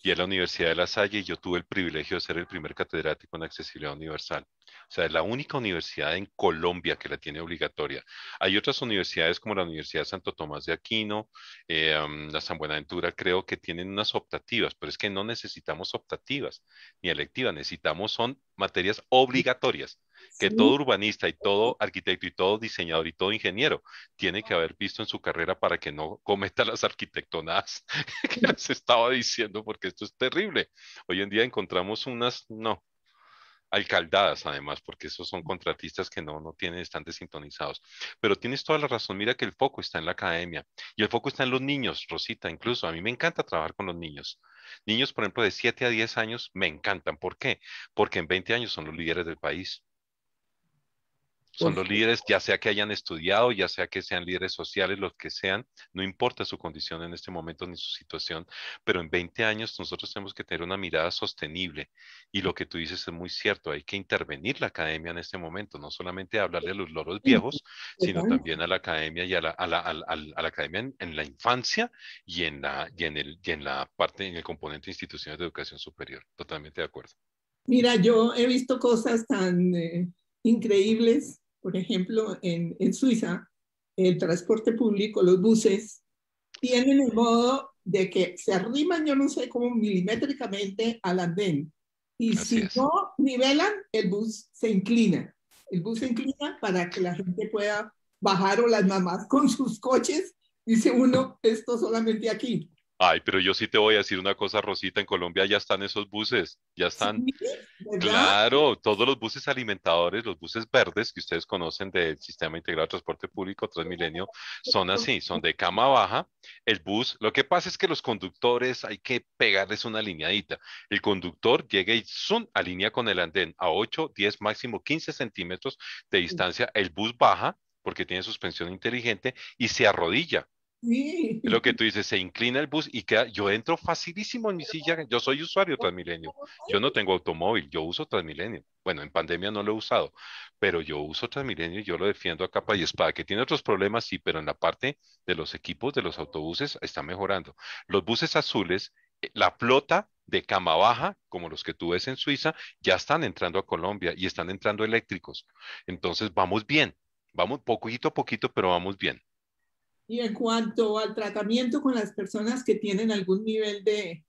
Y en la Universidad de La Salle yo tuve el privilegio de ser el primer catedrático en accesibilidad universal. O sea, es la única universidad en Colombia que la tiene obligatoria. Hay otras universidades como la Universidad de Santo Tomás de Aquino, eh, la San Buenaventura, creo que tienen unas optativas, pero es que no necesitamos optativas ni electivas, necesitamos son materias obligatorias que todo urbanista y todo arquitecto y todo diseñador y todo ingeniero tiene que haber visto en su carrera para que no cometa las arquitectonadas que les estaba diciendo, porque esto es terrible. Hoy en día encontramos unas, no, alcaldadas además, porque esos son contratistas que no, no tienen, estantes sintonizados. Pero tienes toda la razón, mira que el foco está en la academia y el foco está en los niños, Rosita, incluso a mí me encanta trabajar con los niños. Niños, por ejemplo, de 7 a 10 años me encantan. ¿Por qué? Porque en 20 años son los líderes del país. Son pues los líderes, ya sea que hayan estudiado, ya sea que sean líderes sociales, los que sean, no importa su condición en este momento ni su situación, pero en 20 años nosotros tenemos que tener una mirada sostenible. Y lo que tú dices es muy cierto, hay que intervenir la academia en este momento, no solamente hablarle a los loros viejos, sino también a la academia y a la, a la, a la academia en, la infancia y en la, y en, el, y en la parte, en el componente de instituciones de educación superior. Totalmente de acuerdo. Mira, yo he visto cosas tan eh, increíbles por ejemplo, en, Suiza, el transporte público, los buses, tienen el modo de que se arriman, yo no sé cómo, milimétricamente al andén. Y si no nivelan, el bus se inclina. El bus se inclina para que la gente pueda bajar o las mamás con sus coches. Dice uno, esto solamente aquí. Ay, pero yo sí te voy a decir una cosa, Rosita, en Colombia ya están esos buses, ya están. Claro, todos los buses alimentadores, los buses verdes que ustedes conocen del Sistema Integrado de Transporte Público Transmilenio, son así, son de cama baja. El bus, lo que pasa es que los conductores hay que pegarles una alineadita. El conductor llega y son alinea con el andén a 8, 10, máximo 15 centímetros de distancia. El bus baja porque tiene suspensión inteligente y se arrodilla lo que tú dices, se inclina el bus y queda, yo entro facilísimo en mi silla, yo soy usuario Transmilenio, yo no tengo automóvil, yo uso Transmilenio. Bueno, en pandemia no lo he usado, pero yo uso Transmilenio y yo lo defiendo a capa y espada, que tiene otros problemas, sí, pero en la parte de los equipos de los autobuses está mejorando. Los buses azules, eh, la flota de cama baja, como los que tú ves en Suiza, ya están entrando a Colombia y están entrando eléctricos. Entonces, vamos bien, vamos poquito a poquito, pero vamos bien. Y en cuanto al tratamiento con las personas que tienen algún nivel de,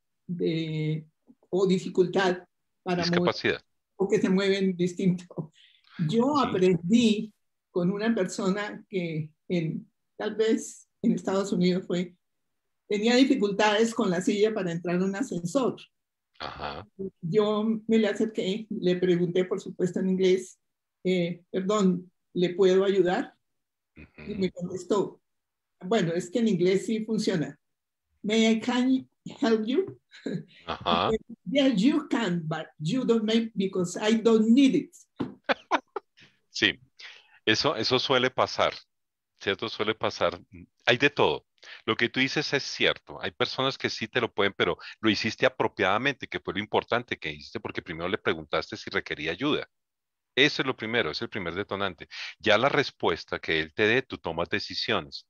o dificultad para moverse o que se mueven distinto. Yo aprendí con una persona que en, tal vez en Estados Unidos fue, tenía dificultades con la silla para entrar en un ascensor. Ajá. Yo me le acerqué, le pregunté, por supuesto, en inglés, eh, perdón, ¿le puedo ayudar? Y me contestó, bueno, es que en inglés sí funciona. May I help you? Ajá. you can, but you don't make because I don't need it. sí, eso, eso suele pasar, ¿cierto? Suele pasar. Hay de todo. Lo que tú dices es cierto. Hay personas que sí te lo pueden, pero lo hiciste apropiadamente, que fue lo importante que hiciste, porque primero le preguntaste si requería ayuda. Eso es lo primero, es el primer detonante. Ya la respuesta que él te dé, tú tomas decisiones.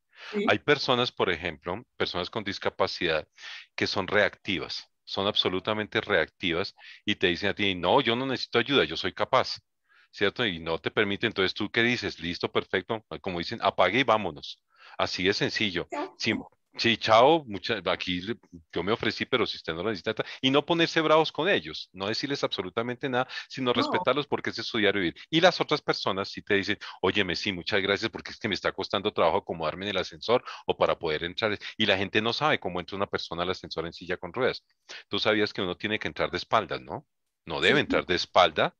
Hay personas, por ejemplo, personas con discapacidad que son reactivas, son absolutamente reactivas y te dicen a ti, no, yo no necesito ayuda, yo soy capaz, ¿cierto? Y no te permite, entonces tú qué dices, listo, perfecto, como dicen, apague y vámonos. Así de sencillo, Sí. Sí, chao, aquí yo me ofrecí, pero si usted no lo necesita, y no ponerse bravos con ellos, no decirles absolutamente nada, sino respetarlos porque es su y vivir. Y las otras personas sí te dicen, óyeme, sí, muchas gracias porque es que me está costando trabajo acomodarme en el ascensor o para poder entrar. Y la gente no sabe cómo entra una persona al ascensor en silla con ruedas. Tú sabías que uno tiene que entrar de espaldas, ¿no? No debe entrar de espalda,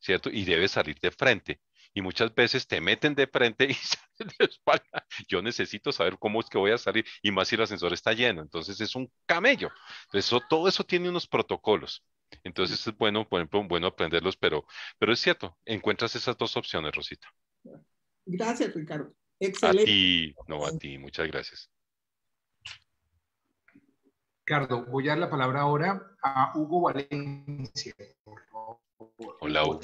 ¿cierto? Y debe salir de frente y muchas veces te meten de frente y salen de espalda. Yo necesito saber cómo es que voy a salir y más si el ascensor está lleno. Entonces es un camello. eso, todo eso tiene unos protocolos. Entonces es bueno, por ejemplo, bueno aprenderlos, pero, pero es cierto, encuentras esas dos opciones, Rosita. Gracias, Ricardo. Excelente. A ti, no a ti, muchas gracias. Ricardo, voy a dar la palabra ahora a Hugo Valencia. Hola, Hugo.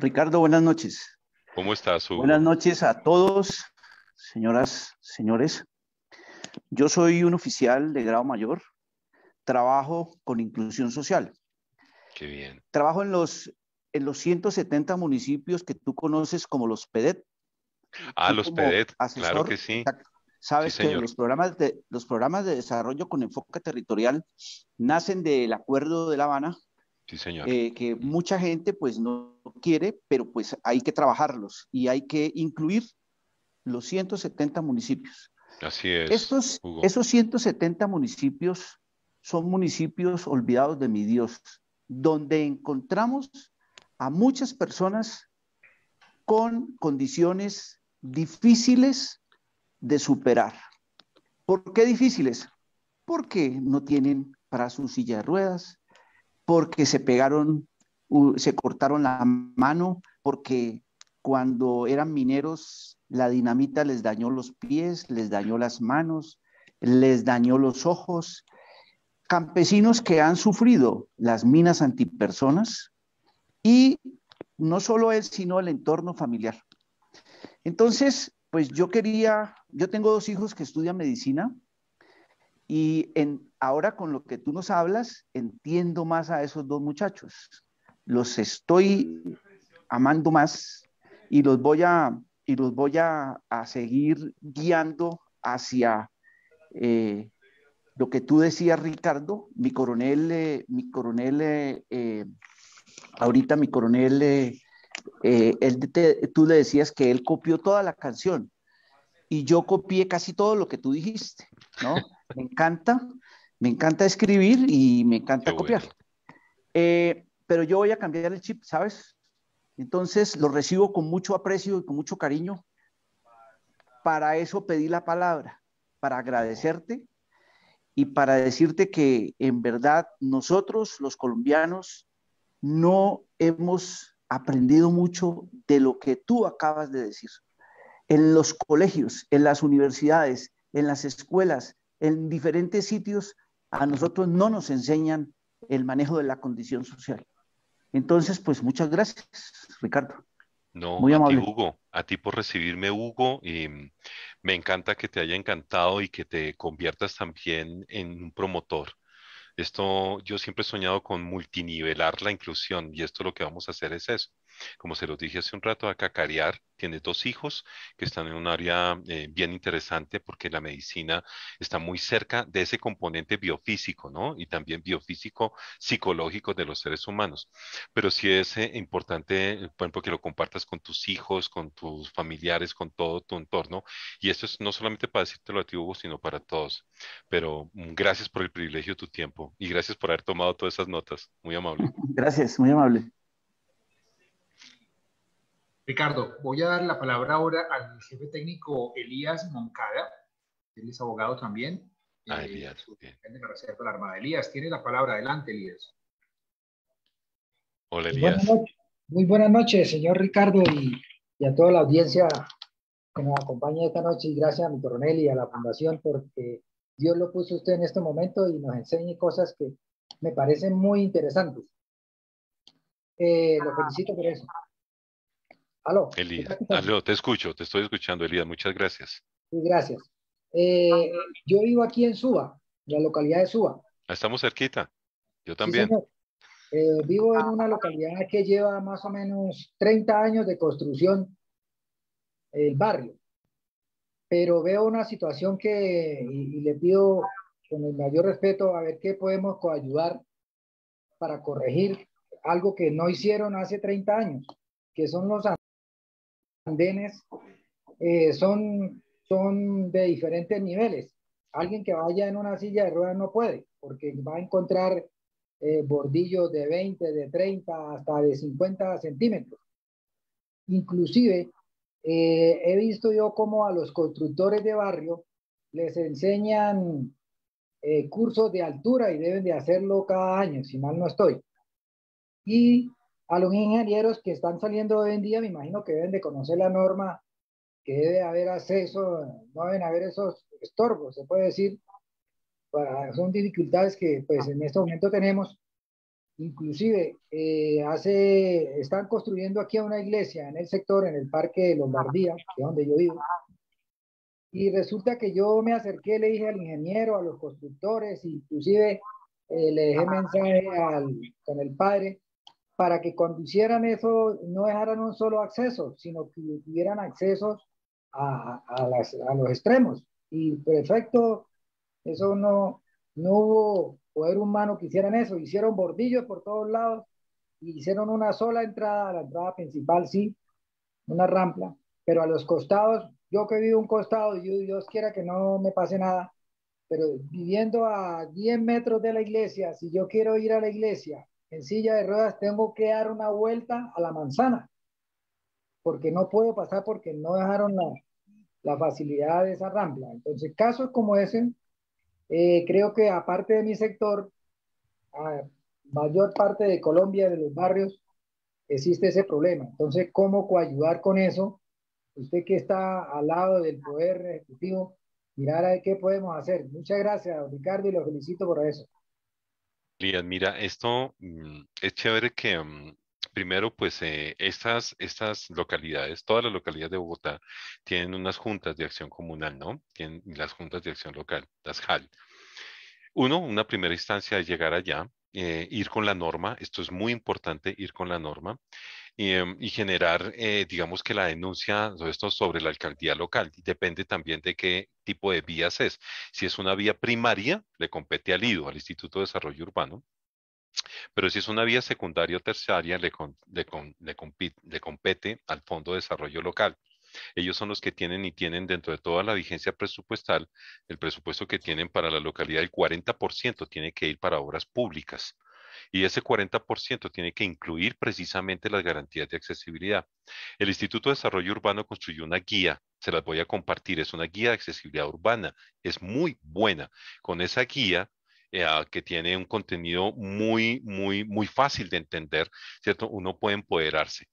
Ricardo, buenas noches. ¿Cómo estás? Hugo? Buenas noches a todos, señoras, señores. Yo soy un oficial de grado mayor. Trabajo con inclusión social. Qué bien. Trabajo en los, en los 170 municipios que tú conoces como los PEDET. Ah, los PEDET, claro que sí. Sabes que los programas, de, los programas de desarrollo con enfoque territorial nacen del Acuerdo de La Habana Sí, señor. Eh, que mucha gente pues no quiere, pero pues hay que trabajarlos y hay que incluir los 170 municipios. Así es. Estos, Esos 170 municipios son municipios olvidados de mi Dios, donde encontramos a muchas personas con condiciones difíciles de superar. ¿Por qué difíciles? Porque no tienen para sus silla de ruedas, porque se pegaron, se cortaron la mano, porque cuando eran mineros la dinamita les dañó los pies, les dañó las manos, les dañó los ojos. Campesinos que han sufrido las minas antipersonas y no solo él, sino el entorno familiar. Entonces, pues yo quería, yo tengo dos hijos que estudian medicina y en, ahora con lo que tú nos hablas, entiendo más a esos dos muchachos. Los estoy amando más y los voy a, y los voy a, seguir guiando hacia eh, lo que tú decías, Ricardo, mi coronel, eh, mi coronel, eh, ahorita mi coronel, tú le decías que él copió toda la canción y yo copié casi todo lo que tú dijiste, ¿no? Me encanta, me encanta escribir y me encanta copiar. Eh, pero yo voy a cambiar el chip, ¿sabes? Entonces lo recibo con mucho aprecio y con mucho cariño. Para eso pedí la palabra, para agradecerte y para decirte que en verdad nosotros los colombianos no hemos aprendido mucho de lo que tú acabas de decir. En los colegios, en las universidades, en las escuelas, en diferentes sitios a nosotros no nos enseñan el manejo de la condición social. Entonces, pues muchas gracias, Ricardo. No, Muy amable. a Hugo, a ti por recibirme, Hugo. Y me encanta que te haya encantado y que te conviertas también en un promotor. Esto, yo siempre he soñado con multinivelar la inclusión y esto lo que vamos a hacer es eso como se los dije hace un rato, a cacarear. Tiene dos hijos que están en un área eh, bien interesante porque la medicina está muy cerca de ese componente biofísico, ¿no? Y también biofísico psicológico de los seres humanos. Pero sí es eh, importante, bueno, eh, porque que lo compartas con tus hijos, con tus familiares, con todo tu entorno. Y esto es no solamente para decírtelo a ti, Hugo, sino para todos. Pero mm, gracias por el privilegio de tu tiempo y gracias por haber tomado todas esas notas. Muy amable. Gracias, muy amable. Ricardo, voy a dar la palabra ahora al jefe técnico Elías Moncada, él es abogado también. Ah, eh, Elías. Eh, la Armada. Elías, tiene la palabra. Adelante, Elías. Hola, Elías. Muy buenas noches, señor Ricardo, y, a toda la audiencia que nos acompaña esta noche. Y gracias a mi coronel y a la Fundación, porque Dios lo puso usted en este momento y nos enseñe cosas que me parecen muy interesantes. Eh, lo ah, felicito por eso. Aló. Elías. aló, te escucho, te estoy escuchando, Elías, muchas gracias. gracias. Eh, yo vivo aquí en Suba, en la localidad de Suba. Ah, estamos cerquita, yo también. Eh, vivo en una localidad que lleva más o menos 30 años de construcción, el barrio, pero veo una situación que, y, y le pido con el mayor respeto a ver qué podemos coayudar para corregir algo que no hicieron hace 30 años, que son los andenes eh, son, son de diferentes niveles. Alguien que vaya en una silla de ruedas no puede, porque va a encontrar eh, bordillos de 20, de 30, hasta de 50 centímetros. Inclusive, eh, he visto yo como a los constructores de barrio les enseñan cursos de altura y deben de hacerlo cada año, si mal no estoy. Y a los ingenieros que están saliendo hoy en día, me imagino que deben de conocer la norma, que debe haber acceso, no deben haber esos estorbos, se puede decir, son dificultades que pues en este momento tenemos. Inclusive, eh, hace, están construyendo aquí una iglesia en el sector, en el Parque de Lombardía, que es donde yo vivo, y resulta que yo me acerqué, le dije al ingeniero, a los constructores, inclusive eh, le dejé mensaje con el padre, para que cuando hicieran eso, no dejaran un solo acceso, sino que tuvieran accesos a, los extremos. Y perfecto, eso no, no hubo poder humano que hicieran eso, hicieron bordillos por todos lados, y hicieron una sola entrada, la entrada principal sí, una rampa, pero a los costados, yo que vivo un costado, yo, Dios quiera que no me pase nada, pero viviendo a 10 metros de la iglesia, si yo quiero ir a la iglesia en silla de ruedas tengo que dar una vuelta a la manzana, porque no puedo pasar porque no dejaron la, facilidad de esa rambla, Entonces, casos como ese, eh, creo que aparte de mi sector, mayor parte de Colombia, de los barrios, existe ese problema. Entonces, ¿cómo coayudar con eso? Usted que está al lado del Poder Ejecutivo, mirar a qué podemos hacer. Muchas gracias, Ricardo, y lo felicito por eso mira, esto mm, es chévere que mm, primero, pues eh, estas, estas localidades, todas las localidades de Bogotá tienen unas juntas de acción comunal, ¿no? Tienen las juntas de acción local, las JAL. Uno, una primera instancia es llegar allá, eh, ir con la norma, esto es muy importante, ir con la norma. Em, y, generar, eh, digamos que la denuncia sobre esto sobre la alcaldía local. Depende también de qué tipo de vías es. Si es una vía primaria, le compete al IDO, al Instituto de Desarrollo Urbano. Pero si es una vía secundaria o terciaria, le, le compete al Fondo de Desarrollo Local. Ellos son los que tienen y tienen dentro de toda la vigencia presupuestal, el presupuesto que tienen para la localidad, el 40% tiene que ir para obras públicas y ese 40% tiene que incluir precisamente las garantías de accesibilidad. El Instituto de Desarrollo Urbano construyó una guía, se las voy a compartir, es una guía de accesibilidad urbana, es muy buena. Con esa guía eh, ah, que tiene un contenido muy, muy, muy fácil de entender, ¿cierto? Uno puede empoderarse.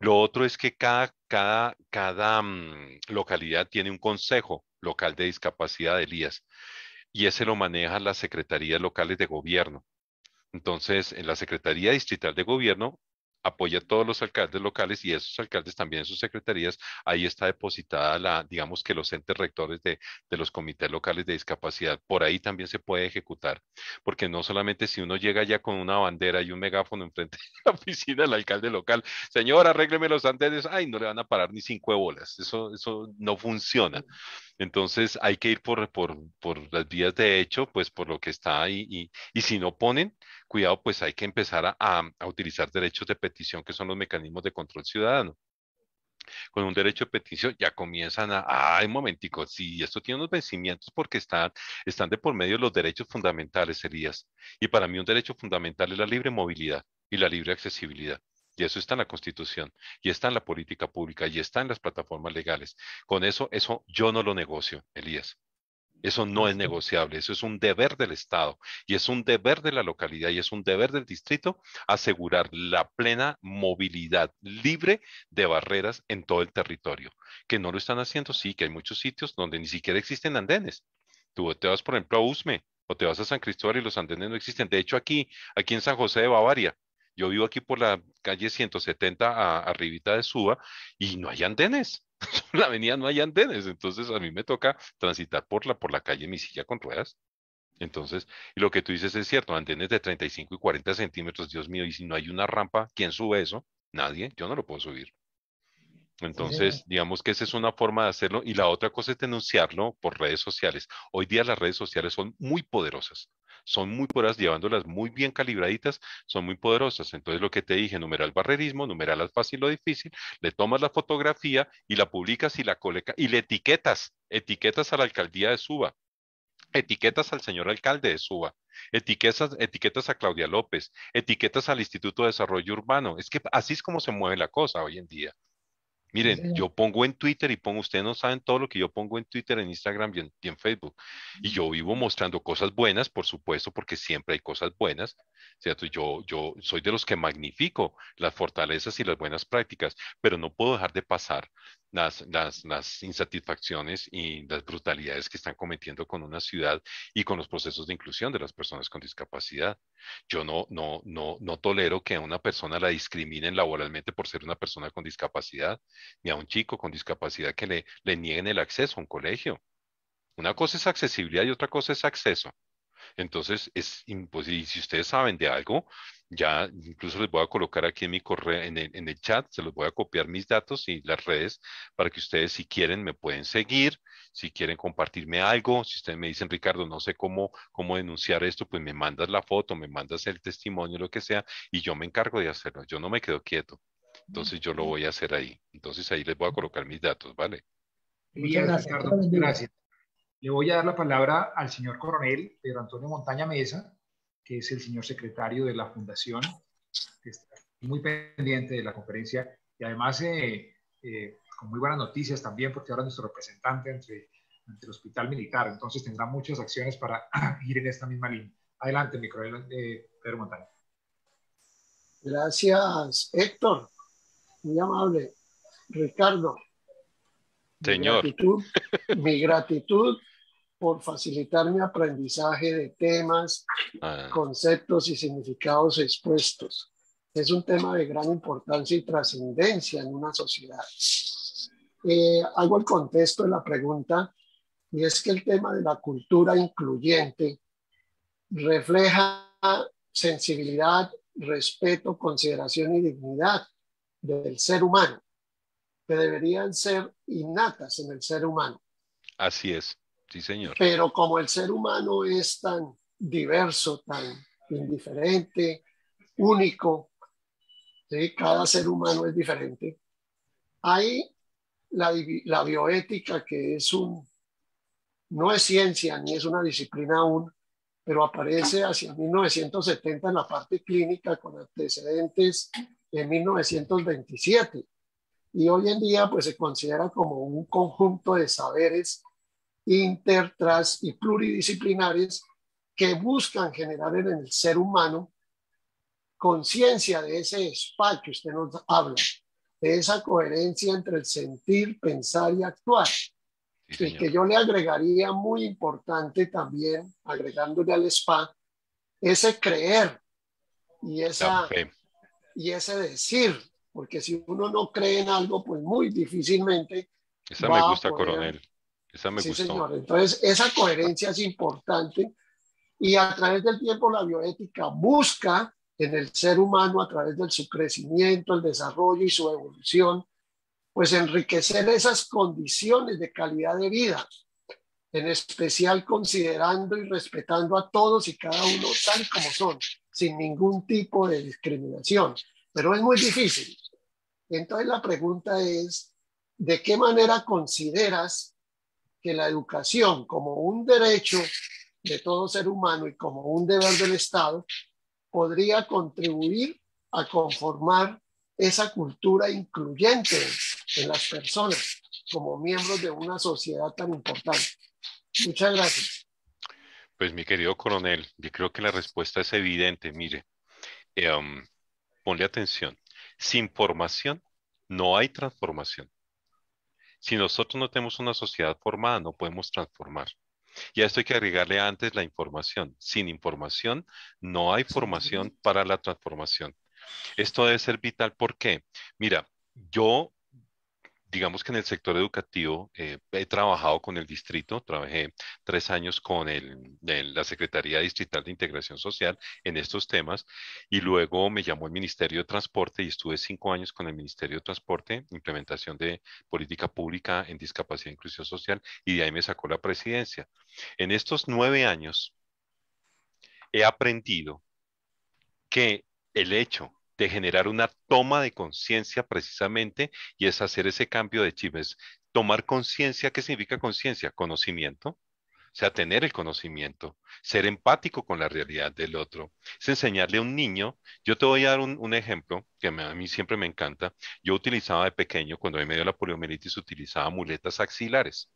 Lo otro es que cada, cada, cada mm, localidad tiene un consejo local de discapacidad de Elías y ese lo manejan las secretarías locales de gobierno. Entonces, en la Secretaría Distrital de Gobierno apoya a todos los alcaldes locales y esos alcaldes también en sus secretarías, ahí está depositada la, digamos que los entes rectores de, de, los comités locales de discapacidad, por ahí también se puede ejecutar, porque no solamente si uno llega ya con una bandera y un megáfono enfrente de la oficina del alcalde local, señor, arrégleme los andenes, ay, no le van a parar ni cinco bolas, eso, eso no funciona. Entonces hay que ir por, las vías de hecho, pues por lo que está ahí. Y, si no ponen cuidado, pues hay que empezar a, utilizar derechos de petición, que son los mecanismos de control ciudadano. Con un derecho de petición ya comienzan a, ay, un momentico, sí, esto tiene unos vencimientos porque están, están de por medio los derechos fundamentales, Elías. Y para mí un derecho fundamental es la libre movilidad y la libre accesibilidad. Y eso está en la Constitución, y está en la política pública, y está en las plataformas legales. Con eso, eso yo no lo negocio, Elías. Eso no es negociable, eso es un deber del Estado y es un deber de la localidad y es un deber del distrito asegurar la plena movilidad libre de barreras en todo el territorio. Que no lo están haciendo, sí, que hay muchos sitios donde ni siquiera existen andenes. Tú te vas, por ejemplo, a Usme o te vas a San Cristóbal y los andenes no existen. De hecho, aquí, aquí en San José de Bavaria, yo vivo aquí por la calle 170 a, arribita de Suba y no hay andenes. la avenida no hay andenes, entonces a mí me toca transitar por la, por la calle mi silla con ruedas. Entonces, y lo que tú dices es cierto, andenes de 35 y 40 centímetros, Dios mío, y si no hay una rampa, ¿quién sube eso? Nadie, yo no lo puedo subir. Entonces, digamos que esa es una forma de hacerlo y la otra cosa es denunciarlo por redes sociales. Hoy día las redes sociales son muy poderosas son muy puras, llevándolas muy bien calibraditas, son muy poderosas. Entonces, lo que te dije, numeral barrerismo, numeral al fácil o difícil, le tomas la fotografía y la publicas y la colecas y le etiquetas, etiquetas a la alcaldía de Suba etiquetas al señor alcalde de Suba, etiquetas, etiquetas a Claudia López, etiquetas al Instituto de Desarrollo Urbano. Es que así es como se mueve la cosa hoy en día. Miren, yo pongo en Twitter y pongo, ustedes no saben todo lo que yo pongo en Twitter, en Instagram y en, Facebook. Y yo vivo mostrando cosas buenas, por supuesto, porque siempre hay cosas buenas, yo, yo soy de los que magnifico las fortalezas y las buenas prácticas, pero no puedo dejar de pasar las, insatisfacciones y las brutalidades que están cometiendo con una ciudad y con los procesos de inclusión de las personas con discapacidad. Yo no, no, no, tolero que a una persona la discriminen laboralmente por ser una persona con discapacidad, ni a un chico con discapacidad que le nieguen el acceso a un colegio. Una cosa es accesibilidad y otra cosa es acceso. Entonces, es pues, si ustedes saben de algo, ya incluso les voy a colocar aquí en mi correo, en el, chat, se los voy a copiar mis datos y las redes para que ustedes si quieren me pueden seguir, si quieren compartirme algo, si ustedes me dicen, Ricardo, no sé cómo, cómo denunciar esto, pues me mandas la foto, me mandas el testimonio, lo que sea, y yo me encargo de hacerlo, yo no me quedo quieto. Entonces yo lo voy a hacer ahí. Entonces ahí les voy a colocar mis datos, ¿vale? Muchas gracias, Ricardo. Gracias. Le voy a dar la palabra al señor coronel Pedro Antonio Montaña Mesa, que es el señor secretario de la fundación, que está muy pendiente de la conferencia y además eh, eh, con muy buenas noticias también, porque ahora es nuestro representante entre, el Hospital Militar, entonces tendrá muchas acciones para ir en esta misma línea. Adelante, mi coronel eh, Pedro Montaña. Gracias, Héctor. Muy amable. Ricardo. Señor. mi gratitud por facilitar mi aprendizaje de temas, ah. conceptos y significados expuestos. Es un tema de gran importancia y trascendencia en una sociedad. Eh, hago el contexto de la pregunta y es que el tema de la cultura incluyente refleja sensibilidad, respeto, consideración y dignidad del ser humano, que deberían ser innatas en el ser humano. Así es. Sí, señor. Pero como el ser humano es tan diverso, tan indiferente, único, cada ser humano es diferente, hay la, bioética que es un, no es ciencia ni es una disciplina aún, pero aparece hacia 1970 en la parte clínica con antecedentes en 1927. Y hoy en día pues se considera como un conjunto de saberes inter, y pluridisciplinares que buscan generar en el ser humano conciencia de ese espacio que usted nos habla, de esa coherencia entre el sentir, pensar y actuar. y que yo le agregaría muy importante también, agregándole al spa, ese creer y, esa, y ese decir, porque si uno no cree en algo, pues muy difícilmente. Esa me gusta, coronel sí, Señor. Entonces, esa coherencia es importante y a través del tiempo la bioética busca en el ser humano, a través de su crecimiento, el desarrollo y su evolución, pues enriquecer esas condiciones de calidad de vida, en especial considerando y respetando a todos y cada uno tal como son, sin ningún tipo de discriminación. Pero es muy difícil. Entonces la pregunta es, ¿de qué manera consideras que la educación como un derecho de todo ser humano y como un deber del Estado podría contribuir a conformar esa cultura incluyente en las personas como miembros de una sociedad tan importante. Muchas gracias. Pues mi querido coronel, yo creo que la respuesta es evidente. Mire, em, ponle atención. Sin formación no hay transformación. Si nosotros no tenemos una sociedad formada, no podemos transformar. Y a esto hay que agregarle antes la información. Sin información, no hay formación para la transformación. Esto debe ser vital ¿Por qué? mira, yo digamos que en el sector educativo eh, he trabajado con el distrito, trabajé tres años con la Secretaría Distrital de Integración Social en estos temas y luego me llamó el Ministerio de Transporte y estuve cinco años con el Ministerio de Transporte, implementación de política pública en discapacidad e inclusión social y de ahí me sacó la presidencia. En estos nueve años he aprendido que el hecho de generar una toma de conciencia precisamente y es hacer ese cambio de chip, es tomar conciencia. ¿Qué significa conciencia? Conocimiento. O sea, tener el conocimiento, ser empático con la realidad del otro. Es enseñarle a un niño. Yo te voy a dar un, ejemplo que a mí siempre me encanta. Yo utilizaba de pequeño, cuando me dio la poliomielitis, utilizaba muletas axilares.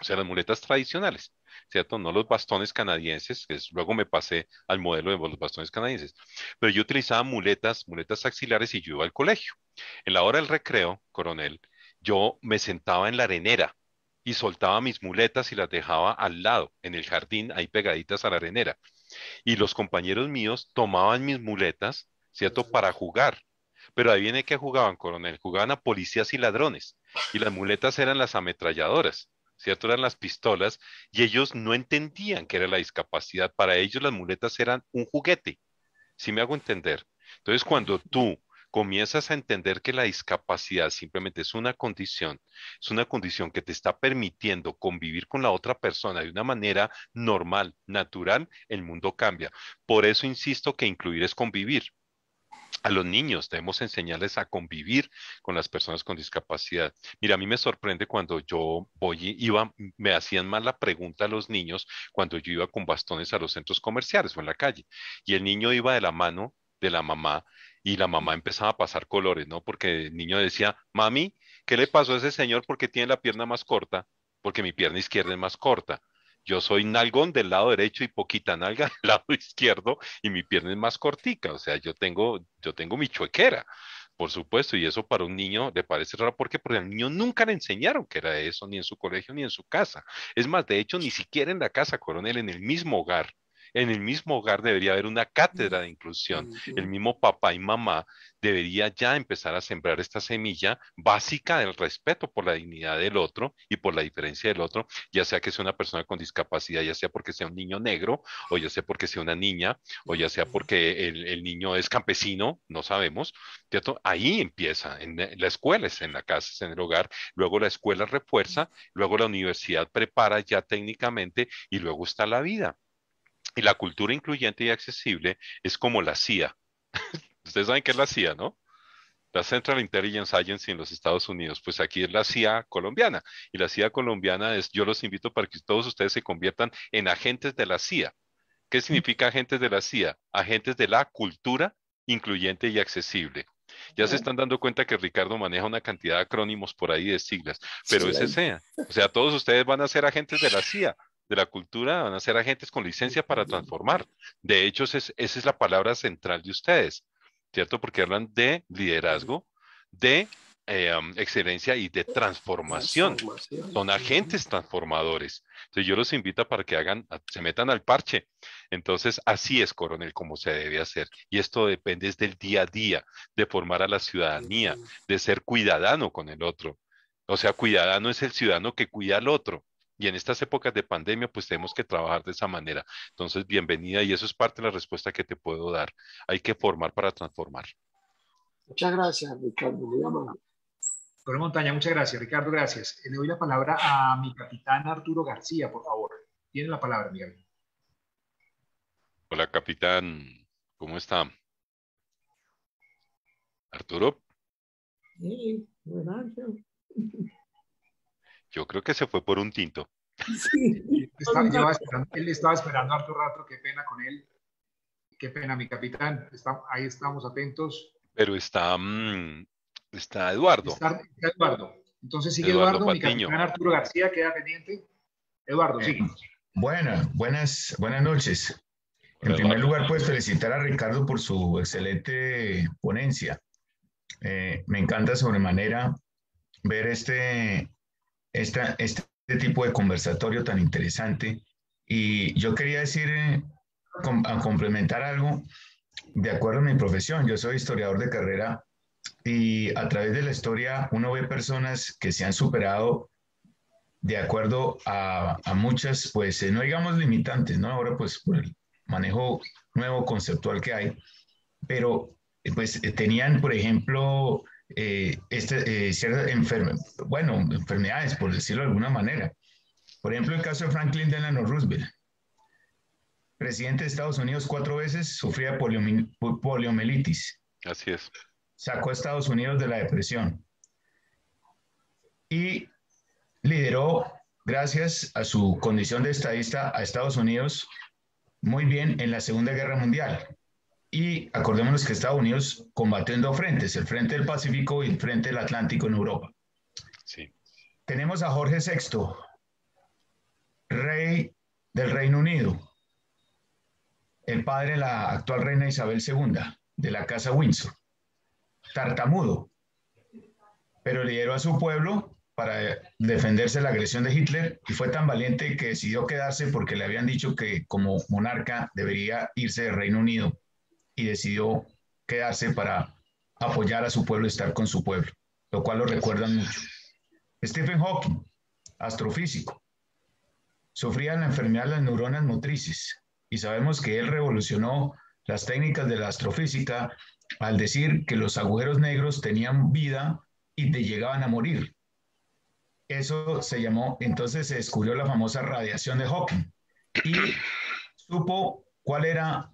O sea, las muletas tradicionales. ¿cierto? No los bastones canadienses, que luego me pasé al modelo de los bastones canadienses, pero yo utilizaba muletas, muletas axilares y yo iba al colegio. En la hora del recreo, coronel, yo me sentaba en la arenera y soltaba mis muletas y las dejaba al lado, en el jardín, ahí pegaditas a la arenera. Y los compañeros míos tomaban mis muletas, ¿cierto? Para jugar. Pero ahí viene que jugaban, coronel. Jugaban a policías y ladrones. Y las muletas eran las ametralladoras. ¿cierto? Eran las pistolas y ellos no entendían que era la discapacidad. Para ellos las muletas eran un juguete, si me hago entender. Entonces, cuando tú comienzas a entender que la discapacidad simplemente es una condición, es una condición que te está permitiendo convivir con la otra persona de una manera normal, natural, el mundo cambia. Por eso insisto que incluir es convivir a los niños, debemos enseñarles a convivir con las personas con discapacidad. Mira, a mí me sorprende cuando yo voy, iba, me hacían mal la pregunta a los niños cuando yo iba con bastones a los centros comerciales o en la calle, y el niño iba de la mano de la mamá y la mamá empezaba a pasar colores, ¿no? Porque el niño decía, mami, ¿qué le pasó a ese señor porque tiene la pierna más corta? Porque mi pierna izquierda es más corta. Yo soy nalgón del lado derecho y poquita nalga del lado izquierdo y mi pierna es más cortica, o sea, yo tengo, yo tengo mi chuequera, por supuesto, y eso para un niño le parece raro porque, porque al niño nunca le enseñaron que era eso, ni en su colegio, ni en su casa. Es más, de hecho, ni siquiera en la casa, coronel, en el mismo hogar en el mismo hogar debería haber una cátedra de inclusión. El mismo papá y mamá debería ya empezar a sembrar esta semilla básica del respeto por la dignidad del otro y por la diferencia del otro, ya sea que sea una persona con discapacidad, ya sea porque sea un niño negro o ya sea porque sea una niña o ya sea porque el, niño es campesino, no sabemos. Ahí empieza, en la escuela es en la casa, es en el hogar, luego la escuela refuerza, luego la universidad prepara ya técnicamente y luego está la vida. Y la cultura incluyente y accesible es como la CIA. Ustedes saben qué es la CIA, ¿no? La Central Intelligence Agency en los Estados Unidos. Pues aquí es la CIA colombiana. Y la CIA colombiana es, yo los invito para que todos ustedes se conviertan en agentes de la CIA. ¿Qué significa agentes de la CIA? Agentes de la cultura incluyente y accesible. Ya se están dando cuenta que Ricardo maneja una cantidad de acrónimos por ahí de siglas, pero ese sea. O sea, todos ustedes van a ser agentes de la CIA, de la cultura, van a ser agentes con licencia para transformar. De hecho, esa es, esa la palabra central de ustedes, ¿cierto? Porque hablan de liderazgo, de eh, excelencia y de transformación. Son agentes transformadores. Entonces yo los invito para que hagan, se metan al parche. Entonces así es, coronel, como se debe hacer. Y esto depende del día a día, de formar a la ciudadanía, de ser cuidadano con el otro. O sea, cuidadano es el ciudadano que cuida al otro. Y en estas épocas de pandemia, pues tenemos que trabajar de esa manera. Entonces, bienvenida y eso es parte de la respuesta que te puedo dar. Hay que formar para transformar. Muchas gracias, Ricardo. Muy Montaña, muchas gracias. Ricardo, gracias. Eh, le doy la palabra a mi capitán Arturo García, por favor. Tiene la palabra, Miguel. Hola, capitán. ¿Cómo está? Arturo. Sí, buenas noches. Yo creo que se fue por un tinto. Sí. él estaba esperando harto rato, qué pena con él. Qué pena, mi capitán. ahí estamos atentos. Pero está, mm, está Eduardo. Está, Eduardo. Entonces sigue Eduardo, mi capitán Arturo García queda pendiente. Eduardo, eh, sigue. buenas, buenas noches. En primer lugar, pues felicitar a Ricardo por su excelente ponencia. Eh, me encanta sobremanera ver este este tipo de conversatorio tan interesante. Y yo quería decir, eh, a complementar algo, de acuerdo a mi profesión, yo soy historiador de carrera y a través de la historia uno ve personas que se han superado de acuerdo a, muchas, pues eh, no digamos limitantes, ¿no? Ahora pues por el manejo nuevo conceptual que hay, pero eh, pues tenían, por ejemplo, eh, este, eh, bueno, enfermedades, por decirlo de alguna manera. Por ejemplo, el caso de Franklin Delano Roosevelt, presidente de Estados Unidos cuatro veces, sufría poliomielitis. Así es. Sacó a Estados Unidos de la depresión. Y lideró, gracias a su condición de estadista, a Estados Unidos muy bien en la Segunda Guerra Mundial y acordémonos que Estados Unidos combatió en dos frentes, el frente del Pacífico y el frente del Atlántico en Europa. Tenemos a Jorge VI, rey del Reino Unido, el padre de la actual reina Isabel II, de la Casa Windsor, tartamudo, pero lideró a su pueblo para defenderse de la agresión de Hitler y fue tan valiente que decidió quedarse porque le habían dicho que como monarca debería irse del Reino Unido y decidió quedarse para apoyar a su pueblo estar con su pueblo, lo cual lo recuerdan mucho. Stephen Hawking, astrofísico, sufría la enfermedad de las neuronas motrices y sabemos que él revolucionó las técnicas de la astrofísica al decir que los agujeros negros tenían vida y te llegaban a morir. Eso se llamó, entonces se descubrió la famosa radiación de Hawking y supo cuál era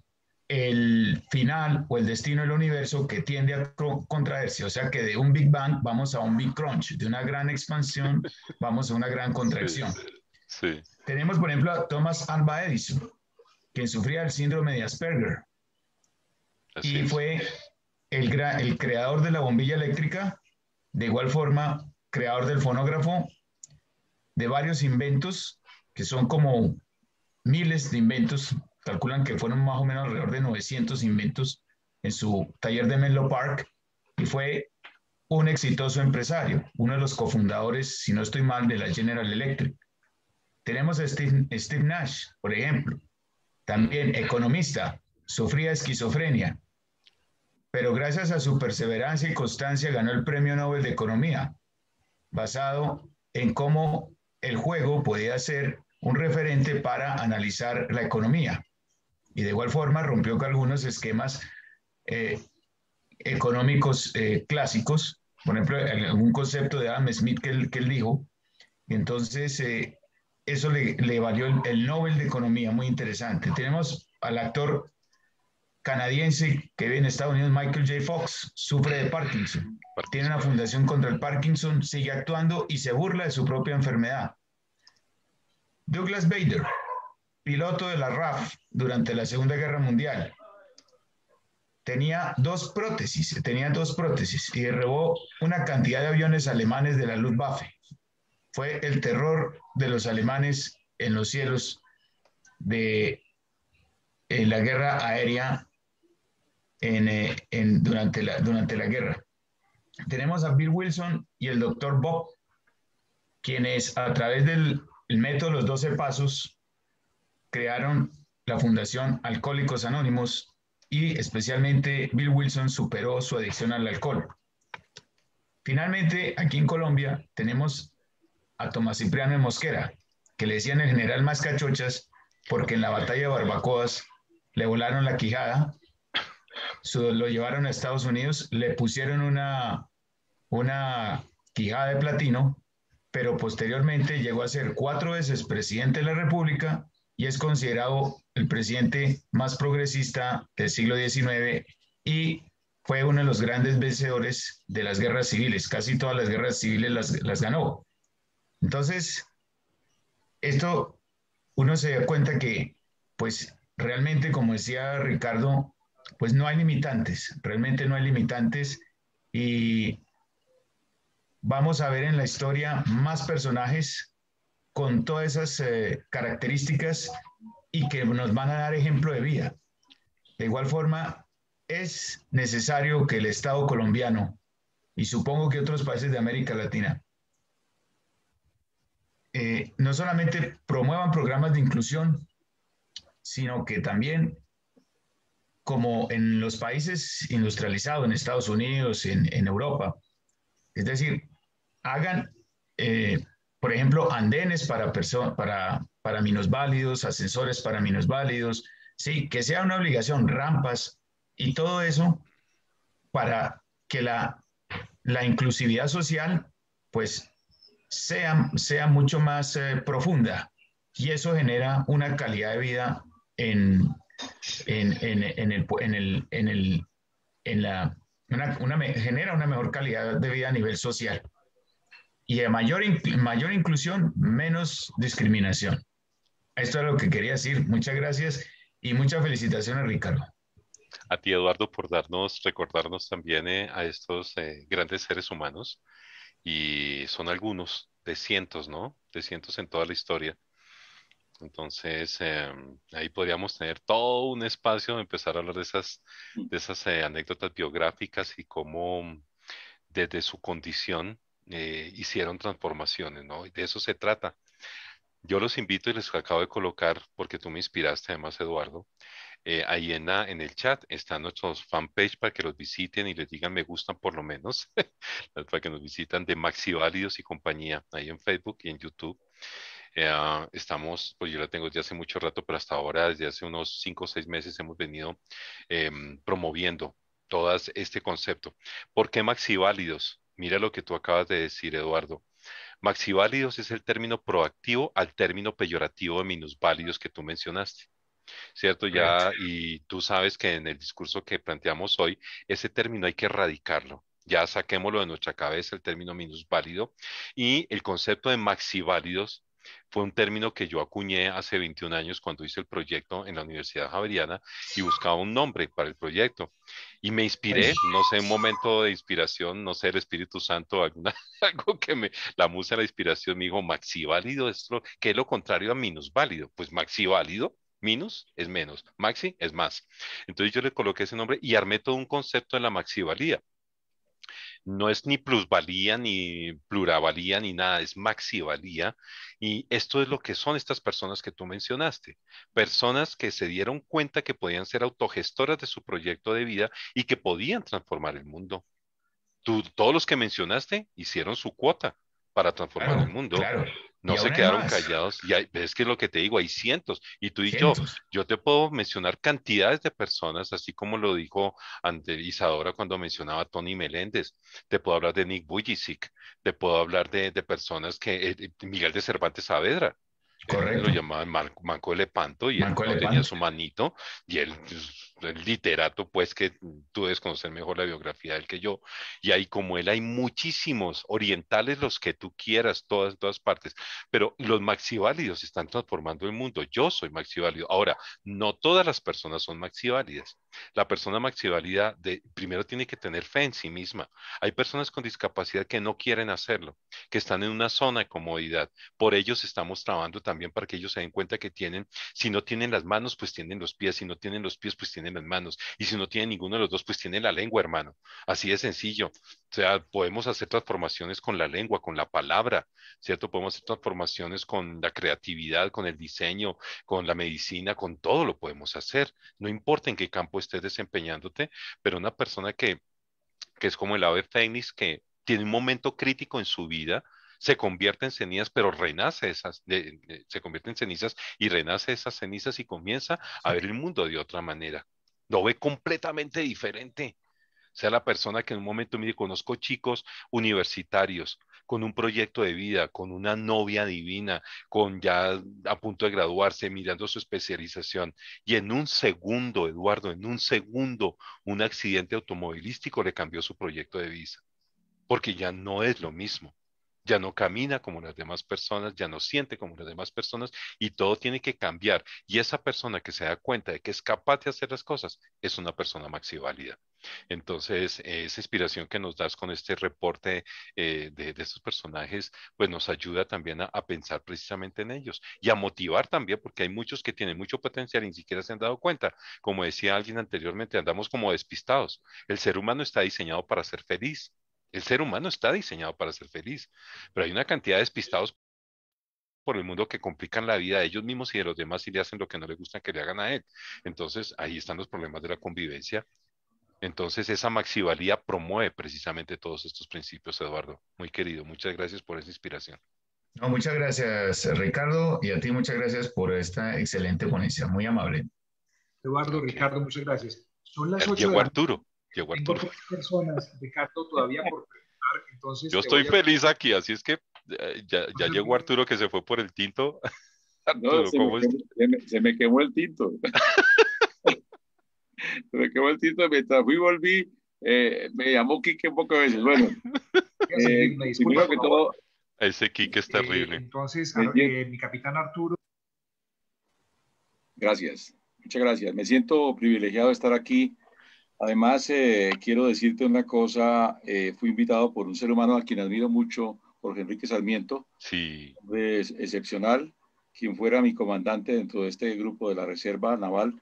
el final o el destino del universo que tiende a contraerse, o sea que de un Big Bang vamos a un Big Crunch, de una gran expansión vamos a una gran contracción. Tenemos, por ejemplo, a Thomas Alva Edison, quien sufría el síndrome de Asperger y fue el creador de la bombilla eléctrica, de igual forma, creador del fonógrafo, de varios inventos que son como miles de inventos calculan que fueron más o menos alrededor de 900 inventos en su taller de Menlo Park y fue un exitoso empresario, uno de los cofundadores, si no estoy mal, de la General Electric. Tenemos a Steve, Nash, por ejemplo, también economista, sufría esquizofrenia, pero gracias a su perseverancia y constancia ganó el Premio Nobel de Economía, basado en cómo el juego podía ser un referente para analizar la economía y de igual forma rompió con algunos esquemas eh, económicos eh, clásicos, por ejemplo, algún concepto de Adam Smith que él, que él dijo, entonces eh, eso le, valió el, el, Nobel de Economía, muy interesante. Tenemos al actor canadiense que vive en Estados Unidos, Michael J. Fox, sufre de Parkinson, tiene una fundación contra el Parkinson, sigue actuando y se burla de su propia enfermedad. Douglas Bader, piloto de la RAF durante la Segunda Guerra Mundial. Tenía dos prótesis, tenía dos prótesis y robó una cantidad de aviones alemanes de la Luftwaffe. Fue el terror de los alemanes en los cielos de en eh, la guerra aérea eh, en, durante, la, durante la guerra. Tenemos a Bill Wilson y el doctor Bob, quienes a través del método los 12 pasos crearon la fundación Alcohólicos Anónimos y especialmente Bill Wilson superó su adicción al alcohol. Finalmente, aquí en Colombia tenemos a Tomás Cipriano de Mosquera, que le decían el general más cachochas porque en la batalla de Barbacoas le volaron la quijada, lo llevaron a Estados Unidos, le pusieron una, una quijada de platino, pero posteriormente llegó a ser cuatro veces presidente de la República y es considerado el presidente más progresista del siglo XIX y fue uno de los grandes vencedores de las guerras civiles. Casi todas las guerras civiles las, ganó. Entonces, esto uno se da cuenta que, pues realmente, como decía Ricardo, pues no hay limitantes, realmente no hay limitantes y vamos a ver en la historia más personajes con todas esas eh, características y que nos van a dar ejemplo de vida. De igual forma, es necesario que el Estado colombiano, y supongo que otros países de América Latina, eh, no solamente promuevan programas de inclusión, sino que también, como en los países industrializados, en Estados Unidos, en, Europa, es decir, hagan eh, por ejemplo, andenes para, para, para minusválidos, ascensores para minusválidos, sí, que sea una obligación, rampas y todo eso para que la, la inclusividad social pues sea, sea mucho más eh, profunda y eso genera una calidad de vida en, en, en, el, en el, en el, en la, una, genera una mejor calidad de vida a nivel social y mayor, mayor inclusión, menos discriminación. Esto es lo que quería decir. Muchas gracias y muchas felicitaciones, Ricardo. A ti, Eduardo, por darnos, recordarnos también eh, a estos eh, grandes seres humanos. Y son algunos de cientos, ¿no? De cientos en toda la historia. Entonces, em, ahí podríamos tener todo un espacio empezar a hablar de esas, de esas eh, anécdotas biográficas y cómo desde su condición eh, hicieron transformaciones, ¿no? de eso se trata. Yo los invito y les acabo de colocar, porque tú me inspiraste además, Eduardo, eh, ahí en, el chat están nuestros fanpage para que los visiten y les digan me gustan por lo menos, para que nos visitan de Maxi Válidos y compañía, ahí en Facebook y en YouTube. Eh, ah, estamos, pues yo la tengo desde hace mucho rato, pero hasta ahora, desde hace unos cinco o seis meses, hemos venido em, promoviendo todo este concepto. ¿Por qué Maxi Válidos? Mira lo que tú acabas de decir, Eduardo. Maxiválidos es el término proactivo al término peyorativo de minusválidos que tú mencionaste. ¿Cierto? Ya, y tú sabes que en el discurso que planteamos hoy, ese término hay que erradicarlo. Ya saquémoslo de nuestra cabeza el término minusválido y el concepto de maxiválidos fue un término que yo acuñé hace 21 años cuando hice el proyecto en la Universidad Javeriana y buscaba un nombre para el proyecto. Y me inspiré, no sé, un momento de inspiración, no sé, el Espíritu Santo, algo que me, la musa la inspiración me dijo, maxi válido, es que es lo contrario a minus válido. Pues maxi válido Minus es menos, maxi es más. Entonces yo le coloqué ese nombre y armé todo un concepto en la maxivalía no es ni plusvalía, ni pluravalía, ni nada, es maxivalía. Y esto es lo que son estas personas que tú mencionaste, personas que se dieron cuenta que podían ser autogestoras de su proyecto de vida y que podían transformar el mundo. Tú, todos los que mencionaste hicieron su cuota para transformar el mundo. No se quedaron callados. Y es que lo que te digo, hay cientos. Y tú y yo, yo te puedo mencionar cantidades de personas, así como lo dijo Isadora cuando mencionaba a Tony Meléndez. Te puedo hablar de Nick Bujicic, te puedo hablar de, personas que, eh, eh, Miguel de Cervantes Saavedra. Eh, lo llamaban Manco, lepanto y él tenía su manito y él pues, el literato, pues que mm. tú debes conocer mejor la biografía del que yo, y ahí como él hay muchísimos orientales, los que tú quieras, todas, todas partes, pero los maxiválidos están transformando el mundo. Yo soy maxiválido. Ahora, no todas las personas son maxiválidas. La persona maxiválida de, primero tiene que tener fe en sí misma. Hay personas con discapacidad que no quieren hacerlo, que están en una zona de comodidad. Por ellos estamos trabajando también para que ellos se den cuenta que tienen, si no tienen las manos, pues tienen los pies, si no tienen los pies, pues tienen en las manos. Y si no tiene ninguno de los dos, pues tiene la lengua, hermano. Así de sencillo. O sea, podemos hacer transformaciones con la lengua, con la palabra, ¿cierto? Podemos hacer transformaciones con la creatividad, con el diseño, con la medicina, con todo lo podemos hacer. No importa en qué campo estés desempeñándote, pero una persona que, que es como el ave fénix, que tiene un momento crítico en su vida, se convierte en cenizas, pero renace esas, se convierte en cenizas y renace esas cenizas y comienza a ver el mundo de otra manera lo ve completamente diferente. Sea la persona que en un momento, mire, conozco chicos universitarios con un proyecto de vida, con una novia divina, con ya a punto de graduarse, mirando su especialización. Y en un segundo, Eduardo, en un segundo, un accidente automovilístico le cambió su proyecto de visa. porque ya no es lo mismo ya no camina como las demás personas, ya no siente como las demás personas y todo tiene que cambiar. Y esa persona que se da cuenta de que es capaz de hacer las cosas es una persona maxiválida. Entonces, esa inspiración que nos das con este reporte eh, de, estos personajes, pues nos ayuda también a, pensar precisamente en ellos y a motivar también, porque hay muchos que tienen mucho potencial y ni siquiera se han dado cuenta. Como decía alguien anteriormente, andamos como despistados. El ser humano está diseñado para ser feliz, el ser humano está diseñado para ser feliz, pero hay una cantidad de despistados por el mundo que complican la vida de ellos mismos y de los demás y le hacen lo que no les gusta que le hagan a él. Entonces, ahí están los problemas de la convivencia. Entonces, esa maximalía promueve precisamente todos estos principios, Eduardo. Muy querido, muchas gracias por esa inspiración. No, muchas gracias, Ricardo, y a ti muchas gracias por esta excelente ponencia, muy amable. Eduardo, Ricardo, muchas gracias. Son las eh, Arturo personas, todavía por Yo estoy feliz aquí, así es que eh, ya, llegó Arturo que se fue por el tinto. no, se, me quemó, el tinto. se me quemó el tinto. Mientras fui volví, eh, me llamó Quique un poco de veces. Bueno, eh, que todo. Ese Quique es eh, terrible. entonces, mi capitán Arturo. Gracias, muchas gracias. Me siento privilegiado de estar aquí Además, eh, quiero decirte una cosa, eh, fui invitado por un ser humano a quien admiro mucho, Jorge Enrique Sarmiento, sí. hombre excepcional, quien fuera mi comandante dentro de este grupo de la Reserva Naval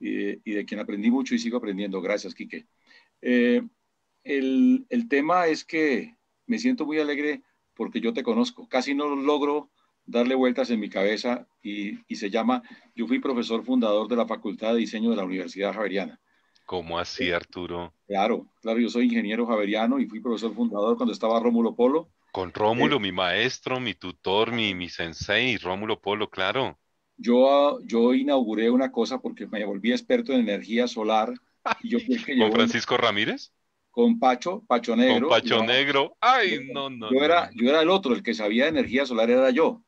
eh, y de quien aprendí mucho y sigo aprendiendo. Gracias, Quique. El, tema es que me siento muy alegre porque yo te conozco. Casi no logro darle vueltas en mi cabeza y, y se llama, yo fui profesor fundador de la Facultad de Diseño de la Universidad Javeriana. ¿Cómo así, Arturo? Claro, claro, yo soy ingeniero javeriano y fui profesor fundador cuando estaba Rómulo Polo. Con Rómulo, eh, mi maestro, mi tutor, mi, mi sensei, Rómulo Polo, claro. Yo, yo inauguré una cosa porque me volví experto en energía solar. ¿Con Francisco Ramírez? Con Pacho, Pacho Negro. Con Pacho Negro. Ay, no, no. Yo era, yo era el otro, el que sabía de energía solar era yo.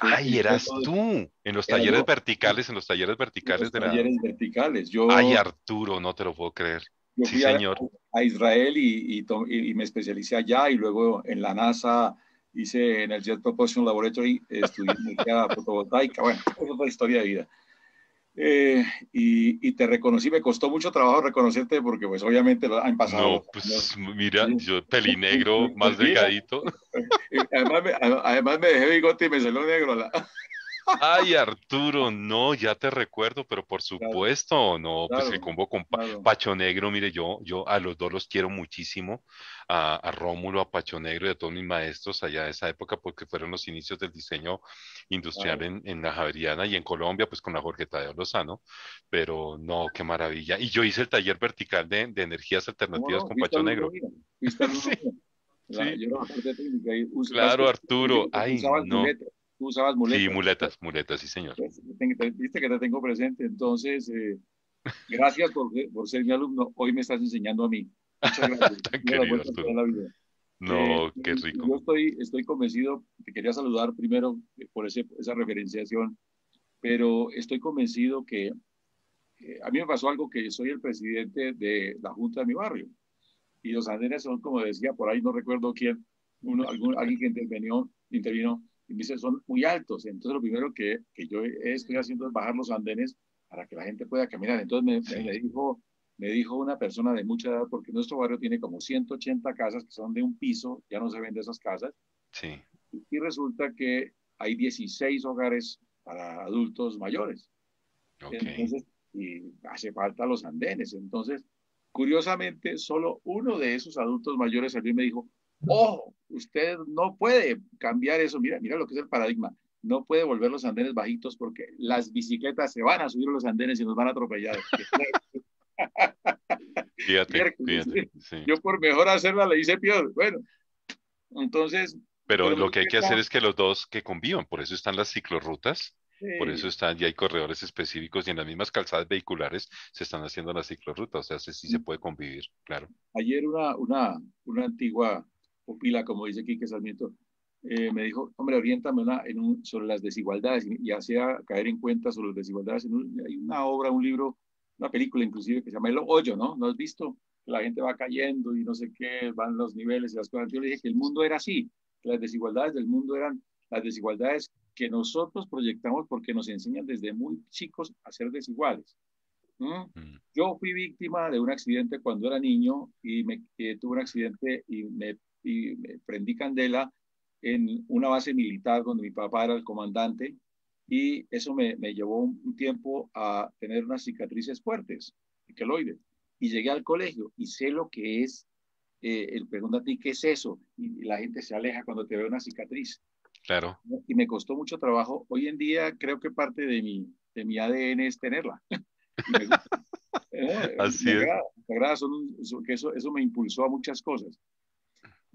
Ay, eras tú, en los talleres verticales, en los talleres verticales. de la. talleres verticales, yo... Ay, Arturo, no te lo puedo creer. sí, señor. A, Israel y, y, me especialicé allá y luego en la NASA hice en el Jet Propulsion Laboratory, estudié energía fotovoltaica, bueno, es otra historia de vida eh, y, y, te reconocí. Me costó mucho trabajo reconocerte porque pues obviamente lo han pasado. No, pues mira, yo pelinegro, más delgadito. Además me, además dejé bigote y me salió negro. La... Ay, Arturo, no, ya te recuerdo, pero por supuesto, no, pues el combo con Pacho Negro, mire, yo, yo a los dos los quiero muchísimo, a, Rómulo, a Pacho Negro y a todos mis maestros allá de esa época, porque fueron los inicios del diseño industrial en, la Javeriana y en Colombia, pues con la Jorgeta de Lozano, pero no, qué maravilla. Y yo hice el taller vertical de, energías alternativas con Pacho Negro. claro, Arturo, ay, no tú usabas muletas. Sí, muletas, muletas, sí, señor. Pues, viste que te tengo presente, entonces, eh, gracias por, eh, por, ser mi alumno. Hoy me estás enseñando a mí. Muchas gracias. No, eh, qué rico. Yo estoy, estoy convencido, te quería saludar primero eh, por ese, esa referenciación, pero estoy convencido que a mí me pasó algo que soy el presidente de la junta de mi barrio y los andenes son, como decía por ahí, no recuerdo quién, uno, alguien que intervenió, intervino y dice, son muy altos. Entonces, lo primero que, que, yo estoy haciendo es bajar los andenes para que la gente pueda caminar. Entonces, me, dijo, me dijo una persona de mucha edad, porque nuestro barrio tiene como 180 casas que son de un piso, ya no se venden esas casas. Sí. Y, resulta que hay 16 hogares para adultos mayores. Entonces, y hace falta los andenes. Entonces, curiosamente, solo uno de esos adultos mayores salió y me dijo, Ojo, usted no puede cambiar eso. Mira, mira lo que es el paradigma. No puede volver los andenes bajitos porque las bicicletas se van a subir los andenes y nos van a atropellar. fíjate, Yo por mejor hacerla le hice peor. Bueno, entonces... Pero, lo que hay que hacer es que los dos que convivan, por eso están las ciclorrutas, Por eso están, ya hay corredores específicos y en las mismas calzadas vehiculares se están haciendo las ciclorrutas, o sea, sí, sí se mm. puede convivir, claro. Ayer una, una, una antigua pupila, como dice Quique Sarmiento, eh, me dijo, hombre, oriéntame en un, sobre las desigualdades y, hacía caer en cuenta sobre las desigualdades. hay una obra, un libro, una película inclusive que se llama El Hoyo, ¿no? ¿No has visto? La gente va cayendo y no sé qué, van los niveles y las cosas. Yo le dije que el mundo era así, que las desigualdades del mundo eran las desigualdades que nosotros proyectamos porque nos enseñan desde muy chicos a ser desiguales. Mm. Yo fui víctima de un accidente cuando era niño y me, eh, tuve un accidente y me y prendí candela en una base militar donde mi papá era el comandante y eso me, me llevó un tiempo a tener unas cicatrices fuertes, queloides. Y llegué al colegio y sé lo que es, eh, el pregunta a ti, ¿qué es eso? Y la gente se aleja cuando te ve una cicatriz. Claro. Y me costó mucho trabajo. Hoy en día creo que parte de mi, de mi ADN es tenerla. Eh, Así es. eso me impulsó a muchas cosas.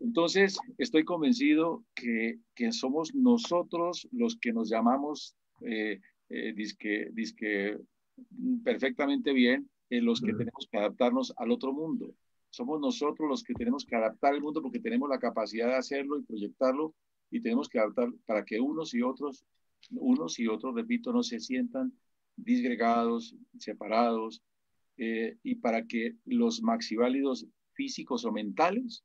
Entonces, estoy convencido que, somos nosotros los que nos llamamos eh, eh, perfectamente bien, eh, los que tenemos que adaptarnos al otro mundo. Somos nosotros los que tenemos que adaptar el mundo porque tenemos la capacidad de hacerlo y proyectarlo y tenemos que adaptar para que unos y otros, unos y otros, repito, no se sientan disgregados, separados, eh, y para que los maxiválidos físicos o mentales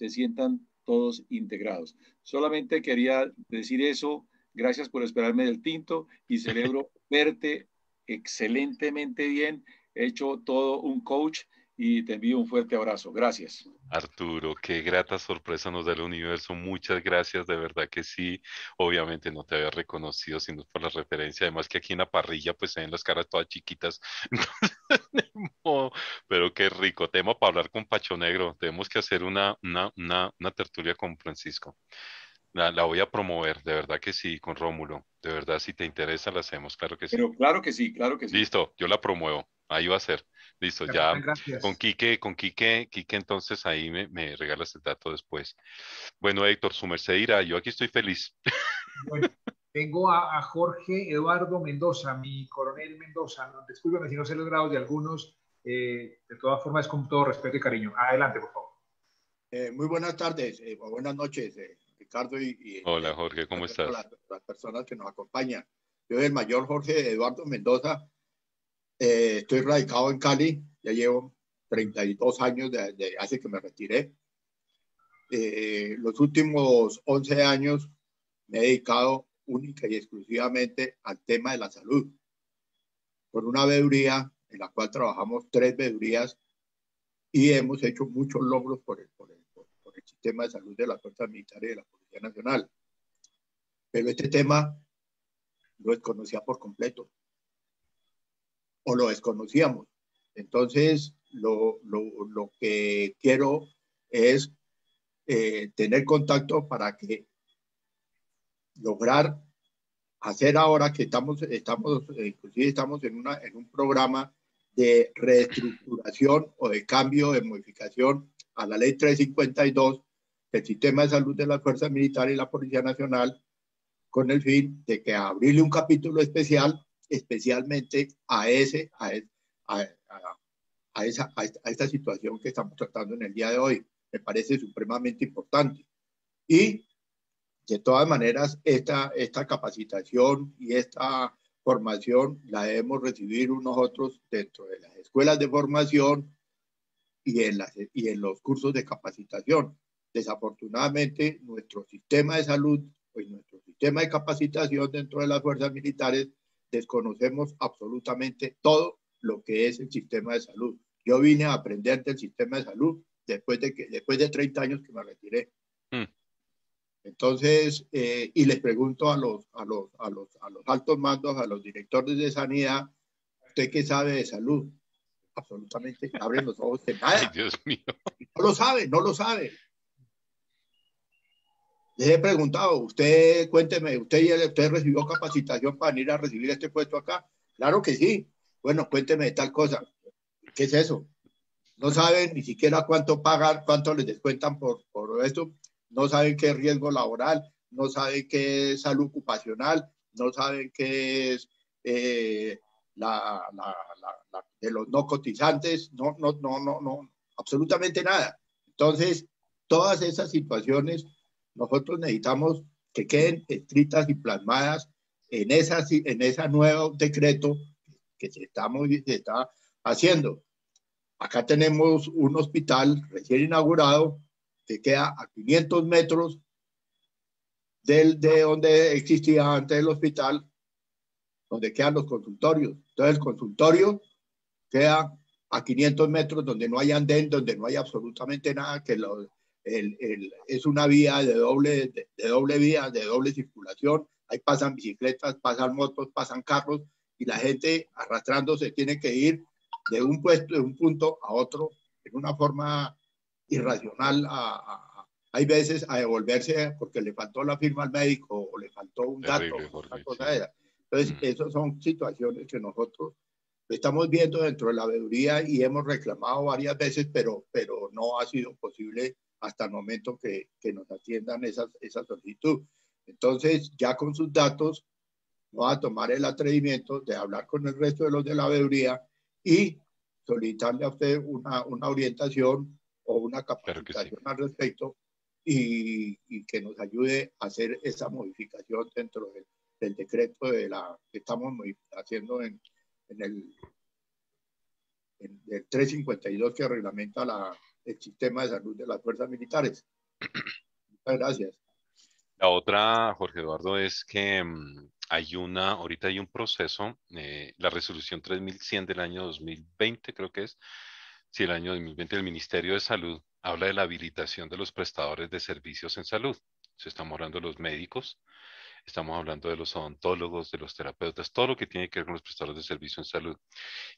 se sientan todos integrados. Solamente quería decir eso. Gracias por esperarme del tinto y celebro verte excelentemente bien. He hecho todo un coach y te envío un fuerte abrazo. Gracias. Arturo, qué grata sorpresa nos da el universo. Muchas gracias, de verdad que sí. Obviamente no te había reconocido, sino por la referencia. Además que aquí en la parrilla pues se ven las caras todas chiquitas. Pero qué rico tema para hablar con Pacho Negro. Tenemos que hacer una, una, tertulia con Francisco. La, voy a promover, de verdad que sí, con Rómulo. De verdad, si te interesa, la hacemos, claro que sí. Pero claro que sí, claro que sí. Listo, yo la promuevo. Ahí va a ser. Listo, ya con Quique, con Quique, Quique, entonces ahí me, me, regalas el dato después. Bueno, Héctor, su merced irá, yo aquí estoy feliz. Tengo a, Jorge Eduardo Mendoza, mi coronel Mendoza. No, si no sé los grados de algunos. Eh, de todas formas, es con todo respeto y cariño. Adelante, por favor. Eh, muy buenas tardes, eh, buenas noches, Ricardo y, Hola, Jorge, ¿cómo estás? Las, las, personas que nos acompañan. Yo soy el mayor Jorge Eduardo Mendoza. estoy radicado en Cali. Ya llevo 32 años desde de hace que me retiré. los últimos 11 años me he dedicado única y exclusivamente al tema de la salud, con una veeduría en la cual trabajamos tres veedurías y hemos hecho muchos logros por el, por el, sistema de salud de la Fuerza Militar y de la Policía Nacional. Pero este tema lo desconocía por completo, o lo desconocíamos. Entonces, lo, lo, lo que quiero es eh, tener contacto para que lograr hacer ahora que estamos, estamos eh, inclusive estamos en, una, en un programa de reestructuración o de cambio, de modificación a la ley 352 del sistema de salud de las fuerzas militares y la Policía Nacional con el fin de que abrirle un capítulo especial, especialmente a ese, a, a, a, a, esa, a esta situación que estamos tratando en el día de hoy. Me parece supremamente importante. Y de todas maneras, esta, esta capacitación y esta formación la debemos recibir nosotros dentro de las escuelas de formación y en, las, y en los cursos de capacitación. Desafortunadamente, nuestro sistema de salud y nuestro sistema de capacitación dentro de las fuerzas militares desconocemos absolutamente todo lo que es el sistema de salud. Yo vine a aprender del sistema de salud después de, que, después de 30 años que me retiré. Mm. Entonces, eh, y les pregunto a los, a, los, a, los, a los altos mandos, a los directores de sanidad, ¿usted qué sabe de salud? Absolutamente, abren los ojos de nada. Dios mío. No lo sabe, no lo sabe. Les he preguntado, usted, cuénteme, ¿usted, usted recibió capacitación para venir a recibir este puesto acá? Claro que sí. Bueno, cuénteme de tal cosa. ¿Qué es eso? No saben ni siquiera cuánto pagar, cuánto les descuentan por, por esto, no saben qué es riesgo laboral, no saben qué es salud ocupacional, no saben qué es eh, la, de los no cotizantes, no, no, no, no, no, absolutamente nada. Entonces, todas esas situaciones nosotros necesitamos que queden escritas y plasmadas en, esas, en ese nuevo decreto que se está, se está haciendo. Acá tenemos un hospital recién inaugurado que queda a 500 metros del, de donde existía antes el hospital, donde quedan los consultorios. Entonces el consultorio queda a 500 metros donde no hay andén, donde no hay absolutamente nada, que lo, es una vía de doble, de doble vía, de doble circulación. Ahí pasan bicicletas, pasan motos, pasan carros y la gente arrastrándose tiene que ir de un, puesto, de un punto a otro en una forma irracional a, hay veces a devolverse porque le faltó la firma al médico o le faltó un dato. cosa Entonces, esos mm. esas son situaciones que nosotros estamos viendo dentro de la veeduría y hemos reclamado varias veces, pero, pero no ha sido posible hasta el momento que, que nos atiendan esas, esa solicitud. Entonces, ya con sus datos, va a tomar el atrevimiento de hablar con el resto de los de la veeduría y solicitarle a usted una, una orientación o una capacitación al respecto y, que nos ayude a hacer esa modificación dentro del decreto de la, que estamos haciendo en, el 352 que reglamenta el sistema de salud de las fuerzas militares. Muchas gracias. La otra, Jorge Eduardo, es que mm, hay una, ahorita hay un proceso, eh, la resolución 3100 del año 2020 creo que es, si el año 2020 el Ministerio de Salud habla de la habilitación de los prestadores de servicios en salud. Se estamos hablando de los médicos, estamos hablando de los odontólogos, de los terapeutas, todo lo que tiene que ver con los prestadores de servicios en salud.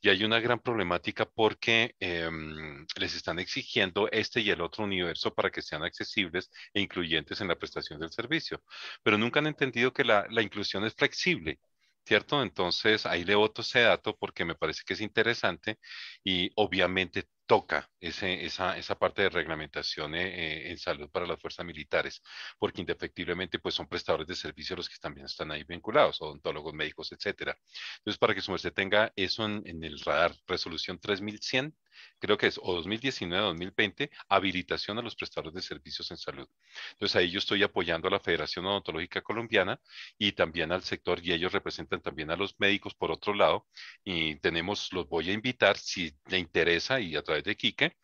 Y hay una gran problemática porque em, les están exigiendo este y el otro universo para que sean accesibles e incluyentes en la prestación del servicio. Pero nunca han entendido que la inclusión es flexible ¿cierto? Entonces, ahí le voto ese dato porque me parece que es interesante y obviamente toca esa, parte de reglamentación eh, eh, en salud para las fuerzas militares, porque indefectiblemente pues son prestadores de servicios los que también están ahí vinculados, odontólogos, médicos, etcétera. Entonces, para que su merced tenga eso en, en el radar, resolución 3100 creo que es o 2019-2020, habilitación a los prestadores de servicios en salud. Entonces ahí yo estoy apoyando a la Federación Odontológica Colombiana y también al sector y ellos representan también a los médicos por otro lado y tenemos, los voy a invitar si le interesa y a través de Quique.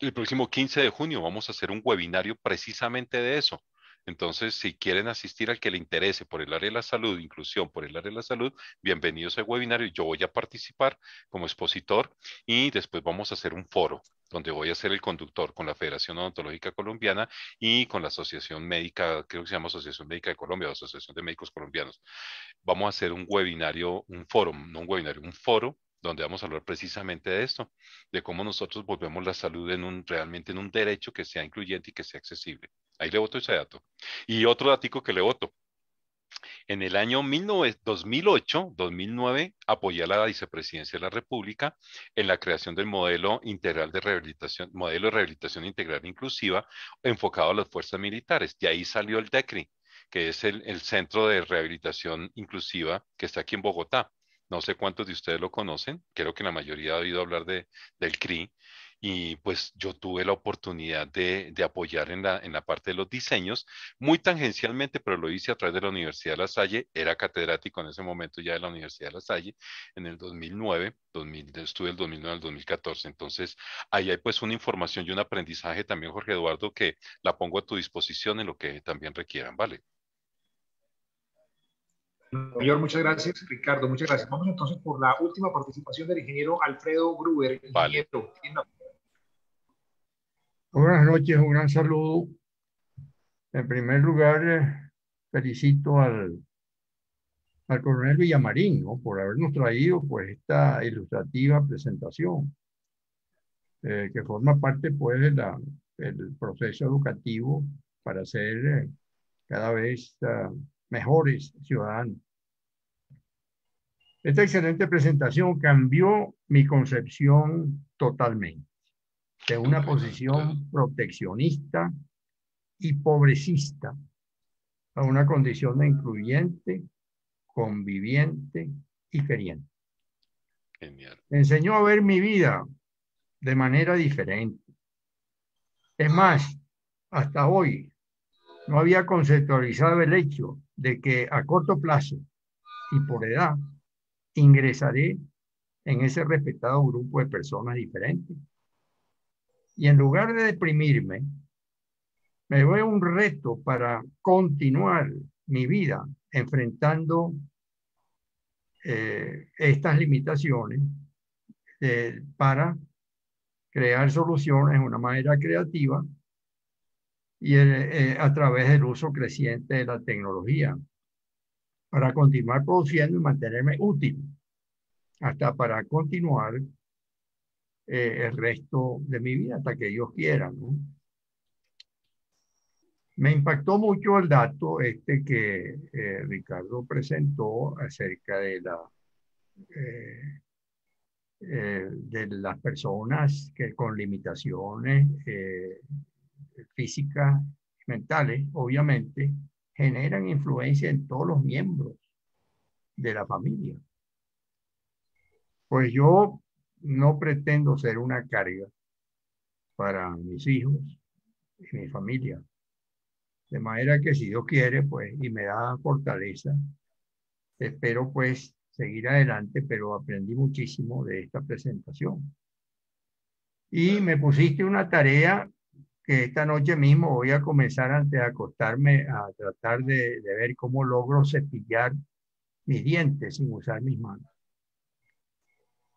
El próximo 15 de junio vamos a hacer un webinario precisamente de eso, entonces, si quieren asistir al que le interese por el área de la salud, inclusión por el área de la salud, bienvenidos al webinario. Yo voy a participar como expositor y después vamos a hacer un foro donde voy a ser el conductor con la Federación Odontológica Colombiana y con la Asociación Médica, creo que se llama Asociación Médica de Colombia o Asociación de Médicos Colombianos. Vamos a hacer un webinario, un foro, no un webinario, un foro donde vamos a hablar precisamente de esto, de cómo nosotros volvemos la salud en un, realmente en un derecho que sea incluyente y que sea accesible. Ahí le voto ese dato. Y otro datico que le voto. En el año 2008-2009 apoyé a la vicepresidencia de la República en la creación del modelo integral de rehabilitación, modelo de rehabilitación integral inclusiva enfocado a las fuerzas militares. Y ahí salió el DECRI, que es el centro de rehabilitación inclusiva que está aquí en Bogotá. No sé cuántos de ustedes lo conocen, creo que la mayoría ha oído hablar de, del CRI y pues yo tuve la oportunidad de, apoyar en la, parte de los diseños, muy tangencialmente, pero lo hice a través de la Universidad de La Salle, era catedrático en ese momento ya de la Universidad de La Salle, en el 2009, 2000, estuve del 2009 al 2014, entonces ahí hay pues una información y un aprendizaje también, Jorge Eduardo, que la pongo a tu disposición en lo que también requieran, ¿vale? Muchas gracias, Ricardo. Muchas gracias. Vamos entonces por la última participación del ingeniero Alfredo Gruber. Buenas noches, un gran saludo. En primer lugar, eh, felicito al, al coronel Villamarín por habernos traído pues, esta ilustrativa presentación, eh, que forma parte pues, del proceso educativo para hacer eh, cada vez ah, mejores ciudadanos. Esta excelente presentación cambió mi concepción totalmente de una posición proteccionista y pobrecista a una condición de incluyente, conviviente y queriente. enseñó a ver mi vida de manera diferente. Es más, hasta hoy no había conceptualizado el hecho de que a corto plazo y por edad ingresaré en ese respetado grupo de personas diferentes. Y en lugar de deprimirme, me doy un reto para continuar mi vida enfrentando eh, estas limitaciones eh, para crear soluciones de una manera creativa y eh, a través del uso creciente de la tecnología para continuar produciendo y mantenerme útil hasta para continuar eh, el resto de mi vida hasta que ellos quieran. Me impactó mucho el dato este que eh, Ricardo presentó acerca de la de las personas que con limitaciones eh, físicas mentales, obviamente, generan influencia en todos los miembros de la familia. Pues yo no pretendo ser una carga para mis hijos y mi familia. De manera que si Dios quiere, pues, y me da fortaleza, espero pues seguir adelante, pero aprendí muchísimo de esta presentación. Y me pusiste una tarea que esta noche mismo voy a comenzar antes de acostarme a tratar de, ver cómo logro cepillar mis dientes sin usar mis manos.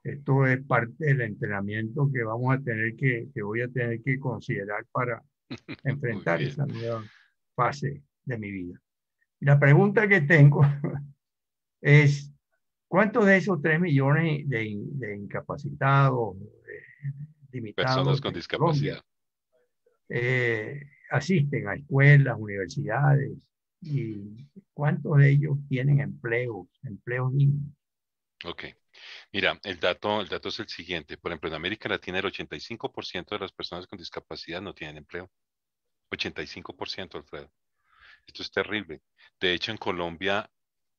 Esto es parte del entrenamiento que vamos a tener que, que voy a tener que considerar para enfrentar esa nueva fase de mi vida. la pregunta que tengo es, ¿cuántos de esos 3 millones de, incapacitados, limitados, personas con discapacidad, eh, asisten a escuelas, universidades, y cuántos de ellos tienen empleos, empleos dignos. Ok. Mira, el dato, el dato es el siguiente. Por ejemplo, en América Latina el 85% de las personas con discapacidad no tienen empleo. 85%, Alfredo. Esto es terrible. De hecho, en Colombia,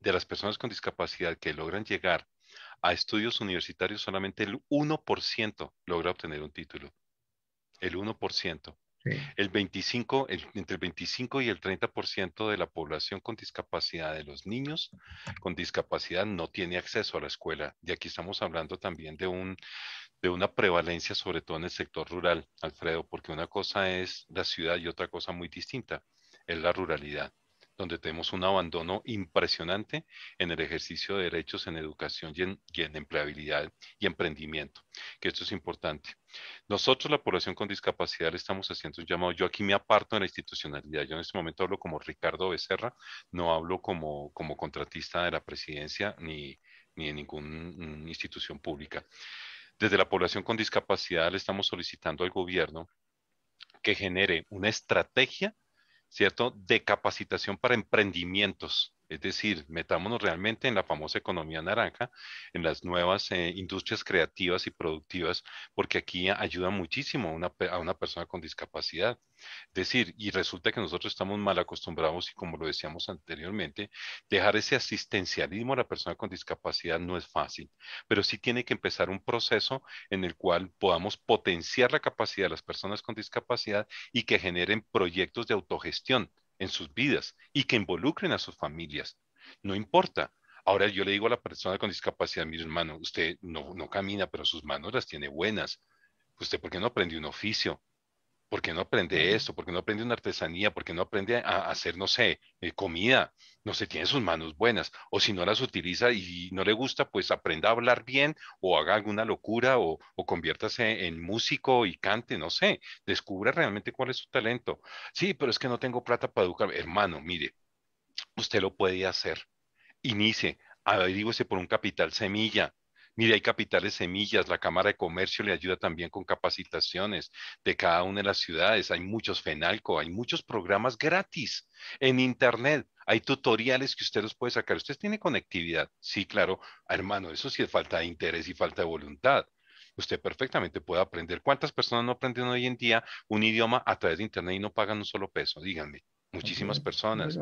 de las personas con discapacidad que logran llegar a estudios universitarios, solamente el 1% logra obtener un título. El 1%. El 25, entre el 25 y el 30% de la población con discapacidad, de los niños con discapacidad, no tiene acceso a la escuela. Y aquí estamos hablando también de, un, de una prevalencia, sobre todo en el sector rural, Alfredo, porque una cosa es la ciudad y otra cosa muy distinta es la ruralidad donde tenemos un abandono impresionante en el ejercicio de derechos en educación y en, empleabilidad y emprendimiento, que esto es importante. Nosotros, la población con discapacidad, le estamos haciendo un llamado. Yo aquí me aparto de la institucionalidad. Yo en este momento hablo como Ricardo Becerra, no hablo como, contratista de la presidencia ni, ni ninguna mm, institución pública. Desde la población con discapacidad le estamos solicitando al gobierno que genere una estrategia ¿cierto? De capacitación para emprendimientos. Es decir, metámonos realmente en la famosa economía naranja, en las nuevas eh, industrias creativas y productivas, porque aquí ayuda muchísimo a una, a una, persona con discapacidad. Es decir, y resulta que nosotros estamos mal acostumbrados y como lo decíamos anteriormente, dejar ese asistencialismo a la persona con discapacidad no es fácil, pero sí tiene que empezar un proceso en el cual podamos potenciar la capacidad de las personas con discapacidad y que generen proyectos de autogestión en sus vidas y que involucren a sus familias. No importa. Ahora yo le digo a la persona con discapacidad, mi hermano, usted no, no camina, pero sus manos las tiene buenas. ¿Usted por qué no aprendió un oficio? ¿por qué no aprende esto? ¿Por qué no aprende una artesanía? ¿Por qué no aprende a hacer, no sé, eh, comida? No sé, tiene sus manos buenas. O si no las utiliza y no le gusta, pues aprenda a hablar bien o haga alguna locura o, conviértase en músico y cante, no sé. Descubra realmente cuál es su talento. Sí, pero es que no tengo plata para educar. Hermano, mire, usted lo puede hacer. Inicie, averígüese por un capital semilla Mire, hay capitales semillas, la Cámara de Comercio le ayuda también con capacitaciones de cada una de las ciudades, hay muchos FENALCO, hay muchos programas gratis en Internet. Hay tutoriales que usted los puede sacar. Usted tiene conectividad. Sí, claro. Hermano, eso sí es falta de interés y falta de voluntad usted perfectamente puede aprender. ¿Cuántas personas no aprenden hoy en día un idioma a través de Internet y no pagan un solo peso? Díganme, muchísimas personas.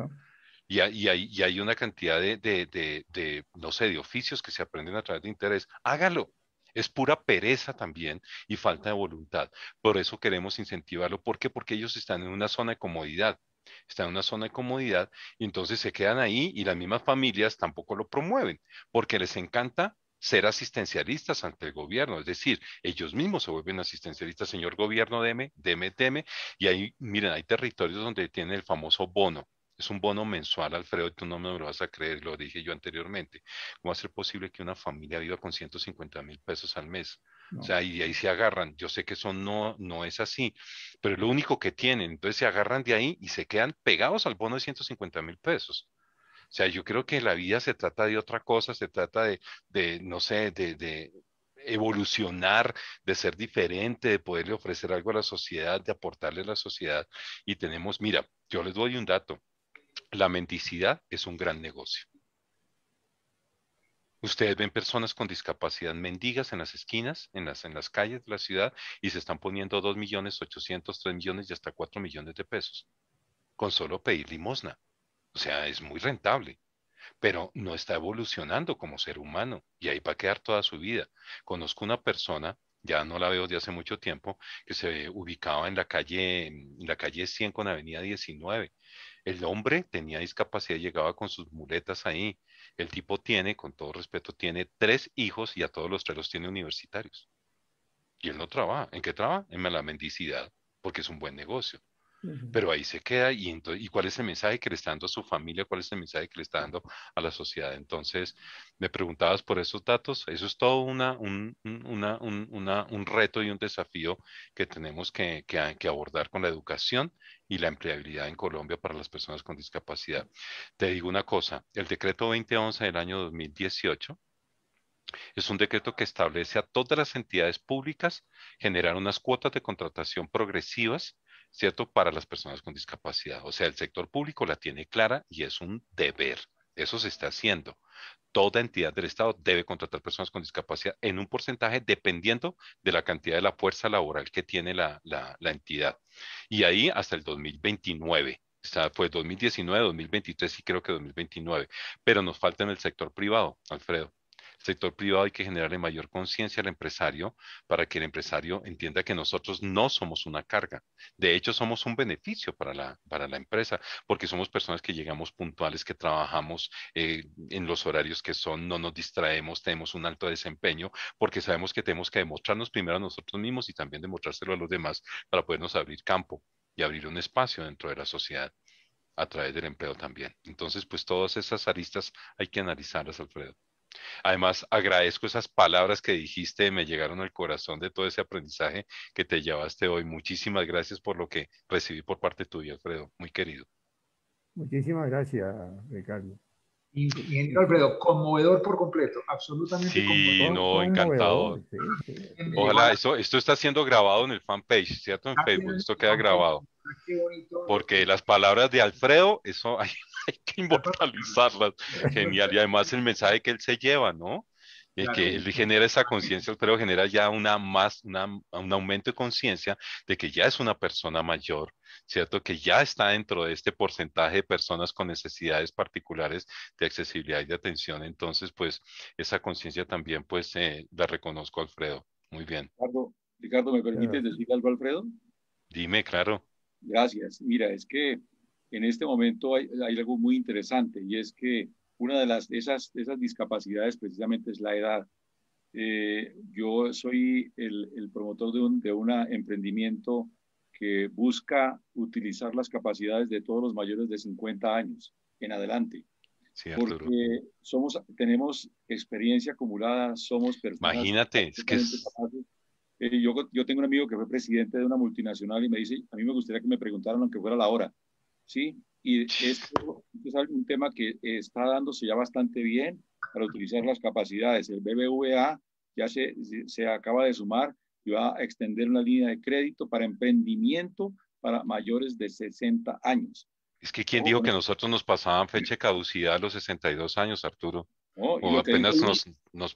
Y hay, una cantidad de, no sé, de oficios que se aprenden a través de interés. Hágalo. Es pura pereza también y falta de voluntad. Por eso queremos incentivarlo. ¿Por qué? Porque ellos están en una zona de comodidad. Están en una zona de comodidad y entonces se quedan ahí y las mismas familias tampoco lo promueven porque les encanta ser asistencialistas ante el gobierno, es decir, ellos mismos se vuelven asistencialistas, señor gobierno, deme, deme, deme, y ahí, miren, hay territorios donde tiene el famoso bono, es un bono mensual, Alfredo, tú no me lo vas a creer, lo dije yo anteriormente. ¿Cómo va a ser posible que una familia viva con 150 mil pesos al mes? O sea, y de ahí se agarran. Yo sé que eso no, no es así, pero es lo único que tienen. Entonces se agarran de ahí y se quedan pegados al bono de 150 mil pesos. O sea, yo creo que la vida se trata de otra cosa, se trata de, de no sé, de, de evolucionar, de ser diferente, de poderle ofrecer algo a la sociedad, de aportarle a la sociedad. Y tenemos, mira, yo les doy un dato la mendicidad es un gran negocio. Ustedes ven personas con discapacidad mendigas en las esquinas, en las, en las calles de la ciudad, y se están poniendo 2 millones, 800, 3 millones y hasta 4 millones de pesos con solo pedir limosna. O sea, es muy rentable, pero no está evolucionando como ser humano y ahí va a quedar toda su vida. Conozco una persona, ya no la veo de hace mucho tiempo, que se ubicaba en la calle, en la calle 100 con Avenida 19 el hombre tenía discapacidad, llegaba con sus muletas ahí. El tipo tiene, con todo respeto, tiene tres hijos y a todos los tres los tiene universitarios. Y él no trabaja. ¿En qué trabaja? En la mendicidad, porque es un buen negocio pero ahí se queda y, y cuál es el mensaje que le está dando a su familia, cuál es el mensaje que le está dando a la sociedad. Entonces, me preguntabas por esos datos, eso es todo una, un, reto y un desafío que tenemos que, que, que abordar con la educación y la empleabilidad en Colombia para las personas con discapacidad. Te digo una cosa, el decreto 2011 del año 2018 es un decreto que establece a todas las entidades públicas generar unas cuotas de contratación progresivas ¿cierto? Para las personas con discapacidad. O sea, el sector público la tiene clara y es un deber. Eso se está haciendo. Toda entidad del Estado debe contratar personas con discapacidad en un porcentaje dependiendo de la cantidad de la fuerza laboral que tiene la, entidad. Y ahí hasta el 2029. fue 2019, 2023 y creo que 2029. Pero nos falta en el sector privado, Alfredo sector privado hay que generarle mayor conciencia al empresario para que el empresario entienda que nosotros no somos una carga. De hecho, somos un beneficio para la, empresa, porque somos personas que llegamos puntuales, que trabajamos eh, en los horarios que son, no nos distraemos, tenemos un alto desempeño, porque sabemos que tenemos que demostrarnos primero a nosotros mismos y también demostrárselo a los demás para podernos abrir campo y abrir un espacio dentro de la sociedad a través del empleo también. Entonces, pues todas esas aristas hay que analizarlas, Alfredo. Además, agradezco esas palabras que dijiste, me llegaron al corazón de todo ese aprendizaje que te llevaste hoy. Muchísimas gracias por lo que recibí por parte tuya, Alfredo, muy querido. Muchísimas gracias, Ricardo. Ingeniero Alfredo, conmovedor por completo, absolutamente sí, No, encantado. Ojalá, esto, esto está siendo grabado en el fanpage, ¿cierto? En ah, Facebook, esto queda ah, grabado. Porque las palabras de Alfredo, eso hay que inmortalizarlas. Genial, y además el mensaje que él se lleva, ¿no? Y que él genera esa conciencia, pero genera ya una más, una, un aumento de conciencia de que ya es una persona mayor, ¿cierto? Que ya está dentro de este porcentaje de personas con necesidades particulares de accesibilidad y de atención. Entonces, pues, esa conciencia también, pues, eh, la reconozco, Alfredo. Muy bien. Ricardo, Ricardo ¿me permites decir algo, Alfredo? Dime, claro. Gracias. Mira, es que en este momento hay, hay algo muy interesante y es que una de las, esas, esas discapacidades precisamente es la edad. Eh, yo soy el, el promotor de un de una emprendimiento que busca utilizar las capacidades de todos los mayores de 50 años en adelante. porque somos, tenemos experiencia acumulada, somos personas. Imagínate, es que eh, yo, yo, tengo un amigo que fue presidente de una multinacional y me dice, a mí me gustaría que me preguntaran aunque fuera la hora. Sí, y esto, es un tema que está dándose ya bastante bien para utilizar las capacidades. El BBVA ya se, acaba de sumar y va a extender una línea de crédito para emprendimiento para mayores de 60 años. Es que quién dijo que nosotros nos pasaban fecha de caducidad a los 62 años, Arturo. O apenas nos, nos,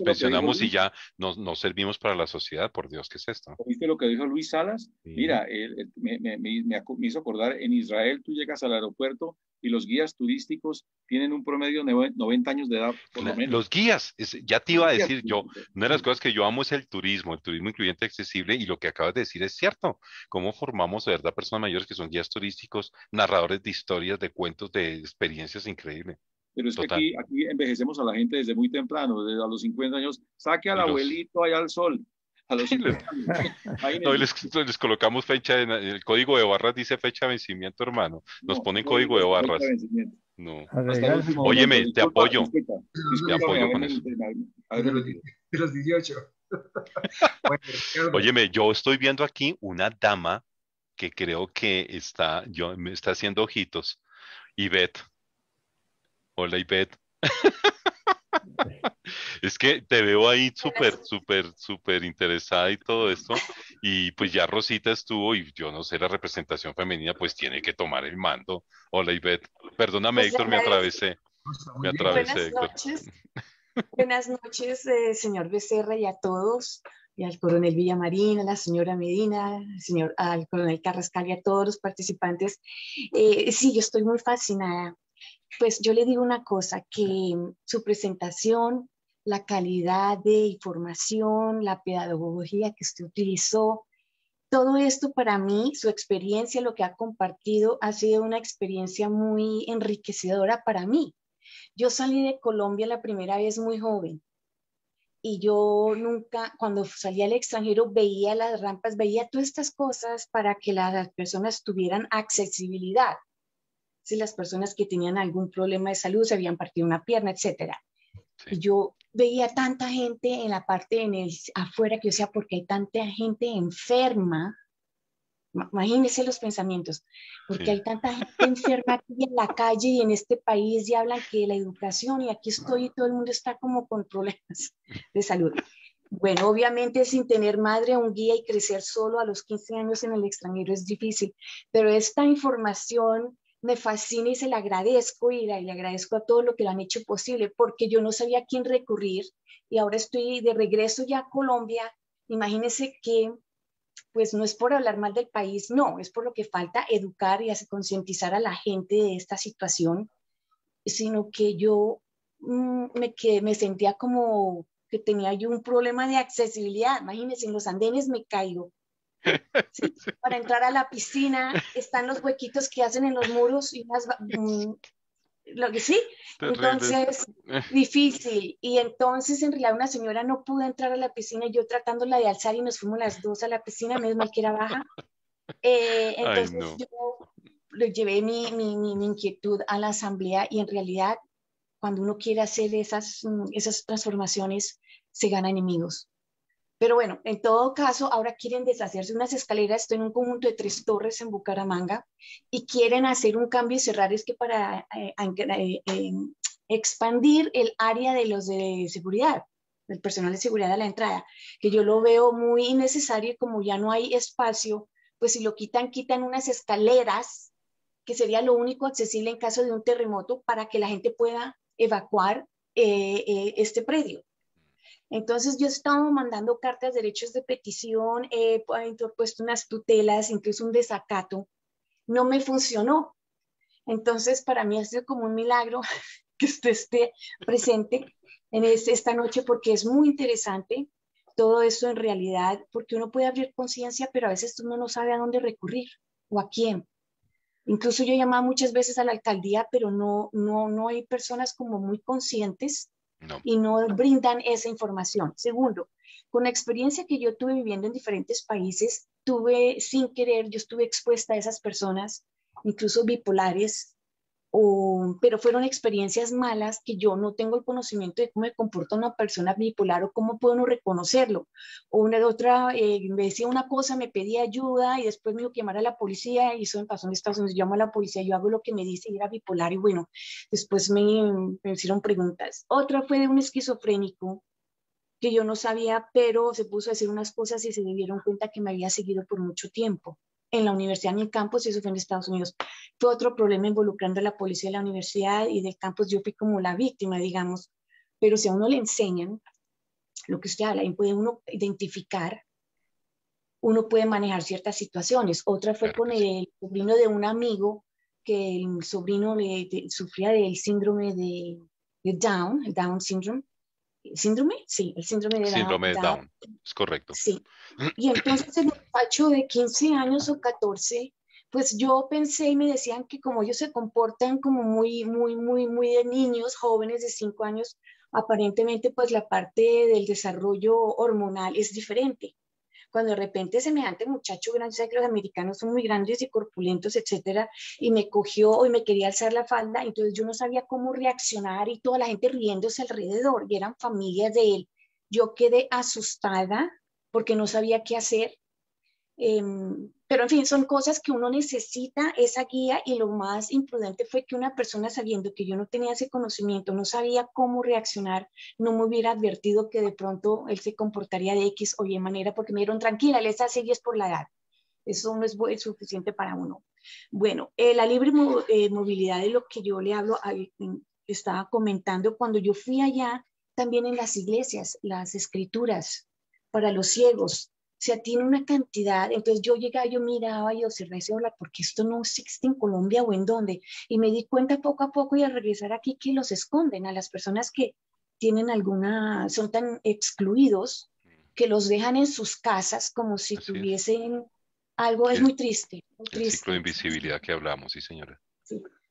pensionamos y ya nos, servimos para la sociedad, por Dios, ¿qué es esto? ¿Viste lo que dijo Luis Salas? Mira, él, me, hizo acordar, en Israel tú llegas al aeropuerto y los guías turísticos tienen un promedio de 90 años de edad, Los guías, ya te iba a decir yo, una de las cosas que yo amo es el turismo, el turismo incluyente accesible, y lo que acabas de decir es cierto, cómo formamos, de verdad, personas mayores que son guías turísticos, narradores de historias, de cuentos, de experiencias increíbles. Pero es que aquí, aquí envejecemos a la gente desde muy temprano, desde a los 50 años, saque al abuelito allá al sol. A los les, colocamos fecha, el código de barras dice fecha de vencimiento, hermano. Nos ponen código de barras. no. Óyeme, te apoyo. te apoyo con eso. A ver, los 18. Óyeme, yo estoy viendo aquí una dama que creo que está, yo, me está haciendo ojitos. Ivette, Hola, Ivette. es que te veo ahí súper, súper, súper interesada y todo esto. Y pues ya Rosita estuvo y yo no sé, la representación femenina pues tiene que tomar el mando. Hola, Ivette. Perdóname, pues Héctor, me atravesé. Me atravesé, Buenas noches, Buenas eh, señor Becerra y a todos y al coronel Villamarín, a la señora Medina, al, señor, al coronel Carrascal y a todos los participantes. Eh, sí, yo estoy muy fascinada pues yo le digo una cosa, que su presentación, la calidad de información, la pedagogía que usted utilizó, todo esto para mí, su experiencia, lo que ha compartido, ha sido una experiencia muy enriquecedora para mí. Yo salí de Colombia la primera vez muy joven y yo nunca, cuando salía al extranjero, veía las rampas, veía todas estas cosas para que las personas tuvieran accesibilidad si las personas que tenían algún problema de salud se habían partido una pierna, etcétera. Yo veía tanta gente en la parte en afuera que o sea, porque hay tanta gente enferma? Imagínense los pensamientos, porque hay tanta gente enferma aquí en la calle y en este país y hablan que la educación y aquí estoy y todo el mundo está como con problemas de salud. Bueno, obviamente sin tener madre, un guía y crecer solo a los 15 años en el extranjero es difícil, pero esta información me fascina y se la agradezco y, le agradezco a todo lo que lo han hecho posible, porque yo no sabía a quién recurrir y ahora estoy de regreso ya a Colombia. Imagínense que, pues no es por hablar mal del país, no, es por lo que falta educar y hacer concientizar a la gente de esta situación, sino que yo mm, me, me sentía como que tenía yo un problema de accesibilidad. Imagínense, en los andenes me caigo, para entrar a la piscina están los huequitos que hacen en los muros y las... Mm, lo que sí, entonces difícil. Y entonces en realidad una señora no pudo entrar a la piscina, yo tratándola de alzar y nos fuimos las dos a la piscina, menos mal que era baja. Eh, entonces llevé mi, mi inquietud a la asamblea y en realidad cuando uno quiere hacer esas, mm, esas transformaciones, se gana enemigos. Pero bueno, en todo caso, ahora quieren deshacerse unas escaleras, estoy en un conjunto de tres torres en Bucaramanga, y quieren hacer un cambio y cerrar, es que para eh, eh, expandir el área de los de seguridad, el personal de seguridad de la entrada, que yo lo veo muy innecesario como ya no hay espacio, pues si lo quitan, quitan unas escaleras, que sería lo único accesible en caso de un terremoto para que la gente pueda evacuar eh, este predio. Entonces yo estaba mandando cartas, derechos de petición, he puesto unas tutelas, incluso un desacato. No me funcionó. Entonces para mí ha sido como un milagro que usted esté presente en esta noche porque es muy interesante todo esto en realidad, porque uno puede abrir conciencia, pero a veces uno no sabe a dónde recurrir o a quién. Incluso yo llamaba muchas veces a la alcaldía, pero no, no, no hay personas como muy conscientes y no brindan esa información. Segundo, con la experiencia que yo tuve viviendo en diferentes países, tuve sin querer, yo estuve expuesta a esas personas, incluso bipolares, pero fueron experiencias malas que yo no tengo el conocimiento de cómo se comporta una persona bipolar o cómo puedo no reconocerlo. O una otra eh, me decía una cosa, me pedía ayuda y después me dijo que a la policía y eso me pasó en Estados Unidos. llamo a la policía, yo hago lo que me dice y era bipolar y bueno, después me, me hicieron preguntas. Otra fue de un esquizofrénico que yo no sabía, pero se puso a decir unas cosas y se dieron cuenta que me había seguido por mucho tiempo en la universidad en el campus, y eso fue en Estados Unidos. Fue otro problema involucrando a la policía de la universidad y del campus. Yo fui como la víctima, digamos. Pero si a uno le enseñan lo que usted habla, y puede uno identificar, uno puede manejar ciertas situaciones. Otra fue con el sobrino de un amigo, que el sobrino le, sufría del síndrome de, de Down, el Down syndrome síndrome, sí, el síndrome de Down. Síndrome de Down, es correcto. Sí. Y entonces en el despacho de 15 años o 14, pues yo pensé y me decían que como ellos se comportan como muy, muy, muy, muy de niños, jóvenes de 5 años, aparentemente pues la parte del desarrollo hormonal es diferente cuando de repente semejante muchacho grande, sé que los americanos son muy grandes y corpulentos, etcétera, y me cogió y me quería alzar la falda, entonces yo no sabía cómo reaccionar y toda la gente riéndose alrededor y eran familias de él. Yo quedé asustada porque no sabía qué hacer Em, pero en fin, son cosas que uno necesita esa guía y lo más imprudente fue que una persona sabiendo que yo no tenía ese conocimiento, no sabía cómo reaccionar, no me hubiera advertido que de pronto él se comportaría de X o Y manera porque me dieron tranquila, él está es por la edad. Eso no es, suficiente para uno. Bueno, eh, la libre eh, movilidad es lo que yo le hablo, mm, estaba comentando cuando yo fui allá, también en las iglesias, las escrituras para los ciegos, sea, tiene una cantidad. Entonces yo llegaba, yo miraba y observaba y decía, hola, ¿por qué esto no existe en Colombia o en dónde? Y me di cuenta poco a poco y al regresar aquí que los esconden a las personas que tienen alguna, son tan excluidos que los dejan en sus casas como si tuviesen algo, es, muy triste. Muy el triste. ciclo de invisibilidad que hablamos, sí señora.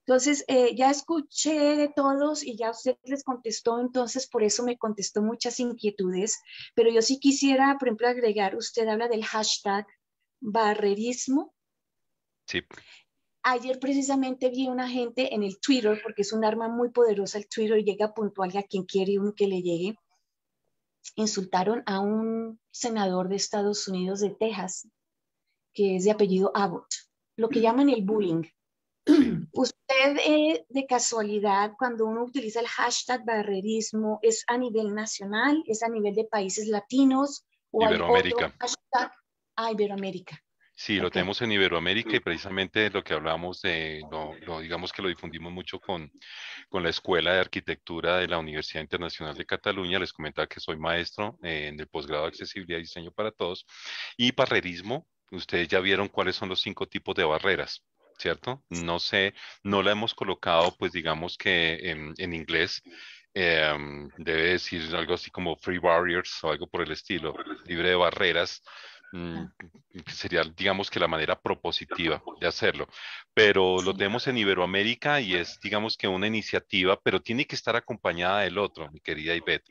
Entonces, eh, ya escuché de todos y ya usted les contestó, entonces por eso me contestó muchas inquietudes, pero yo sí quisiera, por ejemplo, agregar, usted habla del hashtag barrerismo. Sí. Ayer precisamente vi una gente en el Twitter, porque es un arma muy poderosa el Twitter, llega puntual a quien quiere y que le llegue. Insultaron a un senador de Estados Unidos de Texas, que es de apellido Abbott, lo que mm. llaman el bullying ¿Usted eh, de casualidad, cuando uno utiliza el hashtag barrerismo, es a nivel nacional, es a nivel de países latinos o Iberoamérica. Ah, Iberoamérica? Sí, lo tenemos en Iberoamérica y mm. precisamente lo que hablamos de, digamos que lo difundimos mucho con, con la Escuela de Arquitectura de la Universidad Internacional de Cataluña. Les comentaba que soy maestro eh, en el posgrado de Accesibilidad y Diseño para Todos. Y barrerismo, ustedes ya vieron cuáles son los cinco tipos de barreras. ¿cierto? No sé, no la hemos colocado, pues digamos que en, inglés. Em, debe decir algo así como free barriers o algo por el estilo, libre de barreras, mm, que sería, digamos que la manera propositiva de hacerlo. Pero lo tenemos en Iberoamérica y es, digamos que una iniciativa, pero tiene que estar acompañada del otro, mi querida Ivette.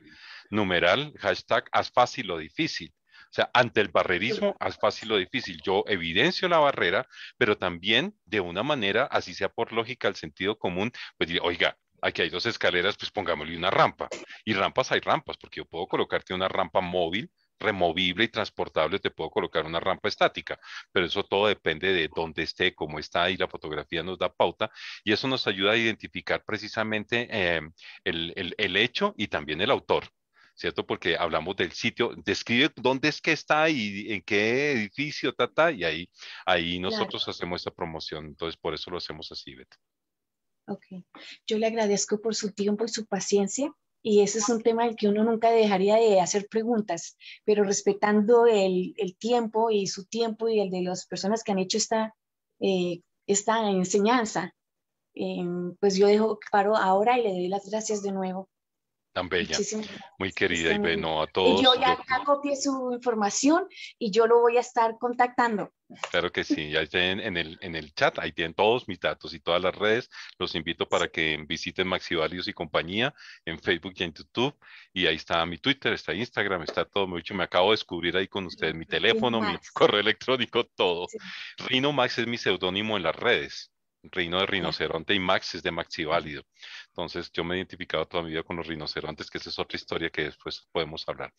Numeral, hashtag, haz fácil o difícil sea, ante el barrerismo, haz fácil o difícil. Yo evidencio la barrera, pero también de una manera, así sea por lógica, el sentido común, pues diré, oiga, aquí hay dos escaleras, pues pongámosle una rampa. Y rampas hay rampas, porque yo puedo colocarte una rampa móvil removible y transportable, te puedo colocar una rampa estática, pero eso todo depende de dónde esté, cómo está y la fotografía nos da pauta y eso nos ayuda a identificar precisamente eh, el, hecho y también el autor. ¿cierto? Porque hablamos del sitio, describe dónde es que está y en qué edificio, ta, y ahí, ahí nosotros hacemos esa promoción. Entonces, por eso lo hacemos así, Beto. Ok. Yo le agradezco por su tiempo y su paciencia. Y ese es un tema del que uno nunca dejaría de hacer preguntas, pero respetando el, el tiempo y su tiempo y el de las personas que han hecho esta, eh, esta enseñanza, eh, pues yo dejo, paro ahora y le doy las gracias de nuevo tan bella, muy querida, y bueno, a todos. yo ya copié su información y yo lo voy a estar contactando. Claro que sí, ya tienen en el, en el chat, ahí tienen todos mis datos y todas las redes. Los invito para que visiten Maxivalios y compañía en Facebook y en YouTube. Y ahí está mi Twitter, está Instagram, está todo. Mucho. Me acabo de descubrir ahí con ustedes mi teléfono, mi correo electrónico, todo. Rino Max es mi seudónimo en las redes. Reino de Rinoceronte y Max es de Válido. Entonces, yo me he identificado toda mi vida con los rinocerontes, que esa es otra historia que después podemos hablar.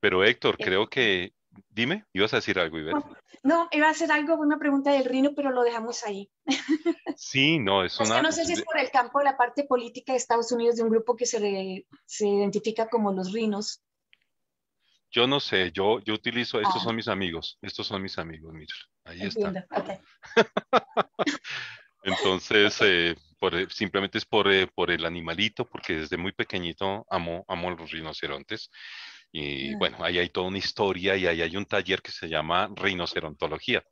Pero Héctor, eh. creo que, dime, ibas a decir algo, Ivette. No, iba a hacer algo, una pregunta del rino, pero lo dejamos ahí. Sí, no, es una... no sé si es por el campo de la parte política de Estados Unidos, de un grupo que se, se identifica como los rinos. Yo no sé, yo, yo utilizo, estos ah. son mis amigos, estos son mis amigos, mira, ahí Entonces, eh, eh, simplemente es eh, por, el animalito, porque desde muy pequeñito amo, amo a los rinocerontes. Y bueno, ahí hay toda una historia y ahí hay un taller que se llama rinocerontología.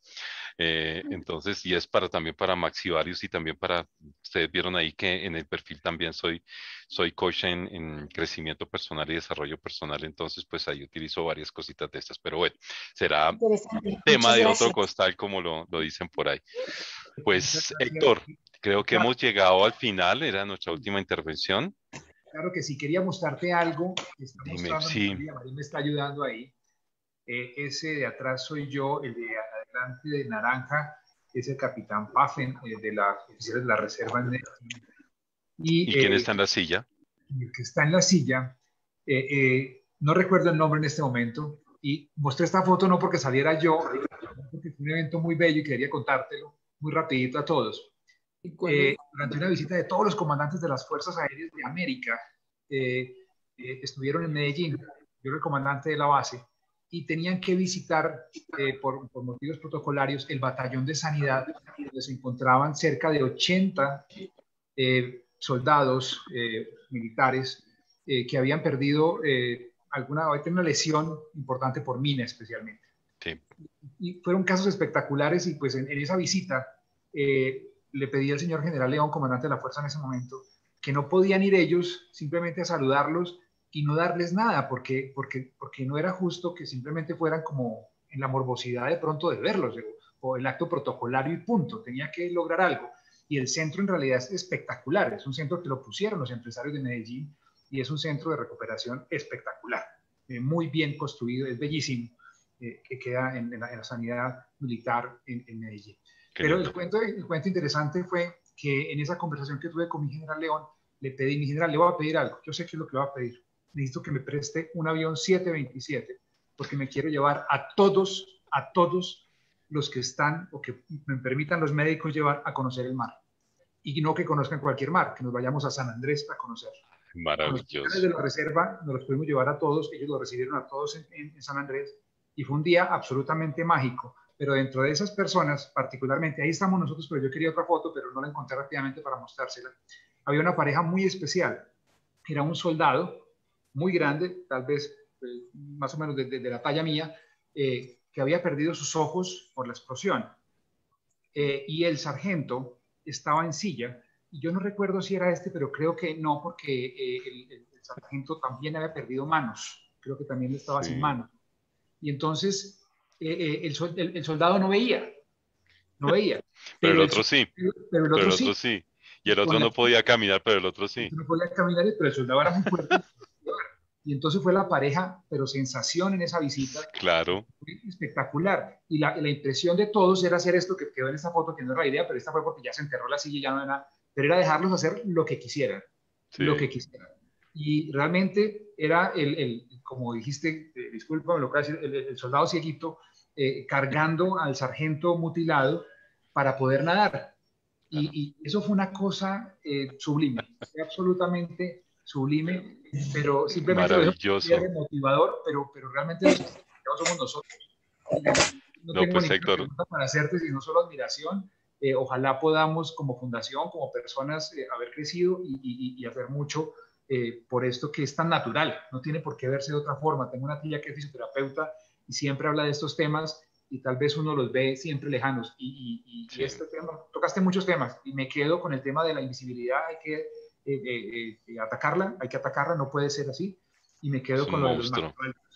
Eh, entonces, y es para también para Maxivarius y también para, ustedes vieron ahí que en el perfil también soy, soy coach en, crecimiento personal y desarrollo personal, entonces pues ahí utilizo varias cositas de estas, pero bueno, será un tema de otro costal como lo, lo dicen por ahí. Pues Héctor, creo que ah. hemos llegado al final, era nuestra última intervención. Claro que sí, quería mostrarte algo. está me está ayudando ahí. Eh, ese de atrás soy yo, el de adelante de naranja es el capitán Paffen, eh, de la, de la Reserva. y, quién eh, está en la silla? El que está en la silla, no recuerdo el nombre en este momento, y mostré esta foto no porque saliera yo, porque fue un evento muy bello y quería contártelo muy rapidito a todos. Eh, durante una visita de todos los comandantes de las Fuerzas Aéreas de América, eh, eh, estuvieron en Medellín, yo era el comandante de la base, y tenían que visitar, por, motivos protocolarios, el batallón de sanidad, donde se encontraban cerca de 80 soldados militares que habían perdido alguna, una lesión importante por mina especialmente. Sí. Y fueron casos espectaculares y pues en, en esa visita eh, le pedí al señor general León, comandante de la fuerza en ese momento, que no podían ir ellos simplemente a saludarlos y no darles nada, porque, porque, porque no era justo que simplemente fueran como en la morbosidad de pronto de verlos, o el acto protocolario y punto, tenía que lograr algo. Y el centro en realidad es espectacular, es un centro que lo pusieron los empresarios de Medellín y es un centro de recuperación espectacular, eh, muy bien construido, es bellísimo, eh, que queda en, la, sanidad militar en Medellín. Pero el cuento, interesante fue que en esa conversación que tuve con mi general León, le pedí, mi general, le voy a pedir algo, yo sé qué es lo que le voy a pedir, necesito que me preste un avión 727, porque me quiero llevar a todos, a todos los que están o que me permitan los médicos llevar a conocer el mar. Y no que conozcan cualquier mar, que nos vayamos a San Andrés para conocerlo. Maravilloso. Los de la reserva nos los pudimos llevar a todos, ellos lo recibieron a todos en San Andrés y fue un día absolutamente mágico pero dentro de esas personas, particularmente, ahí estamos nosotros, pero yo quería otra foto, pero no la encontré rápidamente para mostrársela. Había una pareja muy especial. Era un soldado muy grande, tal vez pues, más o menos de, la talla mía, eh, que había perdido sus ojos por la explosión. Eh, y el sargento estaba en silla. Y yo no recuerdo si era este, pero creo que no, porque eh, el, sargento también había perdido manos. Creo que también estaba sin manos. Y entonces eh, eh, el, el, soldado no veía, no veía. Pero, el otro sí. Pero, el otro, sí. Y el otro no podía caminar, pero el otro sí. No podía caminar, pero el soldado era muy fuerte. y entonces fue la pareja, pero sensación en esa visita. Claro. espectacular. Y la, la, impresión de todos era hacer esto que quedó en esta foto, que no era la idea, pero esta fue porque ya se enterró la silla ya no era. Pero era dejarlos hacer lo que quisieran. Lo que quisieran. Y realmente era el, el como dijiste, eh, disculpa, lo que decir, el, el soldado cieguito eh, cargando al sargento mutilado para poder nadar. Y, eso fue una cosa eh, sublime, absolutamente sublime, pero simplemente motivador, pero, pero realmente no somos nosotros. No, pues, Héctor. para hacerte, sino solo admiración. Eh, ojalá podamos como fundación, como personas, haber crecido y, hacer mucho por esto que es tan natural, no tiene por qué verse de otra forma. Tengo una tía que es fisioterapeuta y siempre habla de estos temas y tal vez uno los ve siempre lejanos. Y, y, este tema, tocaste muchos temas y me quedo con el tema de la invisibilidad, hay que eh, eh, eh, atacarla, hay que atacarla, no puede ser así. Y me quedo con lo de los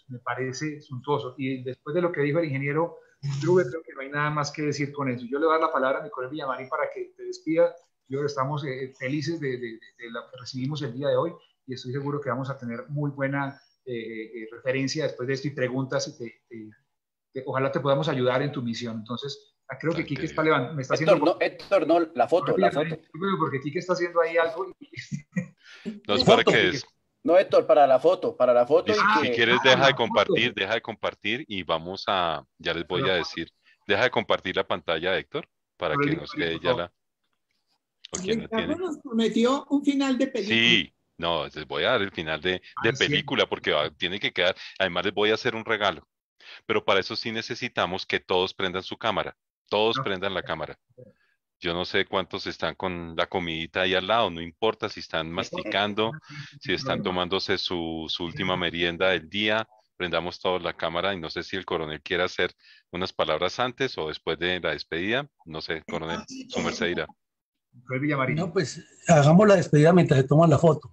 me parece suntuoso. Y después de lo que dijo el ingeniero creo que no hay nada más que decir con eso. Yo le voy a dar la palabra a Nicolás Villamarín para que te despida. Yo estamos felices de, de, de, lo que recibimos el día de hoy y estoy seguro que vamos a tener muy buena eh, eh, referencia después de esto y preguntas y te, ojalá te podamos ayudar en tu misión. Entonces, ah, creo que Kike está me está haciendo... Héctor, no, la foto, la foto. Porque Kike está haciendo ahí algo. No, es para No, Héctor, para la foto, para la foto. Si, quieres, deja ah, de compartir, deja de compartir y vamos a, ya les voy a decir, deja de compartir la pantalla, Héctor, para que nos quede ya la... nos prometió un final de película. No, les voy a dar el final de, ah, película porque ah, tiene que quedar. Además, les voy a hacer un regalo. Pero para eso sí necesitamos que todos prendan su cámara. Todos prendan la cámara. Yo no sé cuántos están con la comidita ahí al lado, no importa si están masticando, si están tomándose su, última merienda del día, prendamos todos la cámara y no sé si el coronel quiere hacer unas palabras antes o después de la despedida, no sé, coronel, ah, su merced irá. No, pues hagamos la despedida mientras se toman la foto.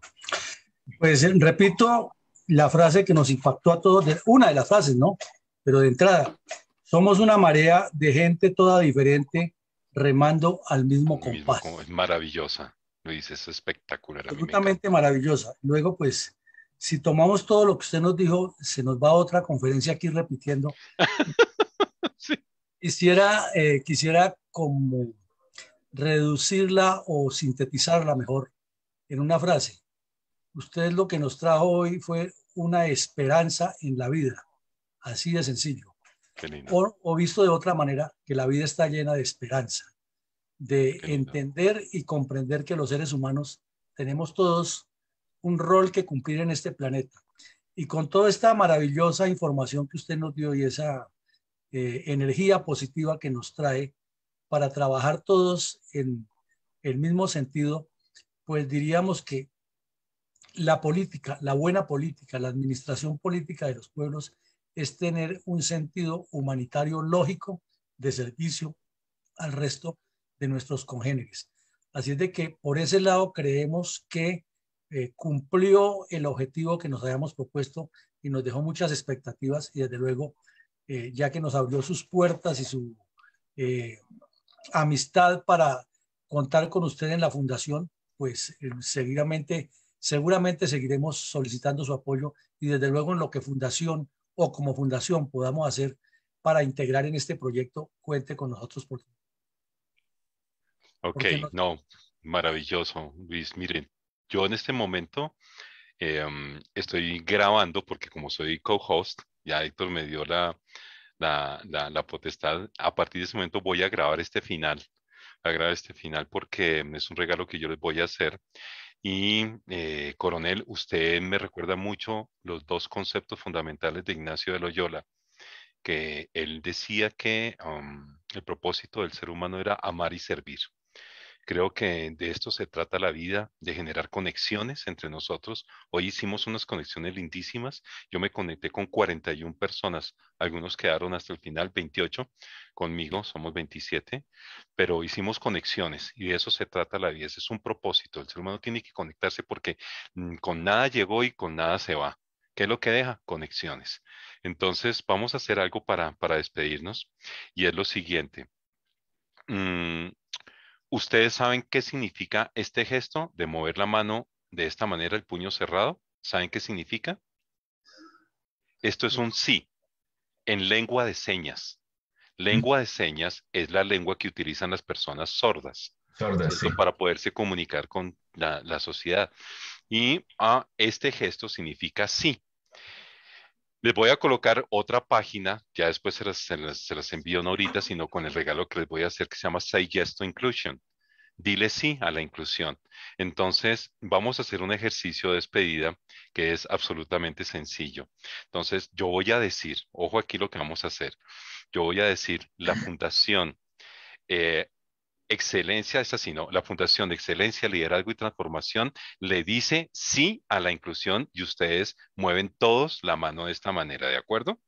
Pues eh, repito la frase que nos impactó a todos, una de las frases, ¿no? Pero de entrada, somos una marea de gente toda diferente remando al mismo compás. es maravillosa, lo es espectacular. Absolutamente maravillosa. Luego, pues, si tomamos todo lo que usted nos dijo, se nos va a otra conferencia aquí repitiendo. Quisiera, eh, quisiera como reducirla o sintetizarla mejor en una frase. Usted lo que nos trajo hoy fue una esperanza en la vida, así de sencillo. O, o, visto de otra manera, que la vida está llena de esperanza, de entender y comprender que los seres humanos tenemos todos un rol que cumplir en este planeta. Y con toda esta maravillosa información que usted nos dio y esa eh, energía positiva que nos trae para trabajar todos en el mismo sentido, pues diríamos que la política, la buena política, la administración política de los pueblos es tener un sentido humanitario lógico de servicio al resto de nuestros congéneres. Así es de que por ese lado creemos que eh, cumplió el objetivo que nos habíamos propuesto y nos dejó muchas expectativas y desde luego, eh, ya que nos abrió sus puertas y su eh, amistad para contar con usted en la fundación, pues seguidamente seguramente seguiremos solicitando su apoyo y desde luego en lo que fundación o como fundación podamos hacer para integrar en este proyecto, cuente con nosotros. Por... Ok, no? maravilloso, Luis. Miren, yo en este momento em, estoy grabando porque como soy co-host, ya Héctor me dio la, potestad. A partir de ese momento voy a grabar este final, a grabar este final porque es un regalo que yo les voy a hacer. Y, eh, coronel, usted me recuerda mucho los dos conceptos fundamentales de Ignacio de Loyola, que él decía que el propósito del ser humano era amar y servir. Creo que de esto se trata la vida, de generar conexiones entre nosotros. Hoy hicimos unas conexiones lindísimas. Yo me conecté con 41 personas. Algunos quedaron hasta el final, 28. Conmigo somos 27, pero hicimos conexiones y de eso se trata la vida. Ese es un propósito. El ser humano tiene que conectarse porque mm, con nada llegó y con nada se va. ¿Qué es lo que deja? Conexiones. Entonces, vamos a hacer algo para, despedirnos y es lo siguiente. Mm, ¿Ustedes saben qué significa este gesto de mover la mano de esta manera, el puño cerrado? ¿Saben qué significa? Esto es mm. un sí en lengua de señas. Mm. Lengua de señas es la lengua que utilizan las personas sordas. sordas Para poderse comunicar con la, sociedad. Y ah, este gesto significa sí. Les voy a colocar otra página, ya después se las, envío no ahorita, sino con el regalo que les voy a hacer que se llama Say Yes to Inclusion. Dile sí a la inclusión. Entonces, vamos a hacer un ejercicio de despedida que es absolutamente sencillo. Entonces, yo voy a decir, ojo aquí lo que vamos a hacer. Yo voy a decir, la fundación eh, Excelencia es así, ¿no? La Fundación de Excelencia, Liderazgo y Transformación le dice sí a la inclusión y ustedes mueven todos la mano de esta manera, ¿de acuerdo?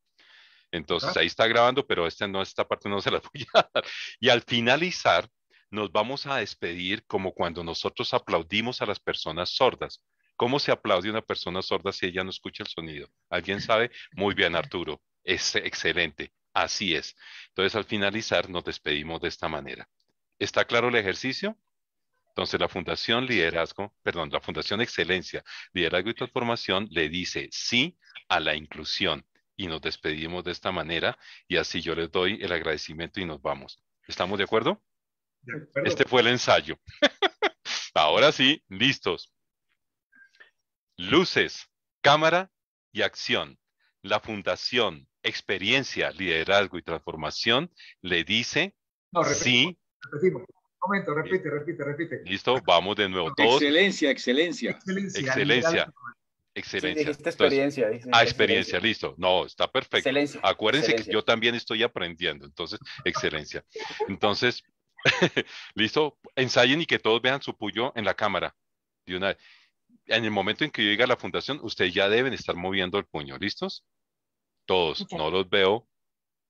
Entonces ahí está grabando, pero esta, no, esta parte no se la voy a dar. Y al finalizar, nos vamos a despedir como cuando nosotros aplaudimos a las personas sordas. ¿Cómo se aplaude una persona sorda si ella no escucha el sonido? ¿Alguien sabe? Muy bien, Arturo. Es excelente. Así es. Entonces, al finalizar, nos despedimos de esta manera. ¿Está claro el ejercicio? Entonces la Fundación Liderazgo, perdón, la Fundación Excelencia, Liderazgo y Transformación le dice sí a la inclusión y nos despedimos de esta manera y así yo les doy el agradecimiento y nos vamos. ¿Estamos de acuerdo? Este fue el ensayo. Ahora sí, listos. Luces, cámara y acción. La Fundación Experiencia, Liderazgo y Transformación le dice sí Repetimos. Momento, repite, repite, repite. Listo, vamos de nuevo. Excelencia, excelencia. Excelencia. Excelencia. experiencia. ah, experiencia, listo. No, está perfecto. Excelencia, Acuérdense que yo también estoy aprendiendo. Entonces, excelencia. Entonces, listo, ensayen y que todos vean su puño en la cámara. De una, en el momento en que yo llegue a la fundación, ustedes ya deben estar moviendo el puño. ¿Listos? Todos. No los veo.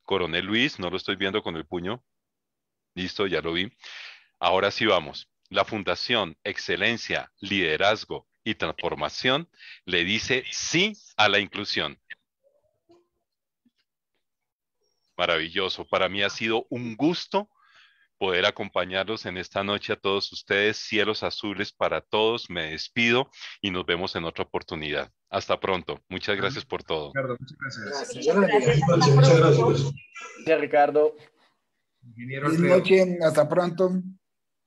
Coronel Luis, no lo estoy viendo con el puño. Listo, ya lo vi. Ahora sí vamos. La Fundación Excelencia, Liderazgo y Transformación le dice sí a la inclusión. Maravilloso. Para mí ha sido un gusto poder acompañarlos en esta noche a todos ustedes. Cielos azules para todos. Me despido y nos vemos en otra oportunidad. Hasta pronto. Muchas gracias por todo. muchas gracias. gracias. Ricardo. Ingeniero hasta pronto.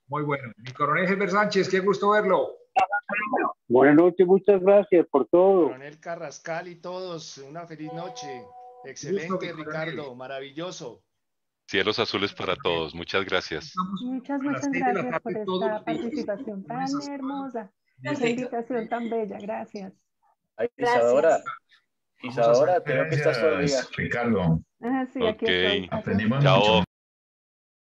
Muy bueno. Mi coronel Gilbert Sánchez, qué gusto verlo. Buenas noches, muchas gracias por todo. Coronel Carrascal y todos, una feliz noche. Excelente, Ricardo, maravilloso. Cielos azules para todos, muchas gracias. Muchas, muchas gracias por esta participación tan hermosa, esta invitación tan bella, gracias. Isadora, ahora que Ricardo. Ah, sí, Chao.